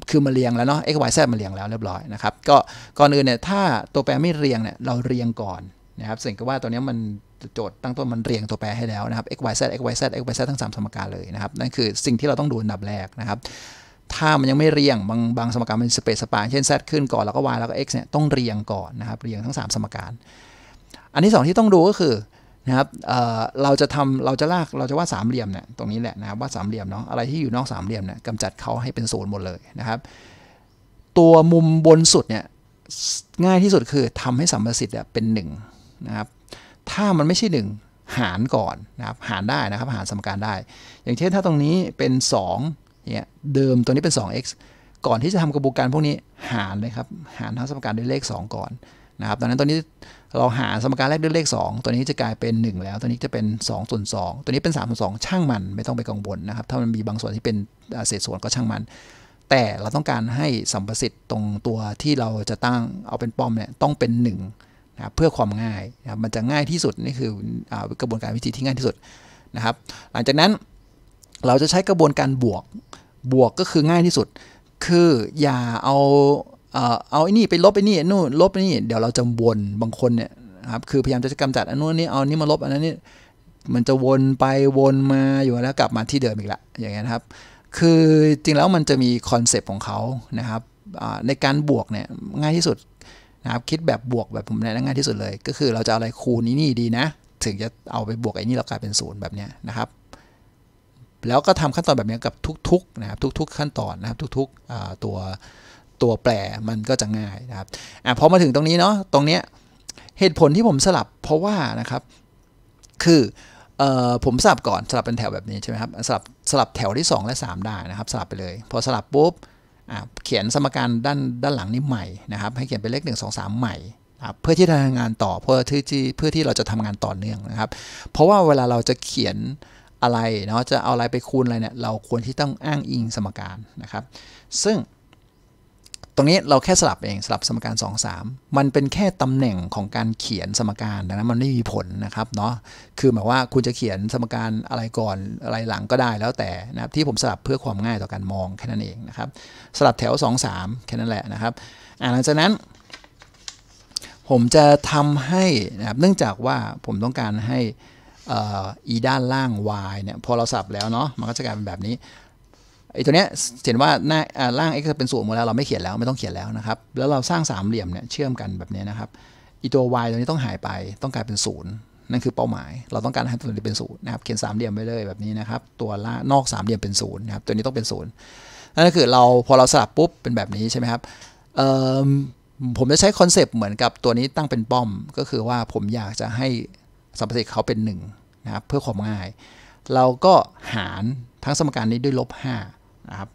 คือมาเรียงแล้วเนาะ x y ซมาเรียงแล้วเรียบร้อยนะครับก็ก่อนอื่นเนี่ยถ้าตัวแปรไม่เรียงเนี่ยเราเรียงก่อนนะครับสิ่งกตว่าตัวนี้มันโจทย์ตั้งต้นมันเรียงตัวแปรให้แล้วนะครับ x y z x y z x y z ทั้ง 3 สมการเลยนะครับนั่นคือสิ่งที่เราต้องดูอันดับแรกนะครับ ถ้ามันยังไม่เรียงบางบางสมการมันสเปซสปาเช่น z ขึ้นก่อนแล้วก็ y แล้วก็ x เนี่ยต้องเรียงก่อนนะครับเรียงทั้ง 3 สมการ อันที่2ที่ต้องดูก็คือนะครับเเราจะทำเราจะลากเราจะวาดสามเหลี่ยมเนี่ยตรงนี้แหละนะครับวาดสามเหลี่ยมเนาะอะไรที่อยู่นอกสามเหลี่ยมเนี่ยกำจัดเขาให้เป็นศูนย์หมดเลยนะครับ ตัวมุมบนสุดเนี่ยง่ายที่สุดคือทำให้สัมประสิทธิ์เป็น 1 นะครับถ้ามันไม่ใช่ 1 หารก่อนนะครับหารได้นะครับ หารสมการได้ อย่างเช่นถ้าตรงนี้เป็น 2เนี่ยเดิมตัวนี้เป็น 2x ก่อนที่จะทำกระบวนการพวกนี้หารเลยครับหารทั้งสมการด้วยเลข 2 ก่อนนะครับตอนนั้นตัวนี้เราหารสมการแรกด้วยเลข 2 ตัวนี้จะกลายเป็น 1 แล้ว ตัวนี้จะเป็น2ส่วน2ตัวนี้เป็น3ส่วน2ช่างมันไม่ต้องไปกังวลนะครับถ้ามันมีบางส่วนที่เป็นเศษส่วนก็ช่างมัน แต่เราต้องการให้สัมประสิทธิ์ตรงตัวที่เราจะตั้งเอาเป็นป้อมเนี่ยต้องเป็น 1นะเพื่อความง่ายนะมันจะง่ายที่สุดนี่คือกระบวนการวิธีที่ง่ายที่สุดนะครับ หลังจากนั้นเราจะใช้กระบวนการบวกบวกก็คือง่ายที่สุด คืออย่าเอาเอาไอ้นี่ไปลบไอ้นี่นู่นลบไอ้นี่เดี๋ยวเราจะวนบางคนเนี่ยครับคือพยายามจะกำจัดอันนู้นนี่เอานี่มาลบอันนั้นนี่มันจะวนไปวนมาอยู่แล้วกลับมาที่เดิมอีกละอย่างเงี้ยครับ คือจริงแล้วมันจะมีคอนเซปต์ของเขานะครับในการบวกเนี่ยง่ายที่สุดนะครับคิดแบบบวกแบบผมแนะนำง่ายที่สุดเลย ก็คือเราจะอะไรคูณนี้นี่ดีนะ ถึงจะเอาไปบวกไอ้นี่เรากลายเป็นศูนย์แบบนี้นะครับแล้วก็ทำขั้นตอนแบบนี้กับทุกๆนะครับทุก ๆขั้นตอนนะครับ ทุกๆตัวตัวแปรมันก็จะง่ายนะครับอ่ะพอมาถึงตรงนี้เนาะตรงเนี้ยเหตุผลที่ผมสลับ เพราะว่านะครับ คือผมสลับก่อนสลับเป็นแถวแบบนี้ใช่ไหมครับสลับสลับแถวที่ 2 และ3ได้นะครับสลับไปเลย พอสลับปุ๊บเขียนสมการด้านด้านหลังนี้ใหม่นะครับให้เขียนเป็นเลข1 2 3 ใหม่เพื่อที่จะทำงานต่อเพื่อที่เพื่อที่เราจะทำงานต่อเนื่องนะครับเพราะว่าเวลาเราจะเขียนอะไร เนาะจะเอาอะไรไปคูณอะไรเนี่ยเราควรที่ต้องอ้างอิงสมการนะครับ ซึ่งตรงนี้เราแค่สลับเองสลับสมการ 2 3 มันเป็นแค่ตำแหน่งของการเขียนสมการดังนั้นมันไม่มีผลนะครับเนาะคือหมายว่าคุณจะเขียนสมการอะไรก่อนอะไรหลังก็ได้แล้วแต่นะครับที่ผมสลับเพื่อความง่ายต่อการมองแค่นั้นเองนะครับสลับแถว 2 3 แค่นั้นแหละนะครับหลังจากนั้น ผมจะทำให้นะครับเนื่องจากว่าผมต้องการให้อีด้านล่าง y เนี่ยพอเราสับแล้วเนาะมันก็จะกลายเป็นแบบนี้ไอ้ตัวเนี้ยเห็นว่าหน้าล่าง x เป็นศูนย์หมดแล้วเราไม่เขียนแล้วไม่ต้องเขียนแล้วนะครับ แล้วเราสร้างสามเหลี่ยมเนี่ยเชื่อมกันแบบนี้นะครับอีตัว y ตัวนี้ต้องหายไปต้องกลายเป็นศูนย์นั่นคือเป้าหมาย เราต้องการให้ตัวนี้เป็นศูนย์นะครับเขียนสามเหลี่ยมไปเลยแบบนี้นะครับตัวล่านอกสามเหลี่ยมเป็นศูนย์นะครับตัวนี้ต้องเป็นศูนย์นั่นก็คือเราพอเราสลับปุ๊บเป็นแบบนี้ใช่ไหมครับผมจะใช้คอนเซปต์เหมือนกับตัวนี้ตั้งเป็นป้อม ก็คือว่าผมอยากจะให้สัมปทิ์เขาเป็น1นะครับเพื่อความง่าย เราก็หารทั้งสมการนี้ด้วยลบ5นะครับ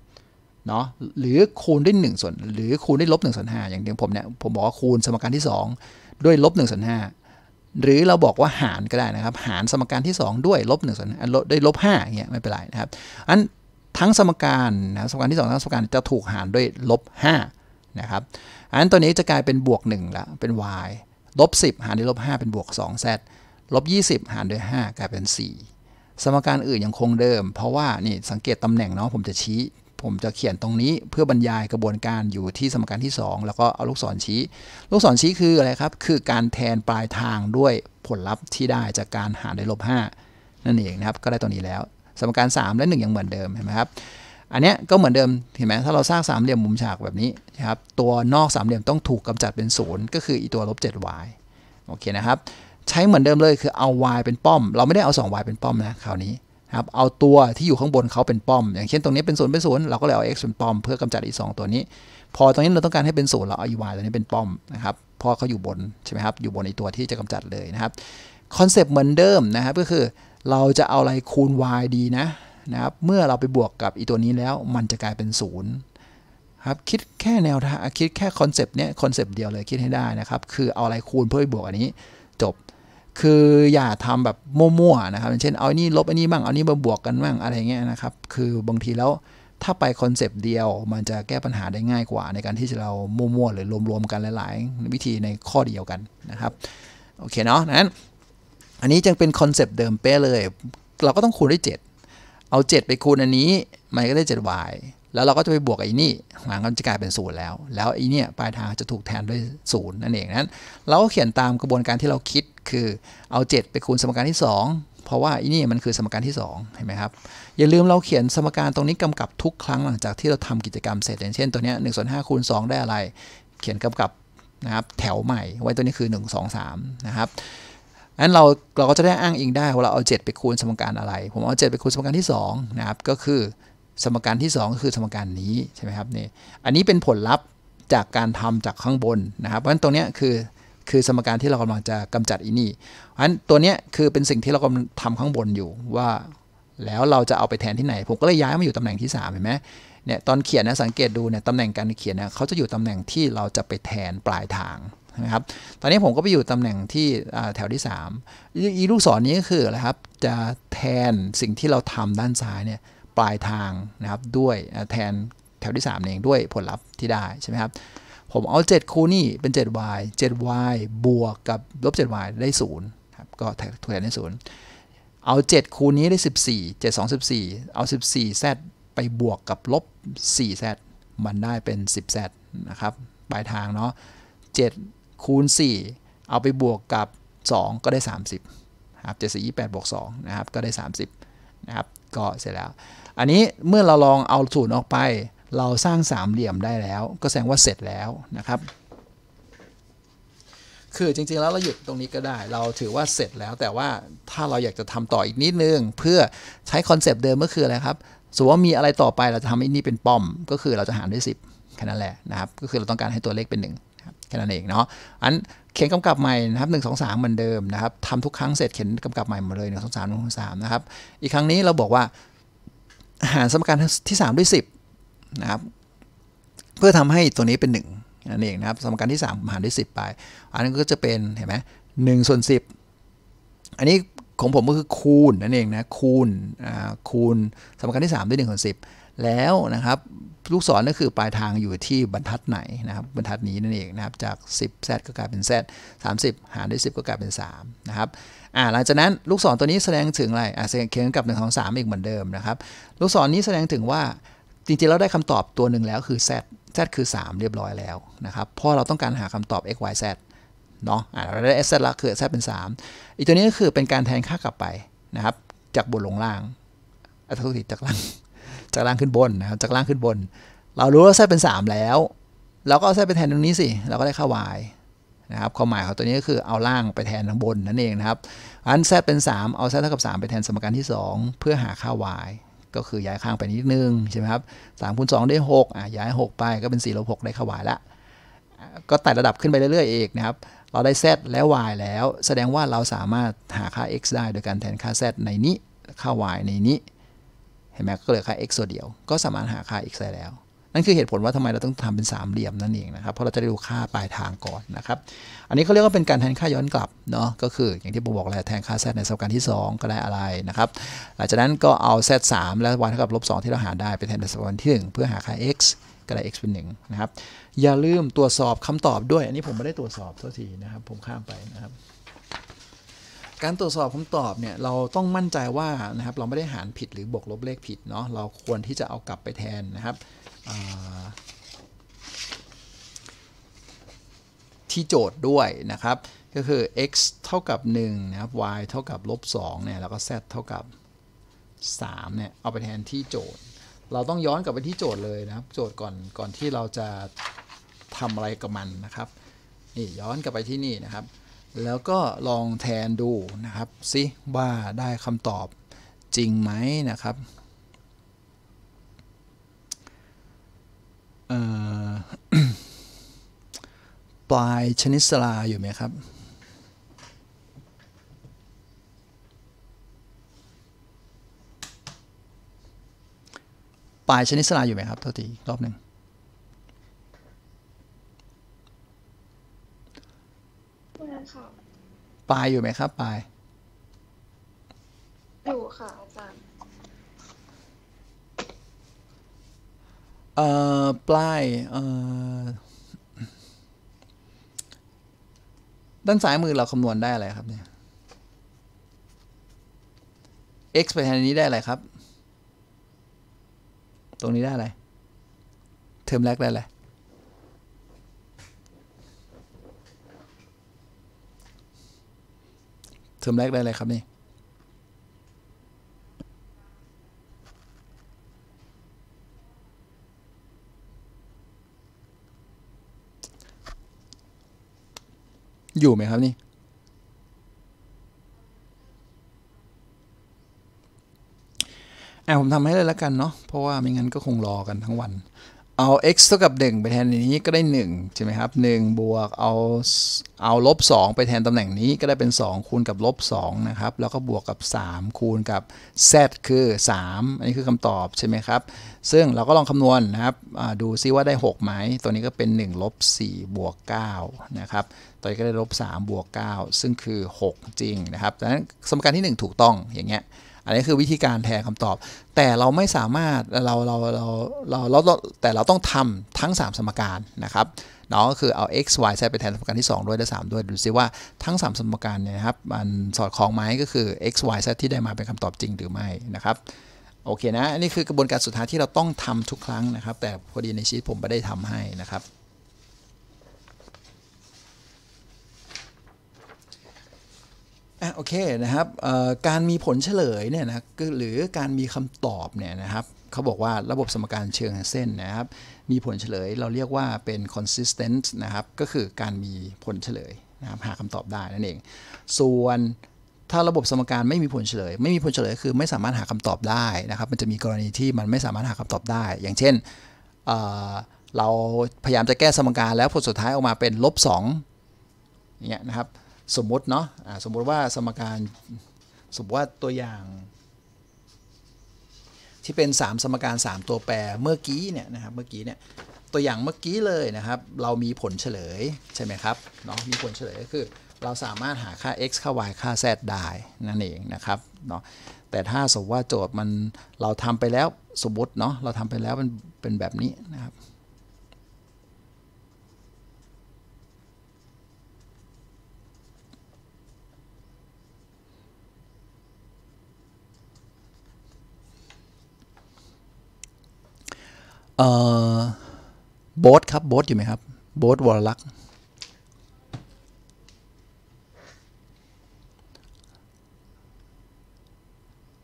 เนาะหรือคูณด้วย1ส่วนหรือคูณด้วยลบ1ส่วน5อย่างเดียวผมเนี่ยผมบอกว่าคูณสมการที่ 2 ด้วยลบ1ส่วน5หรือเราบอกว่าหารก็ได้นะครับหารสมการที่ 2 ด้วยลบ1ส่วนด้วยลบ5อย่างเงี้ยไม่เป็นไรนะครับอันทั้งสมการนะสมการที่2ทั้งสมการจะถูกหารด้วยลบ5นะครับอันตัวนี้จะกลายเป็นบวก1ละเป็น y ลบ10 หารด้วยลบ5เป็นบวก 2z ลบ20 หารด้วย 5 กลายเป็น 4สมการอื่นยังคงเดิมเพราะว่านี่สังเกตตำแหน่งเนาะผมจะชี้ ผมจะเขียนตรงนี้เพื่อบรรยายกระบวนการอยู่ที่สมการที่ 2 แล้วก็เอาลูกศรชี้ ลูกศรชี้คืออะไรครับคือการแทนปลายทางด้วยผลลัพธ์ที่ได้จากการหารด้วยลบ5นั่นเองนะครับก็ได้ตัวนี้แล้ว สมการ 3 และ1ยังเหมือนเดิมเห็นไหมครับอันนี้ก็เหมือนเดิมเห็นไหมถ้าเราสร้างสามเหลี่ยมมุมฉากแบบนี้นะครับตัวนอกสามเหลี่ยมต้องถูกกำจัดเป็นศูนย์ก็คืออีตัวลบ 7y โอเคนะครับใช้เหมือนเดิมเลยคือเอา y เป็นป้อม เราไม่ได้เอา 2y เป็นป้อมนะคราวนี้ครับเอาตัวที่อยู่ข้างบนเขาเป็นป้อม อย่างเช่นตรงนี้เป็นศูนย์เป็นศูนย์เราก็เลยเอา x เป็นป้อมเพื่อกำจัดอีสองตัวนี้ พอตรงนี้เราต้องการให้เป็นศูนย์เราเอา y ตัวนี้เป็นป้อมนะครับพอเขาอยู่บนใช่ไหมครับอยู่บนในตัวที่จะกำจัดเลยนะครับ คอนเซปต์เหมือนเดิมนะครับก็คือเราจะเอาอะไรคูณ y ดีนะนะครับเมื่อเราไปบวกกับอีตัวนี้แล้วมันจะกลายเป็นศูนย์ครับคิดแค่แนวทางคิดแค่คอนเซปต์เนี้ยคอนเซปต์เดียวเลยคิดให้ได้นะครับ คือเอาอะไรคูณเพื่อไปบวกอันนี้คืออย่าทำแบบมั่วๆนะครับเช่นเอานี่ลบอันนี้บ้างเอานี้มาบวกกันบ้างอะไรเงี้ยนะครับคือบางทีแล้วถ้าไปคอนเซปต์เดียว มันจะแก้ปัญหาได้ง่ายกว่า ในการที่จะเรามั่วๆหรือรวมๆกันหลายๆ วิธีในข้อเดียวกันนะครับโอเคเนาะนั้น อันนี้จึงเป็นคอนเซปต์เดิมเป๊ะเลย เราก็ต้องคูณด้วย7เอา 7 ไปคูณอันนี้มันก็ได้ 7y แล้วเราก็จะไปบวกไอ้นี่หางก็จะกลายเป็นศูนย์แล้วแล้วไอ้นี่ปลายทางจะถูกแทนด้วยศูนย์นั่นเองนั้น เราก็เขียนตามกระบวนการที่เราคิดคือเอา 7 ไปคูณสมการที่ 2 เพราะว่าไอ้นี่มันคือสมการที่2เห็นไหมครับอย่าลืมเราเขียนสมการตรงนี้กำกับทุกครั้งหลังจากที่เราทำกิจกรรม เสร็จอย่างเช่น ตัวนี้หนึ่งส่วนห้าคูณสองได้อะไร เขียนกำกับนะครับแถวใหม่ไว้ตัวนี้คือ 1 2 3นะครับนั้นเราเราก็จะได้อ้างอิงได้ว่าเราเอา 7 ไปคูณสมการอะไร ผมเอา7ไปคูณสมการที่2นะครับก็คือสมการที่ 2ก็คือสมการนี้ใช่ไหมครับนี่อันนี้เป็นผลลัพธ์จากการทำจากข้างบนนะครับ เพราะฉะนั้นตรงนี้คือคือสมการที่เรากำลังจะกำจัดอีนี่เพราะฉะนั้นตัวนี้คือเป็นสิ่งที่เรากำลังทำข้างบนอยู่ ว่าแล้วเราจะเอาไปแทนที่ไหน ผมก็เลยย้ายมาอยู่ตำแหน่งที่3เห็นไหมเนี่ยตอนเขียนนะสังเกตดูเนี่ยตำแหน่งการเขียนเนี่ยเขาจะอยู่ตำแหน่งที่เราจะไปแทนปลายทางนะครับตอนนี้ผมก็ไปอยู่ตำแหน่งที่แถวที่3อีลูกศรนี้ก็คืออะไรครับจะแทนสิ่งที่เราทำด้านซ้ายเนี่ยปลายทางนะครับด้วยแทนแถวที่ 3เองด้วยผลลัพธ์ที่ได้ใช่ไหมครับผมเอา 7 คูณนี่เป็น 7y 7y บวกกับลบ 7y ได้0ครับก็แทนได้ 0 เอา 7 คูณนี้ได้ 14 7 2 14เอา 14z ไปบวกกับลบ 4z มันได้เป็น 10z นะครับปลายทางเนาะ7คูณ4 เอาไปบวกกับ 2 ก็ได้ 30ครับ7 4 28บวก2นะครับก็ได้ 30 นะครับก็เสร็จแล้วอันนี้เมื่อเราลองเอาสูตรออกไป เราสร้างสามเหลี่ยมได้แล้ว ก็แสดงว่าเสร็จแล้วนะครับ คือจริง ๆแล้วเราหยุดตรงนี้ก็ได้ เราถือว่าเสร็จแล้ว แต่ว่าถ้าเราอยากจะทำต่ออีกนิดนึง เพื่อใช้คอนเซปต์เดิมก็คืออะไรครับสมมติว่ามีอะไรต่อไปเราจะทำอันนี้เป็นป้อม ก็คือเราจะหารด้วย 10แค่นั้นแหละนะครับ ก็คือเราต้องการให้ตัวเลขเป็น1นึ่งแค่นั้นเองเนาะอันเขียนกำกับใหม่นะครับ1 2 3 เหมือนเดิมนะครับทำทุกครั้งเสร็จเขียนกำกับใหม่หมดเลย1 2 3 1 2 3นะครับอีกครั้งนี้เราบอกว่าหารสมการที่ 3 ด้วย 10 นะครับ เพื่อทำให้ตัวนี้เป็น1นั่นเองนะครับ สมการที่ 3 หารด้วย10 ไป อันนั้นก็จะเป็นเห็นไหมหนึ่งส่วนสิบอันนี้ของผมก็คือคูณนั่นเองนะ คูณคูณ สมการที่ 3 ด้วย1ส่วน10แล้วนะครับ ลูกศรก็คือปลายทางอยู่ที่บรรทัดไหนนะครับบรรทัดนี้นั่นเองนะครับจาก10 z ก็กลายเป็น z 30 หารด้วย 10ก็กลายเป็น3นะครับอ่าหลังจากนั้นลูกศรตัวนี้แสดงถึงอะไรอ่าเคียงกับ1ของมอีกเหมือนเดิมนะครับลูกศรนี้แสดงถึงว่าจริงๆเราได้คำตอบตัวหนึ่งแล้วคือ z z คือ 3 เรียบร้อยแล้วนะครับเพราะเราต้องการหาคำตอบ x y z เนาะอ่าเราได้ z ล้วคือ z เป็น3อีกตัวนี้ก็คือเป็นการแทนค่ากลับไปนะครับจากบนลงล่าง อัตราส่วนจากล่างจากล่างขึ้นบนนะครับจากล่างขึ้นบน เรารู้ว่าเส้เป็น 3 แล้ว เราก็เอาเส้ไปแทนตรงนี้สิเราก็ได้ค่า y นะครับความหมายของตัวนี้ก็คือเอาล่างไปแทนทางบนนั่นเองนะครับอันแซเป็น3 เอาแซเท่ากับ3ไปแทนสมการที่ 2 เพื่อหาค่า y ก็คือย้ายข้างไปนิดนึงใช่ไหมครับสามคูณสได้6อ่ะย้าย 6 ไปก็เป็น4ลบ6ได้ค่า y ละก็ไต่ระดับขึ้นไปเรื่อย ๆ เองนะครับเราได้ z และ y แล้วแสดงว่าเราสามารถหาค่า x ได้ โดยการแทนค่า z ในนี้ค่า y ในนี้เห็นไหมก็เหลือค่า x ตัวเดียว ก็สามารถหาค่า x ได้แล้ว นั่นคือเหตุผลว่าทำไมเราต้องทำเป็นสามเหลี่ยมนั่นเองนะครับเพราะเราจะได้ดูค่าปลายทางก่อนนะครับ อันนี้เขาเรียกว่าเป็นการแทนค่าย้อนกลับเนาะก็คืออย่างที่ผมบอกแล้วแทนค่า z ในสมการที่ 2 ก็ได้อะไรนะครับหลังจากนั้นก็เอา z 3 แล้ววันเท่ากับลบ2ที่เราหาได้ ไปแทนในสมการที่1เพื่อหาค่า x ก็ได้ x เป็น1นะครับอย่าลืมตรวจสอบคำตอบด้วย อันนี้ผมไม่ได้ตรวจสอบทันทีนะครับผมข้ามไปนะครับการตรวจสอบคำตอบเนี่ยเราต้องมั่นใจว่านะครับเราไม่ได้หารผิดหรือบวกลบเลขผิดเนาะเราควรที่จะเอากลับไปแทนนะครับที่โจทย์ด้วยนะครับ ก็คือ x เท่ากับ1นะครับ y เท่ากับลบ2เนี่ยแล้วก็ z เท่ากับ3เนี่ยเอาไปแทนที่โจทย์ เราต้องย้อนกลับไปที่โจทย์เลยนะครับโจทย์ก่อนก่อนที่เราจะทำอะไรกับมันนะครับนี่ย้อนกลับไปที่นี่นะครับแล้วก็ลองแทนดูนะครับ ซิว่าได้คำตอบจริงไหมนะครับ ปลายชนิดสลาอยู่ไหมครับ ปลายชนิดสลาอยู่ไหมครับทษทีรอบหนึ่งค่ะปายอยู่ไหมครับ ปลาย อยู่ค่ะอาจารย์ เอ่อ ปลาย เอ่อ ด้านซ้ายมือเราคำนวณได้อะไรครับเนี่ย x ไปแทนนี้ได้อะไรครับ ตรงนี้ได้อะไร เทอมแรกได้อะไรเทอมแรกได้ อะไร ครับ นี่ อยู่ไหมครับ นี่แอบผมทำให้ เลยละกัน เนาะเพราะ ว่าไม่งั้นก็คงรอกันทั้งวันเอา x เท่ากับ 1 ไปแทนนี้ก็ได้ 1 ใช่ไหมครับ1บวกเอา เอาลบ 2 ไปแทนตำแหน่งนี้ก็ได้เป็น 2 คูณกับ ลบ2นะครับ แล้วก็บวกกับ 3 คูณกับ z คือ 3 อันนี้คือคำตอบใช่ไหมครับ ซึ่งเราก็ลองคำนวณนนะครับดูซิว่าได้ 6 ไหม ตัวนี้ก็เป็น 1 ลบ 4 บวก9นะครับ ตัวนี้ก็ได้ลบ 3 บวก 9 ซึ่งคือ 6 จริงนะครับดังนั้นสมการที่ 1 ถูกต้องอย่างเงี้ยอันนี้คือวิธีการแทนคำตอบ แต่เราไม่สามารถ เรา เรา เรา เราเราแต่เราต้องทำทั้ง 3 สมการนะครับ เนาะก็คือเอา x y z ไปแทนสมการที่ 2 ด้วยและ3ด้วยดูซิว่าทั้ง 3 สมการเนี่ยครับ มันสอดคล้องไหมก็คือ x y z ที่ได้มาเป็นคำตอบจริงหรือไม่นะครับ โอเค นะ อันนี้คือกระบวนการสุดท้ายที่เราต้องทำทุกครั้งนะครับ แต่พอดีในชีวิตผมไม่ได้ทำให้นะครับอ่ะโอเคนะครับ การมีผลเฉลยเนี่ยนะหรือการมีคำตอบเนี่ยนะครับ เขาบอกว่าระบบสมการเชิงเส้นนะครับ มีผลเฉลยเราเรียกว่าเป็น consistent นะครับ ก็คือการมีผลเฉลยนะครับหาคำตอบได้นั่นเอง ส่วนถ้าระบบสมการไม่มีผลเฉลย ไม่มีผลเฉลยคือไม่สามารถหาคำตอบได้นะครับ มันจะมีกรณีที่ มันไม่สามารถหาคำตอบได้ อย่างเช่นเเราพยายามจะแก้สมการแล้วผลสุดท้ายออกมาเป็นลบสอย่างเงี้ยนะครับสมมติเนาะะสมมติว่าสมการ สมมติว่าตัวอย่าง ที่เป็น 3 สมการ 3 ตัวแปรเมื่อกี้เนี่ยนะครับ เมื่อกี้เนี่ยตัวอย่างเมื่อกี้เลยนะครับ เรามีผลเฉลยใช่ไหมครับเนาะ มีผลเฉลยก็คือ เราสามารถหาค่า x ค่า y ค่า z ได้นั่นเองนะครับเนาะ แต่ถ้าสมมติว่าโจทย์มันเราทำไปแล้วสมมติเนาะ เราทำไปแล้วมันเป็นแบบนี้นะครับเอ่อโบสครับโบสอยู่ไหมครับโบสวรลักษ์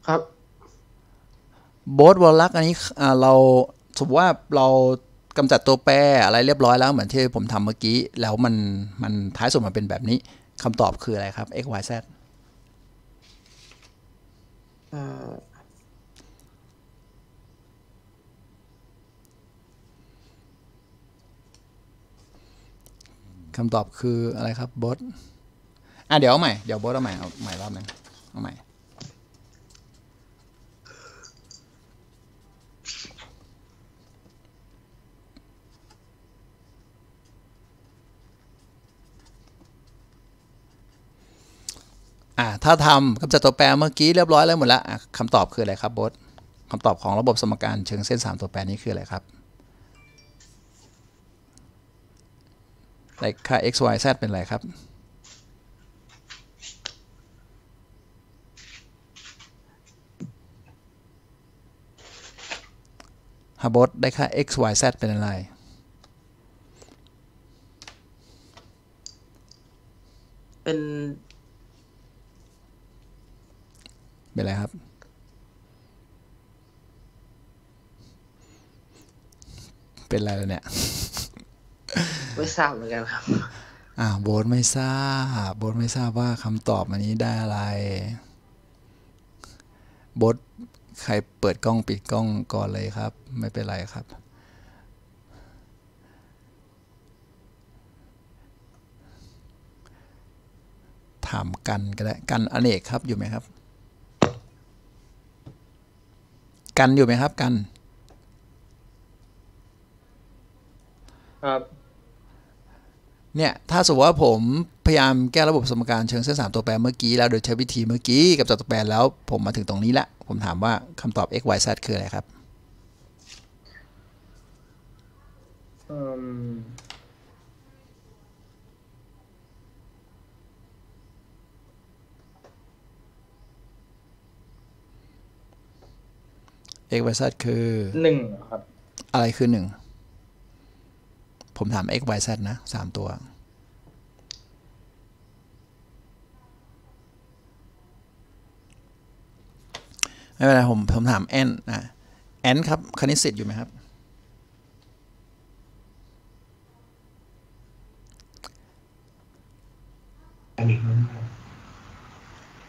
ครับโบสวอลลักอันนี้เรา สมมติว่าเรากำจัดตัวแปรอะไรเรียบร้อยแล้วเหมือนที่ผมทำเมื่อกี้แล้วมัน มันท้ายสุดมันเป็นแบบนี้คำตอบคืออะไรครับ x y z อ่าคำตอบคืออะไรครับบอสอ่ะเดี๋ยวใหม่ เดี๋ยวบอสเอาใหม่เอาใหม่รอบนึงเอาใหม่ อ่าถ้าทำกับจัดตัวแปรเมื่อกี้เรียบร้อยแล้วหมดแล้วคำตอบคืออะไรครับบอสคำตอบของระบบสมการเชิงเส้น 3 ตัวแปรนี้คืออะไรครับในค่า x y z เป็นอะไรครับฮาบอสได้ค่า x y z เป็นอะไร เป็น เป็นอะไรครับ เป็นอะไรแล้วเนี่ยไม่ทราบเหมือนกันครับอ่าโบนไม่ทราบโบนไม่ทราบว่าคำตอบอันนี้ได้อะไรโบดใครเปิดกล้องปิดกล้องก่อนเลยครับ ไม่เป็นไรครับ ถามกันก็ได้กันอเนกครับอยู่ไหมครับ กันอยู่ไหมครับกันครับเนี่ย ถ้าสมมติว่าผมพยายามแก้ระบบสมการเชิงเส้น 3 ตัวแปรเมื่อกี้ แล้วโดยใช้วิธีเมื่อกี้กับจับตัวแปรแล้วผมมาถึงตรงนี้ละผมถามว่าคำตอบ x y z คืออะไรครับเอกวัสคือหนึ่งครับอะไรคือหนึ่งผมถาม x y z นะ สามตัว ไม่เป็นไรผมผมถาม n นะ n ครับ คณิตศิษย์อยู่ไหมครับ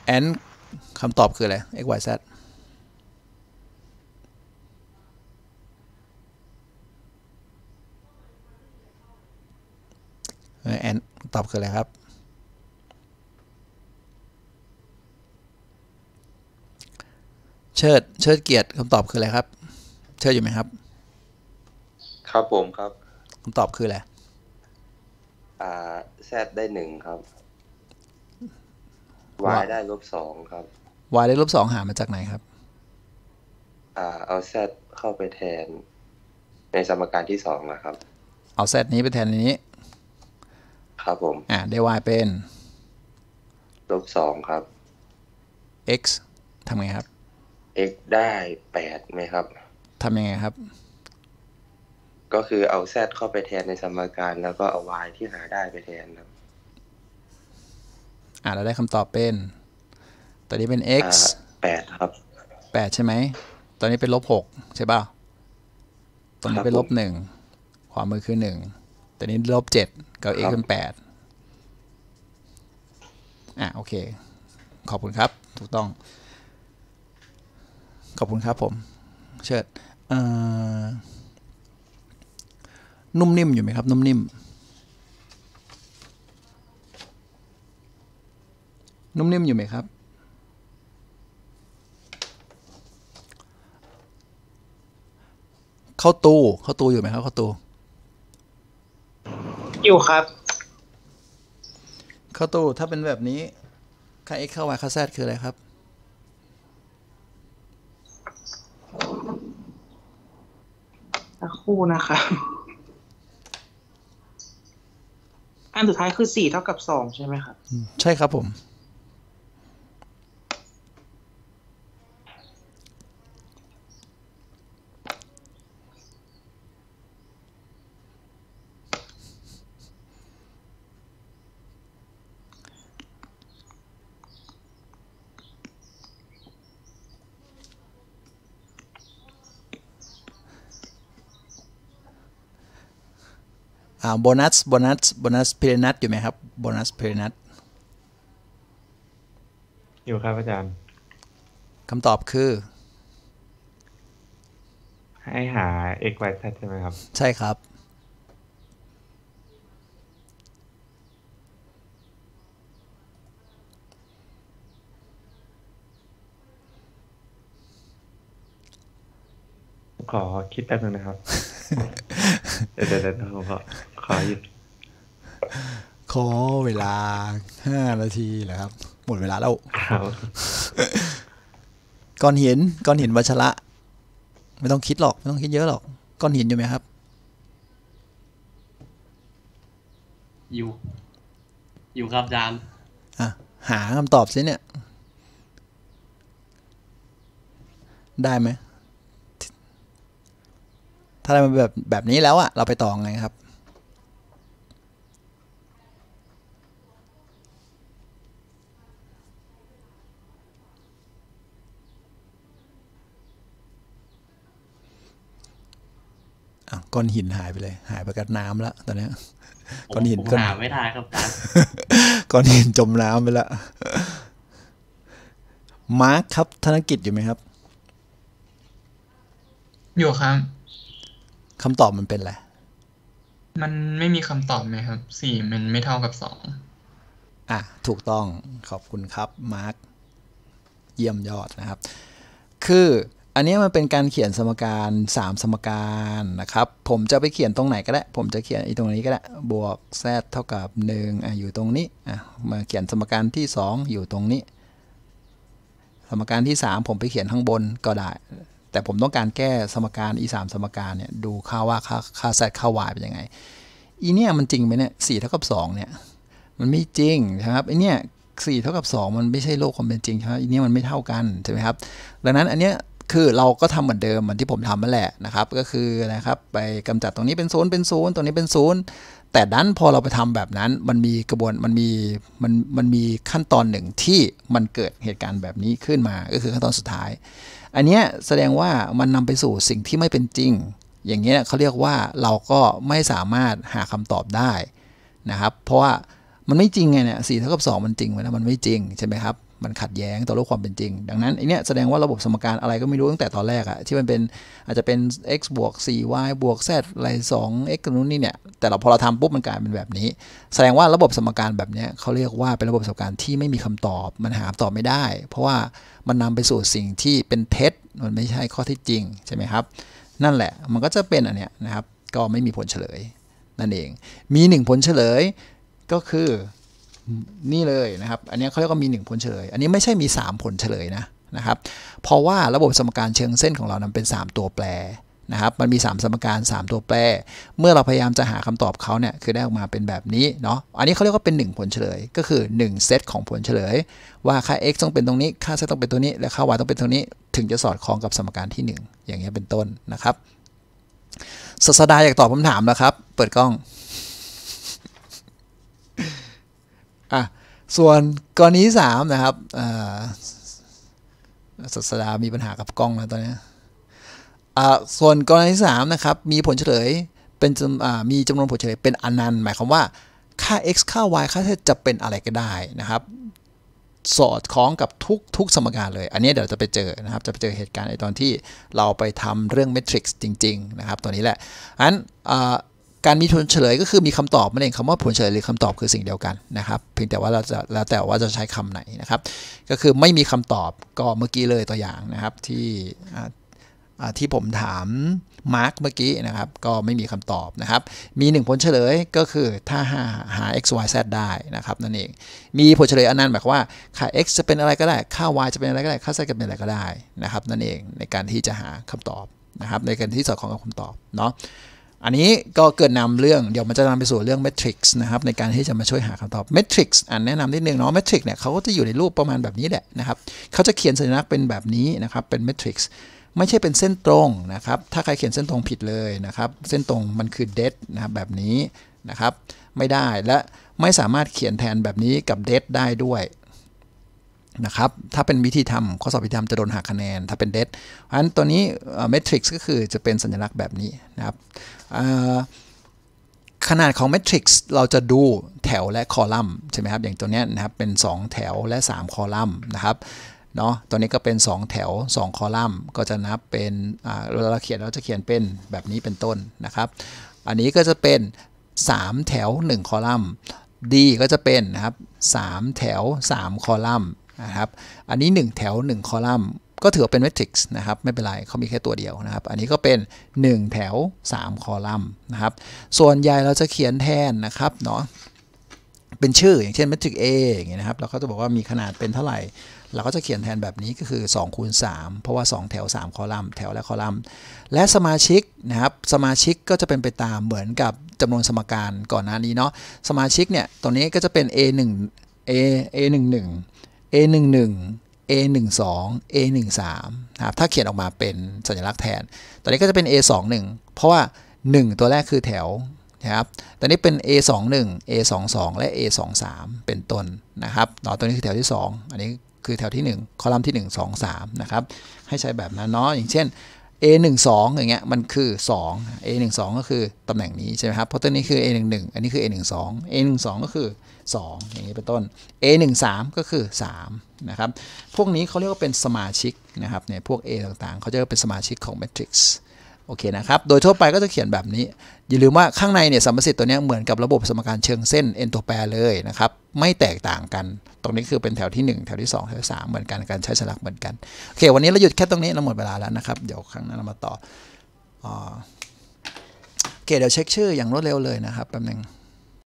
แอนคำตอบคืออะไร x y z ตอบคืออะไรครับ เชิดเชิดเกียรติคำตอบคืออะไรครับเชิดอยู่ไหมครับ ครับ ผมครับคำตอบคืออะไร อ่าแซดได้หนึ่งครับ y ได้ลบสองครับ y ได้ลบสองหามาจากไหนครับอ่าเอาแซดเข้าไปแทน ในสมการที่สองนะครับ เอาแซดนี้ไปแทนนี้ครับผม อ่าได้ y เป็นลบสองครับ x ทำไงครับ x ได้แปดไหมครับ ทำยังไงครับ ก็คือเอา z เข้าไปแทนในสมการ แล้วก็เอา y ที่หาได้ไปแทน ครับ อ่าเราได้คำตอบเป็น ตอนนี้เป็น x แปดครับแปดใช่ไหม ตอนนี้เป็นลบหกใช่ป่ะตอนนี้เป็นลบหนึ่งความมือคือหนึ่งตอนนี้ลบเจ็ดกับ x เป็นแปดอ่ะโอเคขอบคุณครับถูกต้องขอบคุณครับผมเชิดนุ่มนิ่มอยู่ไหมครับ นุ่มนิ่มนุ่มนิ่มอยู่ไหมครับเข้าตูเข้าตูอยู่ไหมครับเข้าตูอยู่ครับ เข้าตู้ถ้าเป็นแบบนี้ค่า x เข้า y ค่า z คืออะไรครับสักคู่นะคะอันสุดท้ายคือสี่เท่ากับสองใช่ไหมครับ ใช่ครับผมโบนัสโบนัสโบนัสเพลนัทอยู่ไหมครับโบนัสเพลนัทอยู่ครับอาจารย์คำตอบคือ ให้หา x y z ใช่ไหมครับใช่ครับขอคิดแป๊บนึงนะครับเดี๋ยวเดี๋ยวผมขออหยุดขอเวลาห้านาทีแล้วครับหมดเวลาแล้วก่อนเห็นก่อนเห็นวัชระไม่ต้องคิดหรอกไม่ต้องคิดเยอะหรอกก่อนเห็นอยู่ไหมครับอยู่ อยู่ครับอาจารย์อ่ะหาคำตอบสิเนี่ย ได้ไหม ถ้าได้มาแบบแบบนี้แล้วอะเราไปต่อไงครับก้อนหินหายไปเลย หายไปกับน้ำละตอนนี้ก้อนหินก็หาไม่ทันครับก้อนหินจมน้ำไปละมาร์คครับธนกิจอยู่ไหมครับ อยู่ครับคำตอบมันเป็นอะไรมันไม่มีคำตอบไหมครับสี่มันไม่เท่ากับสองอ่ะถูกต้องขอบคุณครับมาร์คเยี่ยมยอดนะครับ คืออันนี้มันเป็นการเขียนสมการ 3 สมการนะครับ ผมจะไปเขียนตรงไหนก็ได้ ผมจะเขียนอีตรงนี้ก็ได้บวก z เท่ากับ1อ่ะอยู่ตรงนี้อ่ะมาเขียนสมการที่ 2 อยู่ตรงนี้ สมการที่ 3 ผมไปเขียนข้างบนก็ได้ แต่ผมต้องการแก้สมการอีสามสมการเนี่ยดูค่าว่าค่าค่า z ค่า y เป็นยังไง อีเนี่ยมันจริงไหมเนี่ยสี่เท่ากับ2เนี่ยมันไม่จริงนะครับอีเนี่ยสี่เท่ากับ2มันไม่ใช่โลกความเป็นจริงครับอีเนี้มันไม่เท่ากันใช่ไหมครับดังนั้นอันเนี้ยคือเราก็ทำเหมือนเดิมเหมือนที่ผมทำนั่นแหละนะครับก็คือนะครับไปกำจัดตรงนี้เป็นศูนย์เป็นศูนย์ตรงนี้เป็นศูนย์แต่นั้นพอเราไปทำแบบนั้นมันมีกระบวนมันมีมันมันมีขั้นตอนหนึ่งที่มันเกิดเหตุการณ์แบบนี้ขึ้นมาก็คือขั้นตอนสุดท้าย อันเนี้ยแสดงว่ามันนำไปสู่สิ่งที่ไม่เป็นจริง อย่างเงี้ยเขาเรียกว่าเราก็ไม่สามารถหาคำตอบได้นะครับเพราะว่ามันไม่จริงไงเนี่ยสี่เท่ากับสองมันจริงไหมนะมันไม่จริงใช่ไหมครับมันขัดแย้งต่อโลกความเป็นจริง ดังนั้นไอเนี้ยแสดงว่าระบบสมการอะไรก็ไม่รู้ตั้งแต่ตอนแรกอะที่มันเป็นอาจจะเป็น x บวก 4y บวก z อะไร 2x นู้นนี่เนี่ยแต่เราพอเราทำปุ๊บมันกลายเป็นแบบนี้ แสดงว่าระบบสมการแบบเนี้ยเขาเรียกว่าเป็นระบบสมการที่ไม่มีคำตอบมันหาตอบไม่ได้ เพราะว่ามันนำไปสู่สิ่งที่เป็นเท็จมันไม่ใช่ข้อที่จริงใช่ไหมครับ นั่นแหละมันก็จะเป็นอันเนี้ยนะครับก็ไม่มีผลเฉลย นั่นเอง มีหนึ่งผลเฉลยก็คือนี่เลยนะครับ อันนี้เขาเรียกว่ามี 1 ผลเฉลย อันนี้ไม่ใช่มี 3 ผลเฉลยนะนะครับ เพราะว่าระบบสมการเชิงเส้นของเรานั้นเป็น 3 ตัวแปรนะครับ มันมี 3 สมการ 3 ตัวแปร เมื่อเราพยายามจะหาคำตอบเขาเนี่ย คือได้ออกมาเป็นแบบนี้เนาะ อันนี้เขาเรียกว่าเป็น 1 ผลเฉลย ก็คือ1เซตของผลเฉลย ว่าค่า x ต้องเป็นตรงนี้ ค่า z ต้องเป็นตัวนี้ และค่า y ต้องเป็นตรงนี้ ถึงจะสอดคล้องกับสมการที่ 1 อย่างเงี้ยเป็นต้นนะครับศาสดาอยากตอบคำถามแล้วครับ เปิดกล้องส่วนกรณีสามนะครับศาสดามีปัญหากับกล้องนะตอนนี้ส่วนกรณีสามนะครับ มีผลเฉลย เป็นมีจำนวนผลเฉลยเป็นอนันต์ หมายความว่า ค่า x ค่า y ค่า z จะเป็นอะไรก็ได้นะครับ สอดคล้องกับทุกทุกสมการเลย อันนี้เดี๋ยวจะไปเจอนะครับ จะไปเจอเหตุการณ์ในตอนที่เราไปทำเรื่องเมทริกซ์จริงๆนะครับ ตัวนี้แหละอันการมีผลเฉลยก็คือมีคำตอบมันเองคำว่าผลเฉลยหรือคำตอบคือสิ่งเดียวกันนะครับ เพียงแต่ว่าเราจะแล้วแต่ว่าจะใช้คำไหนนะครับ ก็คือไม่มีคำตอบก็เมื่อกี้เลยตัวอย่างนะครับที่ที่ผมถามมาร์กเมื่อกี้นะครับ ก็ไม่มีคำตอบนะครับ มี 1 ผลเฉลยก็คือถ้าหาหา x y z ได้นะครับนั่นเอง มีผลเฉลยอันนั้นหมายความว่าค่า x จะเป็นอะไรก็ได้ ค่า y จะเป็นอะไรก็ได้ค่า z จะเป็นอะไรก็ได้นะครับนั่นเองในการที่จะหาคำตอบนะครับในการที่สอดคล้องกับคำตอบเนาะอันนี้ก็เกิดนำเรื่องเดี๋ยวมันจะนำไปสู่เรื่องเมทริกซ์นะครับในการที่จะมาช่วยหาคำตอบเมทริกซ์อันแนะนำนิดนึงเนาะเมทริกซ์เนี่ยเขาก็จะอยู่ในรูปประมาณแบบนี้แหละนะครับเขาจะเขียนสัญลักษณ์เป็นแบบนี้นะครับเป็นเมทริกซ์ไม่ใช่เป็นเส้นตรงนะครับ ถ้าใครเขียนเส้นตรงผิดเลยนะครับเส้นตรงมันคือเดดนะครับแบบนี้นะครับไม่ได้และไม่สามารถเขียนแทนแบบนี้กับเดดได้ด้วยนะครับ ถ้าเป็นวิธีทำข้อสอบวิธีทำจะโดนหักคะแนน ถ้าเป็นเดทเพราะฉะนั้นตัวนี้เมทริกซ์ก็คือจะเป็นสัญลักษณ์แบบนี้นะครับขนาดของเมทริกซ์เราจะดูแถวและคอลัมน์ใช่ไหมครับ อย่างตัวนี้นะครับเป็น 2 แถวและ 3 คอลัมน์นะครับ เนาะตัวนี้ก็เป็น 2 แถว 2 คอลัมน์ ก็จะนับเป็นเวลาเราเขียนเราจะเขียนเป็นแบบนี้เป็นต้นนะครับ อันนี้ก็จะเป็น 3 แถว 1 คอลัมน์ D ก็จะเป็นนะครับ3แถว 3 คอลัมน์นะครับอันนี้ 1 แถว 1 คอลัมน์ ก็ถือเป็นเมทริกซ์นะครับไม่เป็นไรเขามีแค่ตัวเดียวนะครับอันนี้ก็เป็น 1 แถว 3 คอลัมน์นะครับส่วนใหญ่เราจะเขียนแทนนะครับเนาะเป็นชื่ออย่างเช่นเมทริกซ์เอย่างเงี้ยนะครับเราก็จะบอกว่ามีขนาดเป็นเท่าไหร่ เราก็จะเขียนแทนแบบนี้ก็คือ2คูณ3เพราะว่า 2 แถว 3 คอลัมน์ แถวและคอลัมน์ และสมาชิกนะครับสมาชิกก็จะเป็นไปตามเหมือนกับจำนวนสมการก่อนหน้านี้เนาะสมาชิกเนี่ยตรงนี้ก็จะเป็น A 1 A A 1 1 A11 A12 A13 นะครับถ้าเขียนออกมาเป็นสัญลักษณ์แทน ตอนนี้ก็จะเป็น A21 เพราะว่า 1 ตัวแรกคือแถวนะครับตอนนี้เป็น A21 A22 และ A23 เป็นต้นนะครับต่อตัวนี้คือแถวที่ 2 อันนี้คือแถวที่ 1 คอลัมน์ที่ 1 2 3นะครับ ให้ใช้แบบนั้นเนาะอย่างเช่น a 1 2อย่างเงี้ยมันคือ 2 a 1 2ก็คือตำแหน่งนี้ใช่ไหมครับ เพราะตัวนี้คือ a 1 1อันนี้คือ a 1 2 a 1 2ก็คือ 2 อย่างนี้เป็นต้น a 1 3ก็คือ 3 นะครับ พวกนี้เขาเรียกว่าเป็นสมาชิกนะครับเนี่ยพวก a ต่างๆเขาจะเป็นสมาชิกของแมทริกซ์โอเคนะครับ โดยทั่วไปก็จะเขียนแบบนี้อย่าลืมว่าข้างในเนี่ยสัมประสิทธิ์ตัวนี้เหมือนกับระบบสมการเชิงเส้นเอนโทรปีเลยนะครับ ไม่แตกต่างกันตรงนี้คือเป็นแถวที่ 1 แถวที่2แถวที่3เหมือนกันการใช้สลักเหมือนกัน โอเค วันนี้เราหยุดแค่ตรงนี้เราหมดเวลาแล้วนะครับเดี๋ยวครั้งหน้าเรามาต่อโอเคเดี๋ยวเช็คชื่ออย่างรวดเร็วเลยนะครับแป๊บนึง